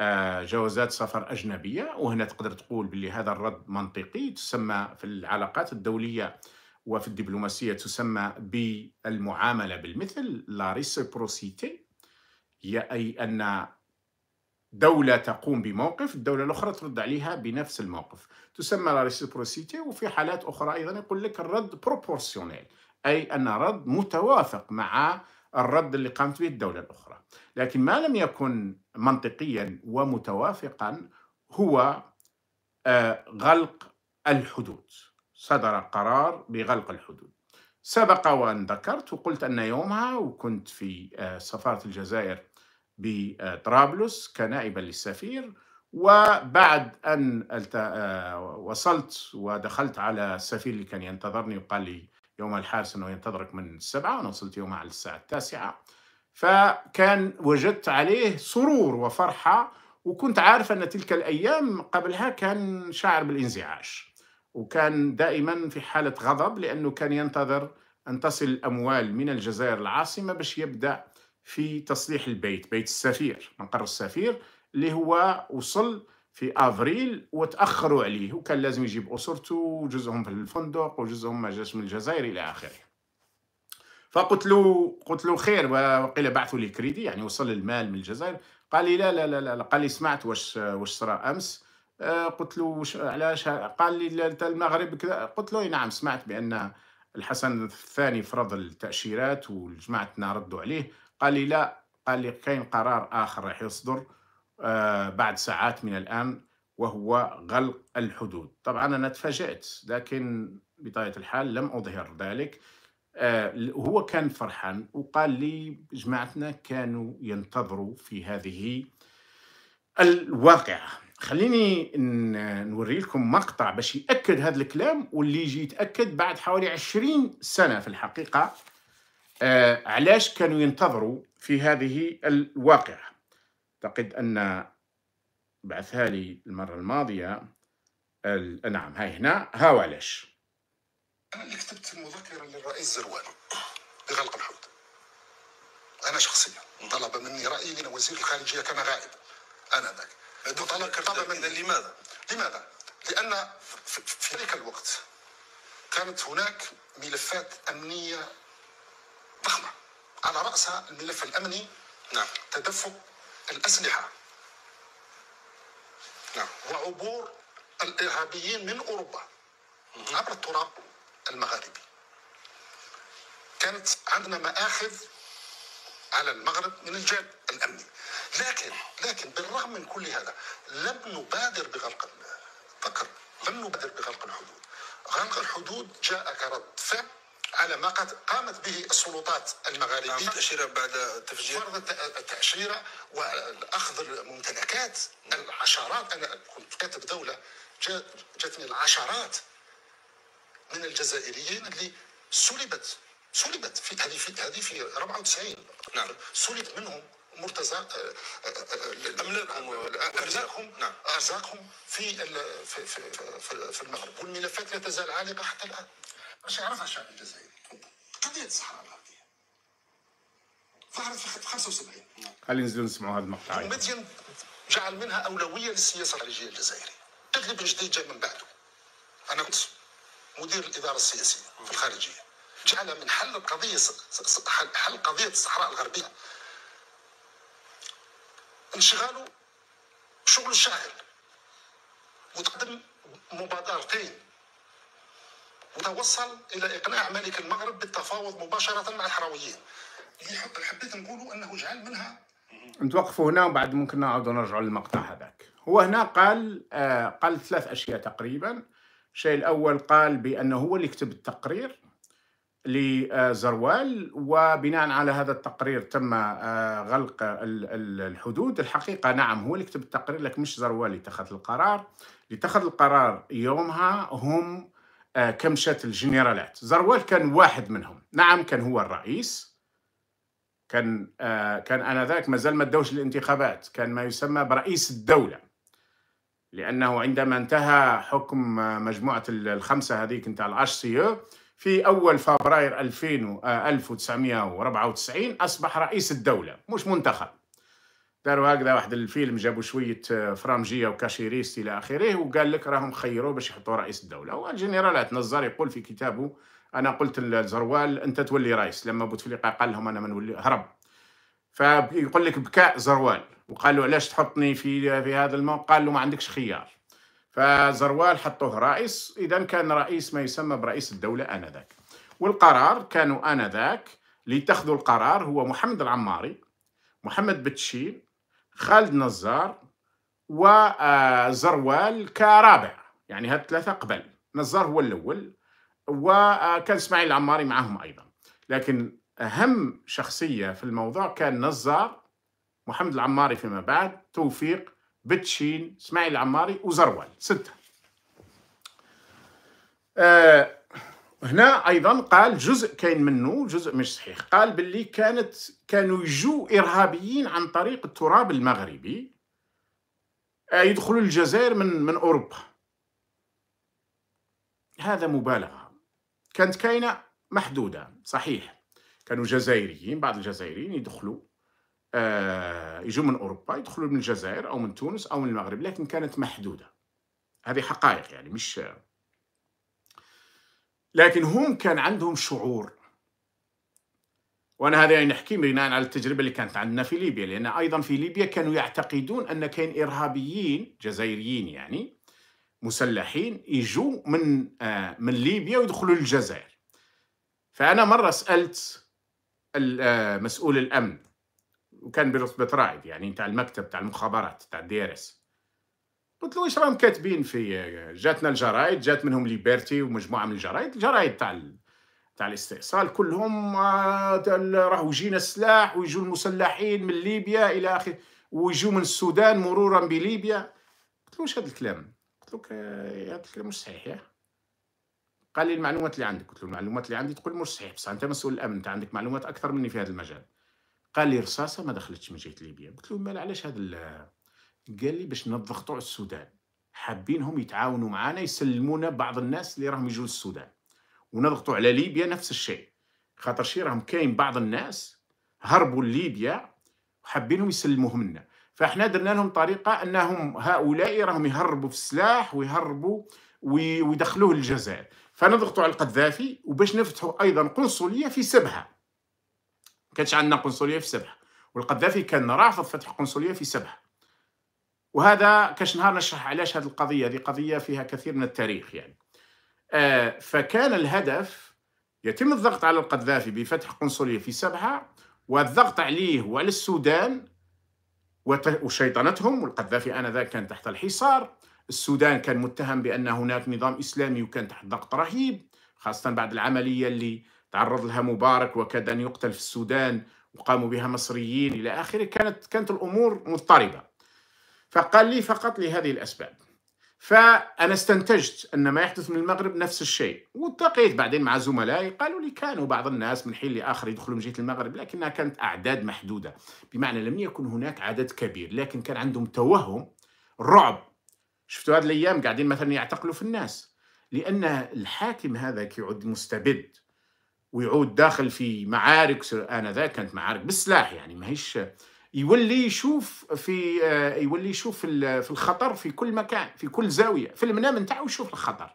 آه، جوازات سفر أجنبية وهنا تقدر تقول بلي هذا الرد منطقي تسمى في العلاقات الدولية وفي الدبلوماسية تسمى بالمعاملة بالمثل لا ريسيبروسيتي هي أي أن دولة تقوم بموقف الدولة الأخرى ترد عليها بنفس الموقف تسمى لا ريسيبروسيتي وفي حالات أخرى أيضا يقول لك الرد بروبورسيونيل أي أن رد متوافق مع الرد اللي قامت به الدولة الأخرى لكن ما لم يكن منطقيا ومتوافقا هو آه، غلق الحدود صدر قرار بغلق الحدود سبق وأن ذكرت وقلت أن يومها وكنت في آه، سفارة الجزائر بطرابلس كنائبا للسفير وبعد أن آه، وصلت ودخلت على السفير اللي كان ينتظرني وقال لي يوم الحارس أنه ينتظرك من السبعة وأنا وصلت يومها على الساعة التاسعة فكان وجدت عليه سرور وفرحة وكنت عارف أن تلك الأيام قبلها كان شاعر بالانزعاج وكان دائما في حالة غضب لأنه كان ينتظر أن تصل الأموال من الجزائر العاصمة باش يبدأ في تصليح البيت بيت السفير مقر السفير اللي هو وصل في أفريل وتأخروا عليه وكان لازم يجيب أسرته وجزءهم في الفندق وجزءهم ما جاش من الجزائر إلى آخره فقلت له قلت له خير وقيل بعثوا لي كريدي يعني وصل المال من الجزائر قال لي لا لا لا, لا. قال لي سمعت واش واش صرا امس قلت له علاش قال لي المغرب كذا قلت له نعم سمعت بان الحسن الثاني فرض التاشيرات وجماعتنا ردوا عليه قال لي لا قال لي كاين قرار اخر راح يصدر آه، بعد ساعات من الان وهو غلق الحدود طبعا انا تفاجات لكن بطبيعه الحال لم اظهر ذلك آه، هو كان فرحان وقال لي جماعتنا كانوا ينتظروا في هذه الواقعه خليني نوري لكم مقطع باش يأكد هذا الكلام واللي يجي يتأكد بعد حوالي 20 سنة في الحقيقة آه علاش كانوا ينتظروا في هذه الواقعة أعتقد أن بعثها لي المرة الماضية نعم هاي هنا ها علاش أنا اللي كتبت المذكرة للرئيس زروان بغلق الحوت أنا شخصيا طلب مني رأيي لأن وزير الخارجية كان غائب أنا ذاك طبعا إيه؟ لماذا؟ لماذا؟ لان في ذلك الوقت كانت هناك ملفات امنيه ضخمه على راسها الملف الامني نعم تدفق الاسلحه نعم وعبور الارهابيين من اوروبا عبر التراب المغاربي كانت عندنا مآخذ على المغرب من الجانب الامني. لكن لكن بالرغم من كل هذا لم نبادر بغلق الذكر لم نبادر بغلق الحدود. غلق الحدود جاء كرد فعل على ما قد قامت به السلطات المغاربية نعم، تأشيرة بعد التفجير فرض التأشيرة وأخذ الممتلكات العشرات أنا كنت كاتب دولة جاتني العشرات من الجزائريين اللي سلبت سلبت في في هذه في 94 نعم سلب منهم مرتزق املاكهم ارزاقهم نعم ارزاقهم في في في, في المغرب والملفات لا تزال عالقه حتى الان باش يعرفها الشعب الجزائري قضيه الصحراء الغربيه ظهرت في 75 نعم. خلينا نزلوا نسمعوا هذا المقطع ومدين جعل منها اولويه للسياسه الخارجيه الجزائريه التكذيب الجديد جاي من بعده انا كنت مدير الاداره السياسيه في الخارجيه جعل من حل القضية حل قضية الصحراء الغربية انشغاله شغل الشاعر وتقدم مبادرتين وتوصل الى اقناع ملك المغرب بالتفاوض مباشره مع الحرويين اللي حبيت نقولوا انه جعل منها نتوقفوا هنا وبعد ممكن نعود نرجعوا للمقطع هذاك هو هنا قال آه قال ثلاث اشياء تقريبا الشيء الاول قال بانه هو اللي كتب التقرير لزروال وبناء على هذا التقرير تم آه، غلق الحدود الحقيقة نعم هو اللي كتب التقرير لك مش زروال اللي اتخذ القرار اللي اتخذ القرار يومها هم آه، كمشة الجنرالات زروال كان واحد منهم نعم كان هو الرئيس كان آه، كان آنذاك مازال ما ادوش الانتخابات كان ما يسمى برئيس الدولة لانه عندما انتهى حكم مجموعه الخمسه هذيك نتاع العشر سي في أول فبراير 2000 1994 آه، أصبح رئيس الدولة مش منتخب داروا هكذا واحد الفيلم جابوا شوية آه، فرامجية وكاشيريست إلى آخره وقال لك راهم خيروه باش يحطوا رئيس الدولة والجنرال نزار يقول في كتابه أنا قلت لزروال أنت تولي رئيس لما بوتفليقة قال لهم أنا ما نولي هرب فيقول لك بكاء زروال وقال له علاش تحطني في آه، في هذا الموقع قال له ما عندكش خيار فزروال حطوه رئيس اذا كان رئيس ما يسمى برئيس الدوله انذاك والقرار كانوا انذاك اللي تاخذوا القرار هو محمد العماري محمد بتشين خالد نزار وزروال آه، كرابع يعني هاد الثلاثه قبل نزار هو الاول وكان آه، اسماعيل العماري معهم ايضا لكن اهم شخصيه في الموضوع كان نزار محمد العماري فيما بعد توفيق بتشين اسماعيل العماري وزروال ستة آه هنا ايضا قال جزء كاين منه جزء مش صحيح قال باللي كانت كانوا يجوا ارهابيين عن طريق التراب المغربي آه يدخلوا الجزائر من من اوروبا هذا مبالغه كانت كاينه محدوده صحيح كانوا جزائريين بعض الجزائريين يدخلوا آه، يجوا من اوروبا يدخلوا من الجزائر او من تونس او من المغرب لكن كانت محدوده هذه حقائق يعني مش لكن هم كان عندهم شعور وانا هذا يعني نحكي بناء على التجربه اللي كانت عندنا في ليبيا لان ايضا في ليبيا كانوا يعتقدون ان كاين ارهابيين جزائريين يعني مسلحين يجوا من آه من ليبيا ويدخلوا للجزائر فانا مره سالت آه، مسؤول الامن وكان برتبه رائد يعني تاع المكتب تاع المخابرات تاع ديرس اس قلت له واش راهم كاتبين في جاتنا الجرايد جات منهم ليبرتي ومجموعه من الجرايد الجرايد تاع تاع الاستئصال كلهم آه، راهو جينا السلاح ويجوا المسلحين من ليبيا الى اخره ويجوا من السودان مرورا بليبيا قلت له واش هذا الكلام قلت له هذا الكلام مش صحيح يا قال لي المعلومات اللي عندك قلت له المعلومات اللي عندي تقول مش صحيح بصح انت مسؤول الامن انت عندك معلومات اكثر مني في هذا المجال قال لي رصاصه ما دخلتش من جهه ليبيا قلت له مال علاش هذا قال لي باش نضغطوا على السودان حابينهم يتعاونوا معنا يسلمونا بعض الناس اللي راهم يجوا للسودان ونضغطوا على ليبيا نفس الشيء خاطر شي راهم كاين بعض الناس هربوا لليبيا وحابينهم يسلموهم لنا فاحنا درنا لهم طريقه انهم هؤلاء راهم يهربوا في السلاح ويهربوا ويدخلوه للجزائر فنضغطوا على القذافي وباش نفتحوا ايضا قنصليه في سبها ما كانش عندنا قنصليه في سبها والقذافي كان رافض فتح قنصليه في سبها وهذا كاش نهار نشرح علاش هذه القضيه هذه قضيه فيها كثير من التاريخ يعني آه فكان الهدف يتم الضغط على القذافي بفتح قنصليه في سبعه والضغط عليه وعلى السودان وشيطنتهم والقذافي انذاك كان تحت الحصار السودان كان متهم بان هناك نظام اسلامي وكان تحت ضغط رهيب خاصه بعد العمليه اللي تعرض لها مبارك وكاد أن يقتل في السودان وقاموا بها مصريين إلى آخره كانت كانت الأمور مضطربة فقال لي فقط لهذه الأسباب فأنا استنتجت أن ما يحدث من المغرب نفس الشيء والتقيت بعدين مع زملائي قالوا لي كانوا بعض الناس من حين لآخر يدخلوا من جهة المغرب لكنها كانت أعداد محدودة بمعنى لم يكن هناك عدد كبير لكن كان عندهم توهم رعب شفتوا هذه الأيام قاعدين مثلا يعتقلوا في الناس لأن الحاكم هذا كيعد مستبد ويعود داخل في معارك انذاك كانت معارك بالسلاح يعني ماهيش يولي يشوف في آه، يولي يشوف في الخطر في كل مكان في كل زاويه في المنام نتاعو يشوف الخطر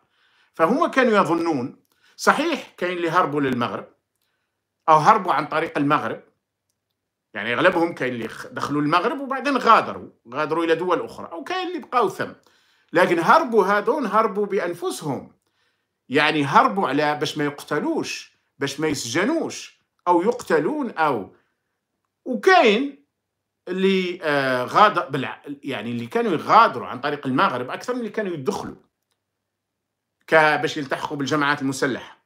فهما كانوا يظنون صحيح كاين اللي هربوا للمغرب او هربوا عن طريق المغرب يعني اغلبهم كاين اللي دخلوا المغرب وبعدين غادروا غادروا الى دول اخرى او كاين اللي بقاو ثم لكن هربوا هذون هربوا بانفسهم يعني هربوا على باش ما يقتلوش باش ما يسجنوش او يقتلون او وكاين اللي آه غادر بالع... يعني اللي كانوا يغادروا عن طريق المغرب اكثر من اللي كانوا يدخلوا ك... باش يلتحقوا بالجماعات المسلحه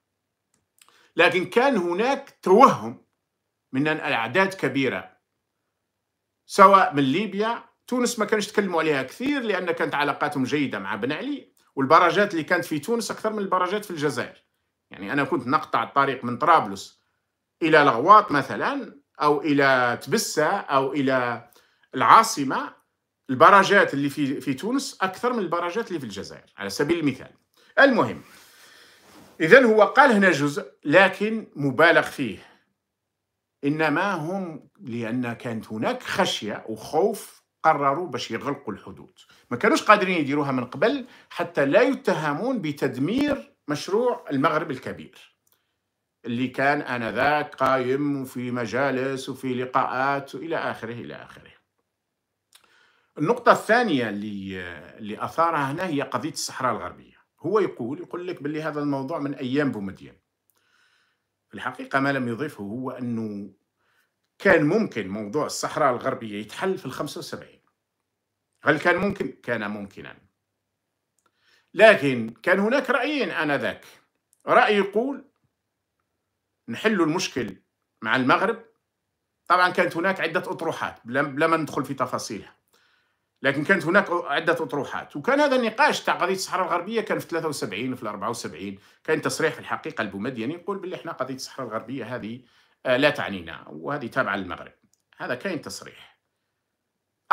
لكن كان هناك توهم من ان الاعداد كبيره سواء من ليبيا تونس ما كانش تكلموا عليها كثير لان كانت علاقاتهم جيده مع بن علي والبراجات اللي كانت في تونس اكثر من البراجات في الجزائر يعني أنا كنت نقطع الطريق من طرابلس إلى الغواط مثلا أو إلى تبسة أو إلى العاصمة البراجات اللي في في تونس أكثر من البراجات اللي في الجزائر على سبيل المثال المهم إذا هو قال هنا جزء لكن مبالغ فيه إنما هم لأن كانت هناك خشية وخوف قرروا باش يغلقوا الحدود ما كانوش قادرين يديروها من قبل حتى لا يتهمون بتدمير مشروع المغرب الكبير اللي كان آنذاك قايم في مجالس وفي لقاءات وإلى آخره إلى آخره النقطة الثانية اللي, اللي أثارها هنا هي قضية الصحراء الغربية هو يقول يقول لك باللي هذا الموضوع من أيام بومدين في الحقيقة ما لم يضيفه هو أنه كان ممكن موضوع الصحراء الغربية يتحل في الخمسة وسبعين هل كان ممكن؟ كان ممكنا لكن كان هناك رأيين آنذاك رأي يقول نحل المشكل مع المغرب طبعا كانت هناك عدة أطروحات بلا ما ندخل في تفاصيلها لكن كانت هناك عدة أطروحات وكان هذا النقاش تاع قضية الصحراء الغربية كان في 73 في 74 كان تصريح في الحقيقة البومديني يقول باللي احنا قضية الصحراء الغربية هذه آه، لا تعنينا وهذه تابعة للمغرب هذا كاين تصريح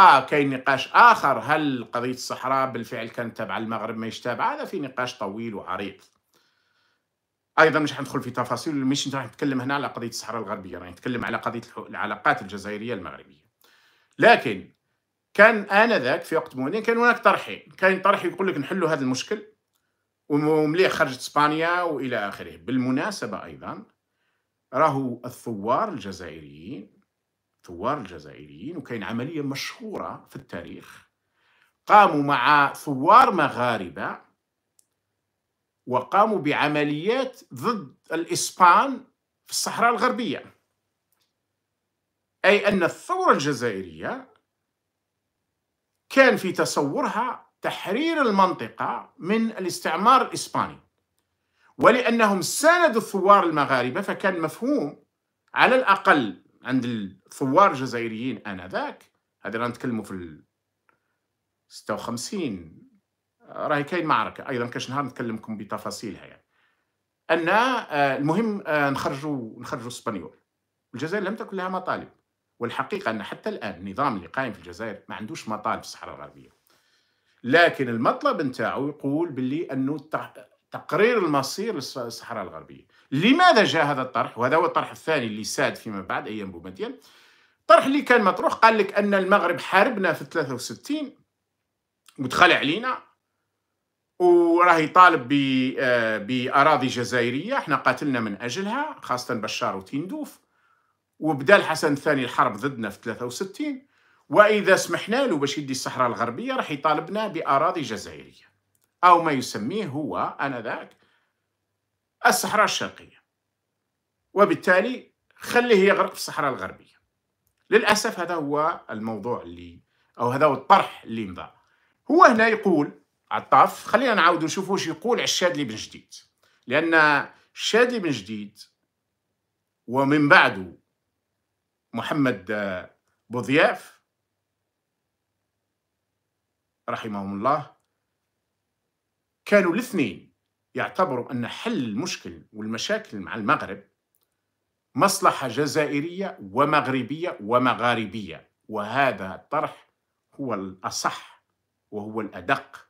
اه كاين نقاش اخر هل قضيه الصحراء بالفعل كانت تابعه للمغرب ما تابعه هذا في نقاش طويل وعريض ايضا مش حندخل في تفاصيل مش راح نتكلم هنا على قضيه الصحراء الغربيه راح نتكلم على قضيه العلاقات الجزائريه المغربيه لكن كان انذاك في وقت معين كان هناك طرحين كان طرح يقول لك نحلوا هذا المشكل ومليح خرجت اسبانيا والى اخره بالمناسبه ايضا راهو الثوار الجزائريين ثوار الجزائريين وكاين عملية مشهورة في التاريخ قاموا مع ثوار مغاربة وقاموا بعمليات ضد الإسبان في الصحراء الغربية أي أن الثورة الجزائرية كان في تصورها تحرير المنطقة من الاستعمار الإسباني ولأنهم ساندوا الثوار المغاربة فكان مفهوم على الأقل عند الثوار الجزائريين انذاك هذا راه نتكلموا في ال 56 راهي كاين معركه ايضا كاش نهار نتكلمكم بتفاصيلها يعني ان آه، المهم آه، نخرجوا نخرجوا الاسبانيول الجزائر لم تكن لها مطالب والحقيقه ان حتى الان النظام اللي قائم في الجزائر ما عندوش مطالب في الصحراء الغربيه لكن المطلب نتاعو يقول باللي انه تقرير المصير للصحراء الغربيه لماذا جاء هذا الطرح وهذا هو الطرح الثاني اللي ساد فيما بعد أيام بومدين الطرح اللي كان مطروح قال لك أن المغرب حاربنا في 63 ودخل علينا وراه يطالب ب آه، بأراضي جزائرية احنا قاتلنا من أجلها خاصة بشار وتندوف وبدا الحسن الثاني الحرب ضدنا في 63 واذا سمحنا له باش يدي الصحراء الغربيه راح يطالبنا باراضي جزائريه او ما يسميه هو انذاك الصحراء الشرقية وبالتالي خليه يغرق في الصحراء الغربية للأسف هذا هو الموضوع اللي أو هذا هو الطرح اللي مضى هو هنا يقول عطاف خلينا نعود نشوفه واش يقول الشادلي بن جديد لأن الشادلي بن جديد ومن بعده محمد بوضياف رحمهم الله كانوا الاثنين يعتبروا أن حل المشكل والمشاكل مع المغرب مصلحة جزائرية ومغربية ومغاربية وهذا الطرح هو الأصح وهو الأدق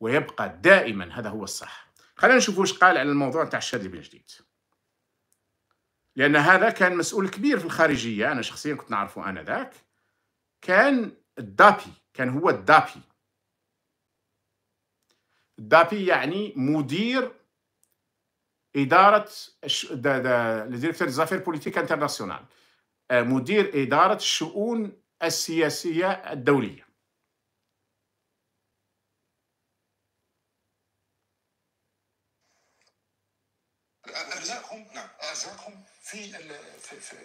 ويبقى دائما هذا هو الصح خلينا نشوف واش قال على الموضوع تاع الشادي بن جديد لأن هذا كان مسؤول كبير في الخارجية أنا شخصيا كنت نعرفه أنا ذاك كان الدابي كان هو الدابي دابي يعني مدير اداره ديريكتور زافير بوليتيك انترناسيونال آه، مدير اداره الشؤون السياسيه الدوليه ارزاقهم نعم ارزاقهم في في في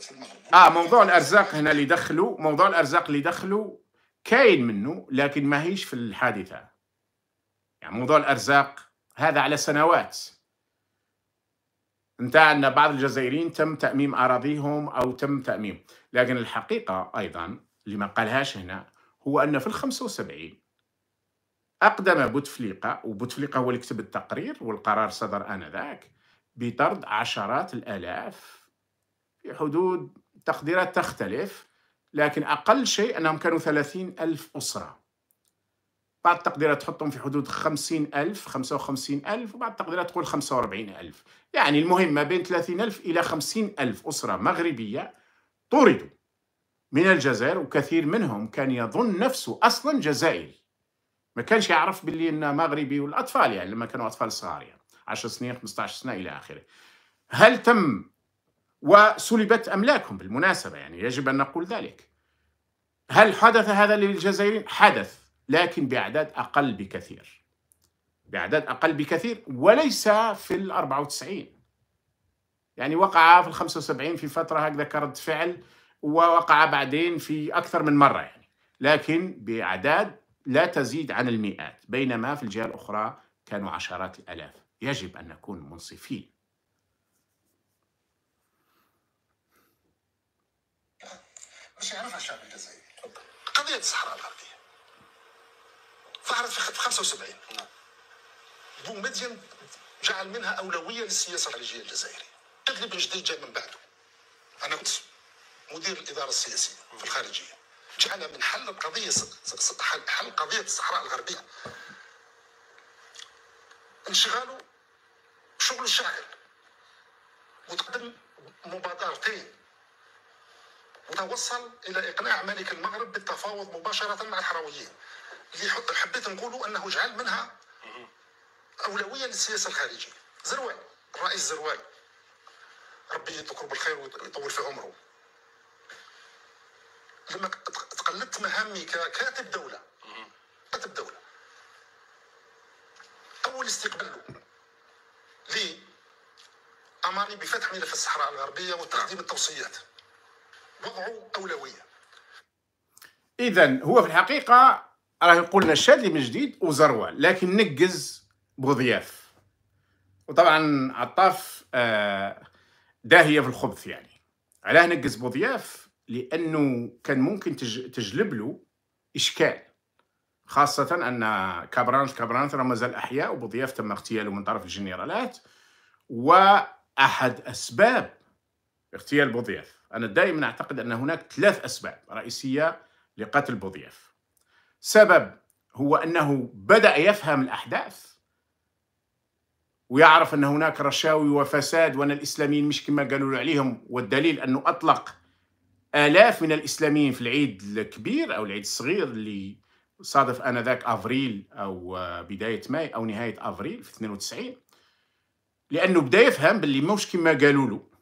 في المغرب اه موضوع الارزاق هنا اللي دخلوا موضوع الارزاق اللي دخلوا كاين منه لكن ماهيش في الحادثه يعني موضوع الأرزاق هذا على سنوات انتهى أن بعض الجزائريين تم تأميم أراضيهم أو تم تأميم لكن الحقيقة أيضا اللي ما قالهاش هنا هو أن في الخمسة وسبعين أقدم بوتفليقة وبوتفليقة هو اللي كتب التقرير والقرار صدر آنذاك بطرد عشرات الآلاف في حدود تقديرات تختلف لكن أقل شيء أنهم كانوا ثلاثين ألف أسرة بعض التقديرات تحطهم في حدود 50000 55000 وبعض التقديرات تقول 45000 يعني المهم ما بين 30000 إلى 50000 أسرة مغربية طردوا من الجزائر وكثير منهم كان يظن نفسه أصلا جزائري ما كانش يعرف باللي انه مغربي والاطفال يعني لما كانوا اطفال صغار يعني 10 سنين 15 سنه الى اخره. هل تم وسلبت املاكهم بالمناسبه يعني يجب ان نقول ذلك. هل حدث هذا للجزائريين؟ حدث لكن بأعداد أقل بكثير بأعداد أقل بكثير وليس في ال 94 يعني وقع في ال 75 في فترة هكذا كرد فعل ووقع بعدين في أكثر من مرة يعني لكن بأعداد لا تزيد عن المئات بينما في الجهة الأخرى كانوا عشرات الآلاف يجب أن نكون منصفين باش يعرفها الشعب الجزائري قضية الصحراء الغربية ظهرت في 75 بومدين جعل منها أولوية للسياسة الخارجية الجزائرية التدريب الجديد جاء من بعده أنا كنت مدير الإدارة السياسية في الخارجية جعل من حل القضية حل قضية الصحراء الغربية انشغاله شغل الشاغل وتقدم مبادرتين وتوصل الى اقناع ملك المغرب بالتفاوض مباشره مع الحرويين اللي حبيت نقوله انه جعل منها اولويه للسياسه الخارجيه زروال الرئيس زروال ربي يذكره بالخير ويطول في عمره لما تقلدت مهامي ككاتب دوله كاتب دوله اول استقبال لي امرني بفتح ملف الصحراء الغربيه وتقديم نعم. التوصيات وضعه أولوية إذا هو في الحقيقة راه يقولنا الشاذلي من جديد وزروال لكن نقز بوضياف وطبعا عطاف آه، داهية في الخبث يعني علاه نقز بوضياف لأنه كان ممكن تجلب له إشكال خاصة أن كابرانت كابرانت راه مازال أحياء وبوضياف تم اغتياله من طرف الجنرالات وأحد أسباب اغتيال بوضياف أنا دائما أعتقد أن هناك ثلاث أسباب رئيسية لقتل بوضياف سبب هو أنه بدأ يفهم الأحداث ويعرف أن هناك رشاوي وفساد وأن الإسلاميين مش كما قالوا عليهم والدليل أنه أطلق آلاف من الإسلاميين في العيد الكبير أو العيد الصغير اللي صادف آنذاك أفريل أو بداية ماي أو نهاية أفريل في 92 لأنه بدا يفهم باللي مش كما قالوا له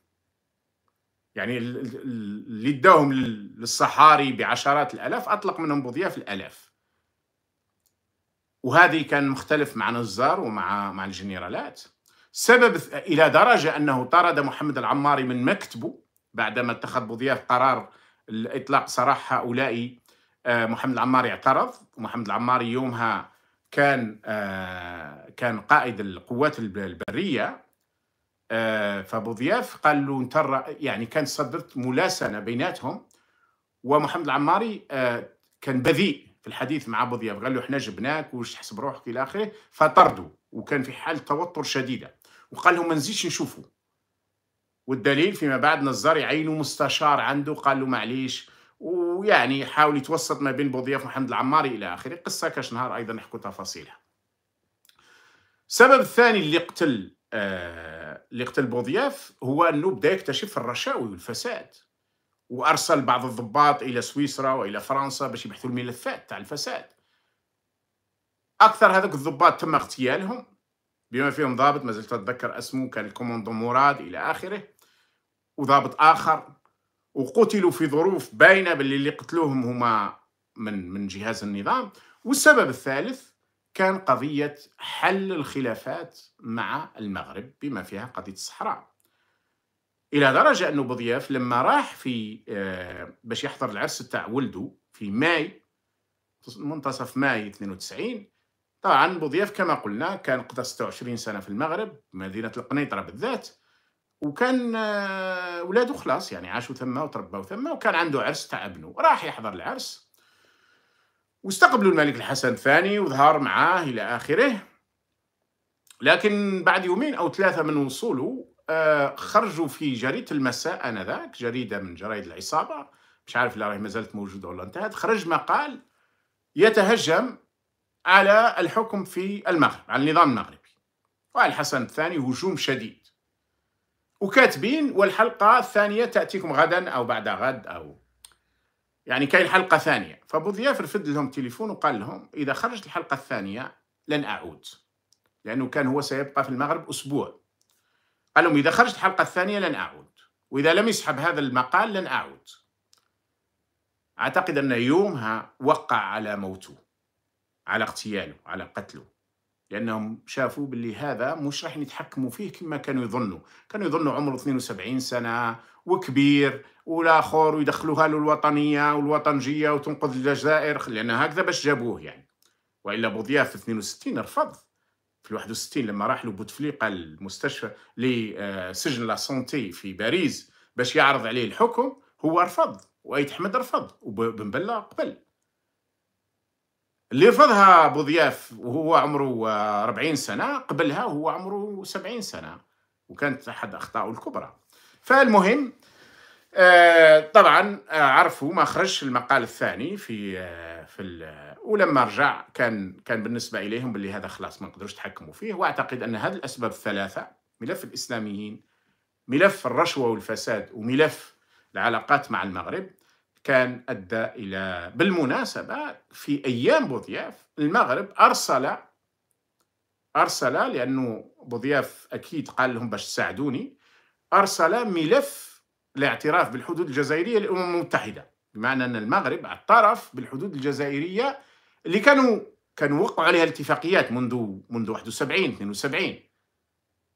يعني اللي داهم للصحاري بعشرات الالاف اطلق منهم بضياف الالاف وهذه كان مختلف مع نزار ومع مع الجنرالات سبب الى درجه انه طرد محمد العماري من مكتبه بعدما اتخذ بضياف قرار الاطلاق سراح هؤلاء آه، محمد العماري اعترض ومحمد العماري يومها كان آه، كان قائد القوات البريه آه، فابو ضياف قال له انت يعني كانت صدرت ملاسنه بيناتهم ومحمد العماري آه، كان بذيء في الحديث مع ابو ضياف قال له احنا جبناك واش تحسب روحك الى اخره فطردوا وكان في حاله توتر شديده وقال لهم ما نزيدش نشوفه والدليل فيما بعد نزار يعينه مستشار عنده قال له معليش ويعني حاول يتوسط ما بين بوضياف ومحمد العماري الى اخره قصه كاش نهار ايضا نحكوا تفاصيلها السبب الثاني اللي قتل اللي آه، قتل بوضياف هو أنه بدأ يكتشف الرشاوي والفساد وأرسل بعض الضباط إلى سويسرا وإلى فرنسا باش يبحثوا الملفات تاع الفساد أكثر هذوك الضباط تم اغتيالهم بما فيهم ضابط ما زلت أتذكر اسمه كان الكوموندو مراد إلى آخره وضابط آخر وقتلوا في ظروف باينة باللي اللي قتلوهم هما من من جهاز النظام والسبب الثالث كان قضية حل الخلافات مع المغرب بما فيها قضية الصحراء إلى درجة أن بوضياف لما راح في آه، باش يحضر العرس تاع ولده في ماي منتصف ماي 92 طبعا بوضياف كما قلنا كان قضى 26 سنة في المغرب مدينة القنيطرة بالذات وكان آه، ولاده خلاص يعني عاشوا ثما وتربوا ثما وكان عنده عرس تاع ابنه راح يحضر العرس واستقبلوا الملك الحسن الثاني وظهر معاه إلى آخره لكن بعد يومين أو ثلاثة من وصوله آه، خرجوا في جريدة المساء آنذاك جريدة من جرائد العصابة مش عارف لا راهي مازالت موجودة ولا انتهت خرج مقال يتهجم على الحكم في المغرب على النظام المغربي وعلى الحسن الثاني هجوم شديد وكاتبين والحلقة الثانية تأتيكم غدا أو بعد غد أو يعني كاين حلقه ثانيه فابو ضياف رفد لهم التليفون وقال لهم اذا خرجت الحلقه الثانيه لن اعود لانه كان هو سيبقى في المغرب اسبوع قال لهم اذا خرجت الحلقه الثانيه لن اعود واذا لم يسحب هذا المقال لن اعود اعتقد ان يومها وقع على موته على اغتياله على قتله لانهم شافوا باللي هذا مش راح يتحكموا فيه كما كانوا يظنوا كانوا يظنوا عمره 72 سنه وكبير والاخر ويدخلوها له الوطنيه والوطنجيه وتنقذ الجزائر لان هكذا باش جابوه يعني والا بوضياف في 62 رفض في 61 لما راح له بوتفليقه المستشفى لسجن لا سونتي في باريس باش يعرض عليه الحكم هو رفض وايت احمد رفض وبن بلا قبل اللي رفضها بوضياف وهو عمره 40 سنه قبلها وهو عمره 70 سنه وكانت احد اخطائه الكبرى فالمهم آه، طبعا آه، عرفوا ما خرجش المقال الثاني في آه، في ولما رجع كان كان بالنسبه اليهم باللي هذا خلاص ما نقدروش تحكموا فيه واعتقد ان هذه الاسباب الثلاثه ملف الاسلاميين ملف الرشوه والفساد وملف العلاقات مع المغرب كان ادى الى بالمناسبه في ايام بوضياف المغرب ارسل ارسل لانه بوضياف اكيد قال لهم باش تساعدوني أرسل ملف الاعتراف بالحدود الجزائرية للأمم المتحدة بمعنى أن المغرب اعترف بالحدود الجزائرية اللي كانوا كانوا وقعوا عليها الاتفاقيات منذ منذ 71 72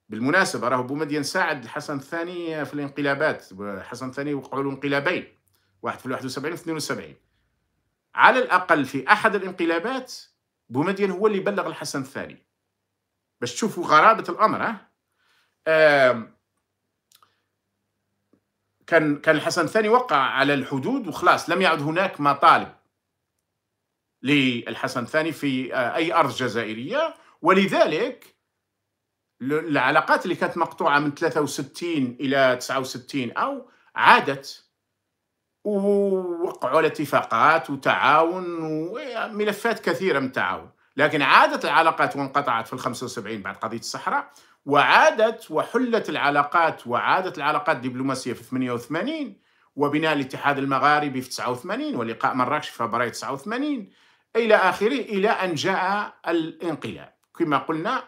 بالمناسبة راه بومدين ساعد الحسن الثاني في الانقلابات الحسن الثاني وقعوا له انقلابين واحد في 71 وفي 72 على الأقل في أحد الانقلابات بومدين هو اللي بلغ الحسن الثاني باش تشوفوا غرابة الأمر ها أه كان كان الحسن الثاني وقع على الحدود وخلاص لم يعد هناك مطالب للحسن الثاني في آه، اي ارض جزائريه ولذلك العلاقات اللي كانت مقطوعه من 63 الى 69 او عادت ووقعوا على اتفاقات وتعاون وملفات كثيره من التعاون لكن عادت العلاقات وانقطعت في ال 75 بعد قضيه الصحراء وعادت وحلت العلاقات وعادت العلاقات الدبلوماسيه في 88 وبناء الاتحاد المغاربي في 89 ولقاء مراكش في فبراير 89 الى اخره الى ان جاء الانقلاب كما قلنا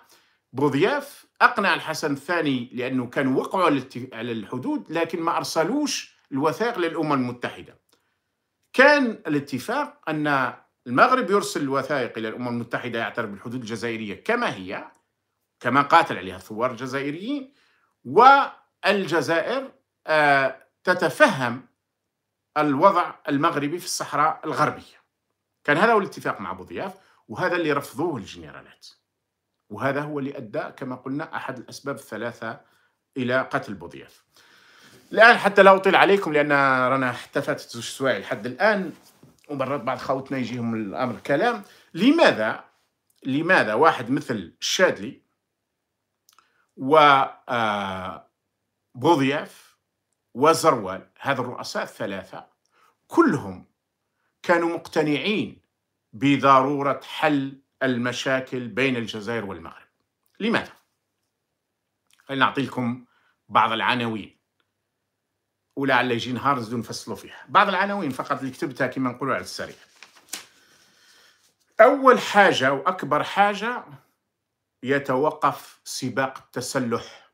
بوضياف اقنع الحسن الثاني لانه كان وقعوا على الحدود لكن ما ارسلوش الوثائق للامم المتحده كان الاتفاق ان المغرب يرسل الوثائق الى الامم المتحده يعترف بالحدود الجزائريه كما هي كمان قاتل عليها الثوار الجزائريين والجزائر آه، تتفهم الوضع المغربي في الصحراء الغربية كان هذا هو الاتفاق مع أبو ضياف وهذا اللي رفضوه الجنرالات وهذا هو اللي أدى كما قلنا أحد الأسباب الثلاثة إلى قتل أبو ضياف الآن حتى لا أطيل عليكم لأن رانا احتفت زوج سوايع لحد الآن ومرات بعض خوتنا يجيهم الأمر كلام لماذا لماذا واحد مثل الشادلي وبوضياف آه، وزروال هذا الرؤساء الثلاثة كلهم كانوا مقتنعين بضرورة حل المشاكل بين الجزائر والمغرب لماذا؟ نعطي لكم بعض العناوين ولعل يجي نهار نزيدو نفصلوا فيها بعض العناوين فقط اللي كتبتها كما نقولوا على السريع أول حاجة وأكبر حاجة يتوقف سباق التسلح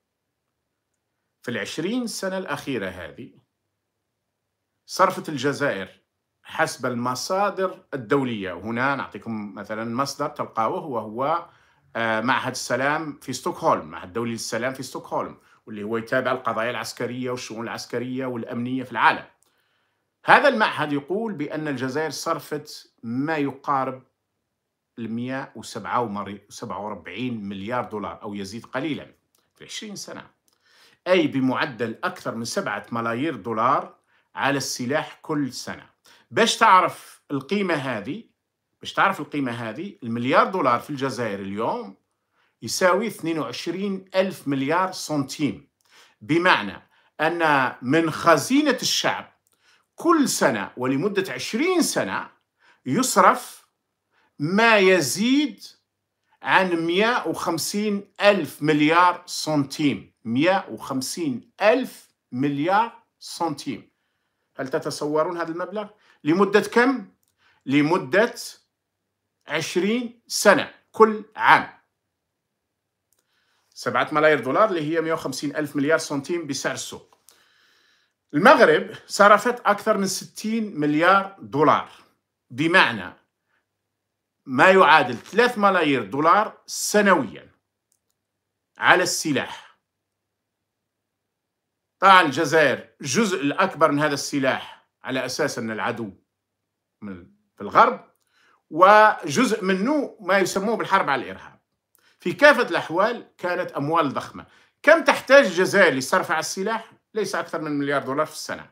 في العشرين سنة الأخيرة هذه صرفت الجزائر حسب المصادر الدولية هنا نعطيكم مثلا مصدر تلقاوه وهو آه، معهد السلام في ستوكهولم معهد دولي للسلام في ستوكهولم واللي هو يتابع القضايا العسكرية والشؤون العسكرية والأمنية في العالم هذا المعهد يقول بأن الجزائر صرفت ما يقارب 147 مليار دولار أو يزيد قليلا في 20 سنة أي بمعدل أكثر من 7 ملايير دولار على السلاح كل سنة باش تعرف القيمة هذه باش تعرف القيمة هذه المليار دولار في الجزائر اليوم يساوي 22 ألف مليار سنتيم بمعنى أن من خزينة الشعب كل سنة ولمدة 20 سنة يصرف ما يزيد عن 150 ألف مليار سنتيم 150 ألف مليار سنتيم هل تتصورون هذا المبلغ؟ لمدة كم؟ لمدة 20 سنة كل عام 7 ملايير دولار اللي هي 150 ألف مليار سنتيم بسعر السوق المغرب صرفت أكثر من 60 مليار دولار بمعنى ما يعادل 3 ملايير دولار سنويا على السلاح طبعا الجزائر جزء الأكبر من هذا السلاح على أساس أن العدو من في الغرب وجزء منه ما يسموه بالحرب على الإرهاب في كافة الأحوال كانت أموال ضخمة كم تحتاج الجزائر لصرف على السلاح؟ ليس أكثر من مليار دولار في السنة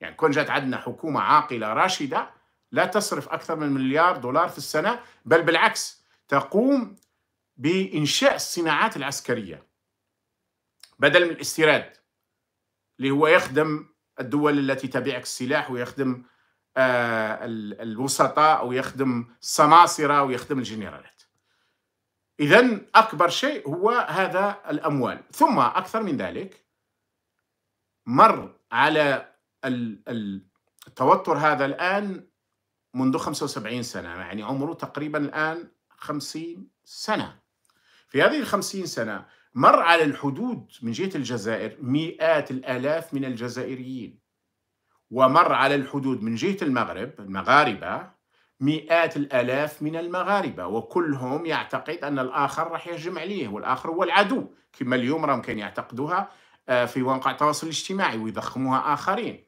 يعني كون جات عندنا حكومة عاقلة راشدة لا تصرف أكثر من مليار دولار في السنة بل بالعكس تقوم بإنشاء الصناعات العسكرية بدل من الاستيراد اللي هو يخدم الدول التي تبيعك السلاح ويخدم آه الوسطاء أو يخدم السماسرة ويخدم الجنرالات إذا أكبر شيء هو هذا الأموال ثم أكثر من ذلك مر على التوتر هذا الآن منذ 75 سنة يعني عمره تقريبا الآن 50 سنة في هذه الخمسين سنة مر على الحدود من جهة الجزائر مئات الآلاف من الجزائريين ومر على الحدود من جهة المغرب المغاربة مئات الآلاف من المغاربة وكلهم يعتقد أن الآخر راح يهجم عليه والآخر هو العدو كما اليوم راهم كان يعتقدوها آه، في مواقع التواصل الاجتماعي ويضخموها آخرين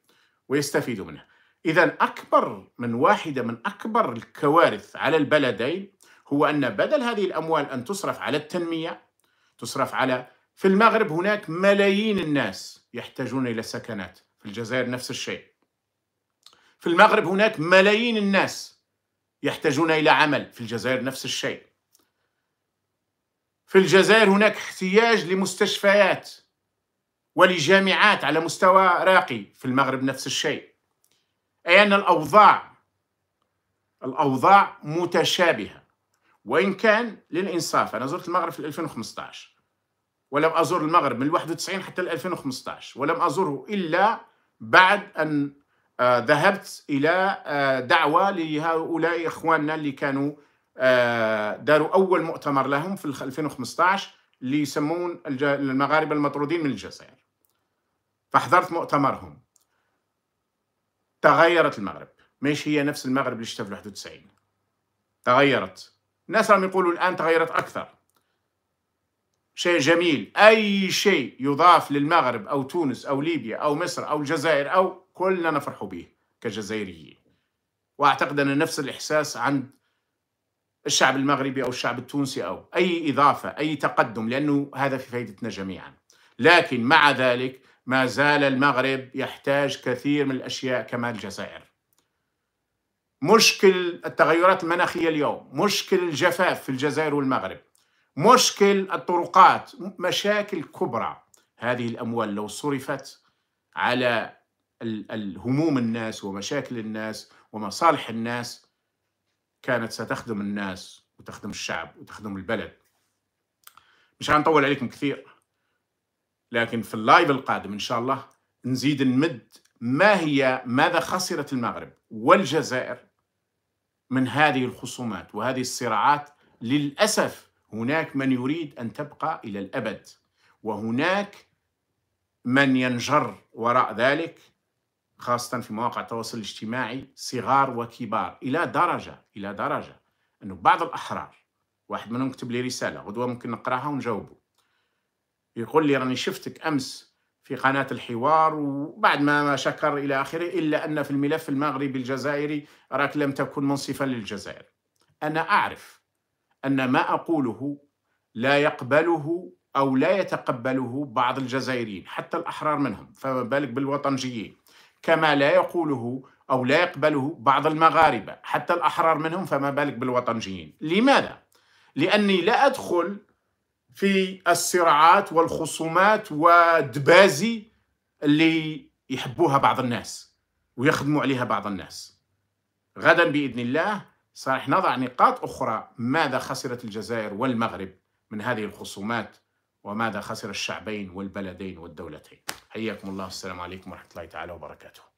ويستفيدوا منها إذا أكبر من واحدة من أكبر الكوارث على البلدين هو أن بدل هذه الأموال أن تصرف على التنمية تصرف على في المغرب هناك ملايين الناس يحتاجون إلى سكنات في الجزائر نفس الشيء في المغرب هناك ملايين الناس يحتاجون إلى عمل في الجزائر نفس الشيء في الجزائر هناك احتياج لمستشفيات ولجامعات على مستوى راقي في المغرب نفس الشيء أي أن الأوضاع الأوضاع متشابهة وإن كان للإنصاف أنا زرت المغرب في 2015 ولم أزور المغرب من 91 حتى 2015 ولم أزوره إلا بعد أن آه، ذهبت إلى آه، دعوة لهؤلاء إخواننا اللي كانوا آه، داروا أول مؤتمر لهم في 2015 اللي يسمون المغاربة المطرودين من الجزائر فحضرت مؤتمرهم تغيرت المغرب مش هي نفس المغرب اللي شفتها في 91 تغيرت الناس راهم يقولوا الان تغيرت اكثر شيء جميل اي شيء يضاف للمغرب او تونس او ليبيا او مصر او الجزائر او كلنا نفرح به كجزائريين واعتقد ان نفس الاحساس عند الشعب المغربي او الشعب التونسي او اي اضافه اي تقدم لانه هذا في فائدتنا جميعا لكن مع ذلك ما زال المغرب يحتاج كثير من الأشياء كما الجزائر مشكل التغيرات المناخية اليوم مشكل الجفاف في الجزائر والمغرب مشكل الطرقات مشاكل كبرى هذه الأموال لو صرفت على الهموم الناس ومشاكل الناس ومصالح الناس كانت ستخدم الناس وتخدم الشعب وتخدم البلد مش هنطول عليكم كثير لكن في اللايف القادم إن شاء الله نزيد نمد ما هي ماذا خسرت المغرب والجزائر من هذه الخصومات وهذه الصراعات للأسف هناك من يريد أن تبقى إلى الأبد وهناك من ينجر وراء ذلك خاصة في مواقع التواصل الاجتماعي صغار وكبار إلى درجة إلى درجة أنه بعض الأحرار واحد منهم كتب لي رسالة غدوة ممكن نقراها ونجاوبه يقول لي راني شفتك امس في قناه الحوار وبعد ما شكر الى اخره الا ان في الملف المغربي الجزائري راك لم تكن منصفا للجزائر. انا اعرف ان ما اقوله لا يقبله او لا يتقبله بعض الجزائريين حتى الاحرار منهم فما بالك بالوطنجيين كما لا يقوله او لا يقبله بعض المغاربه حتى الاحرار منهم فما بالك بالوطنجيين لماذا لاني لا ادخل في الصراعات والخصومات ودبازي اللي يحبوها بعض الناس ويخدموا عليها بعض الناس غدا باذن الله سرح نضع نقاط اخرى ماذا خسرت الجزائر والمغرب من هذه الخصومات وماذا خسر الشعبين والبلدين والدولتين حياكم الله والسلام عليكم ورحمه الله تعالى وبركاته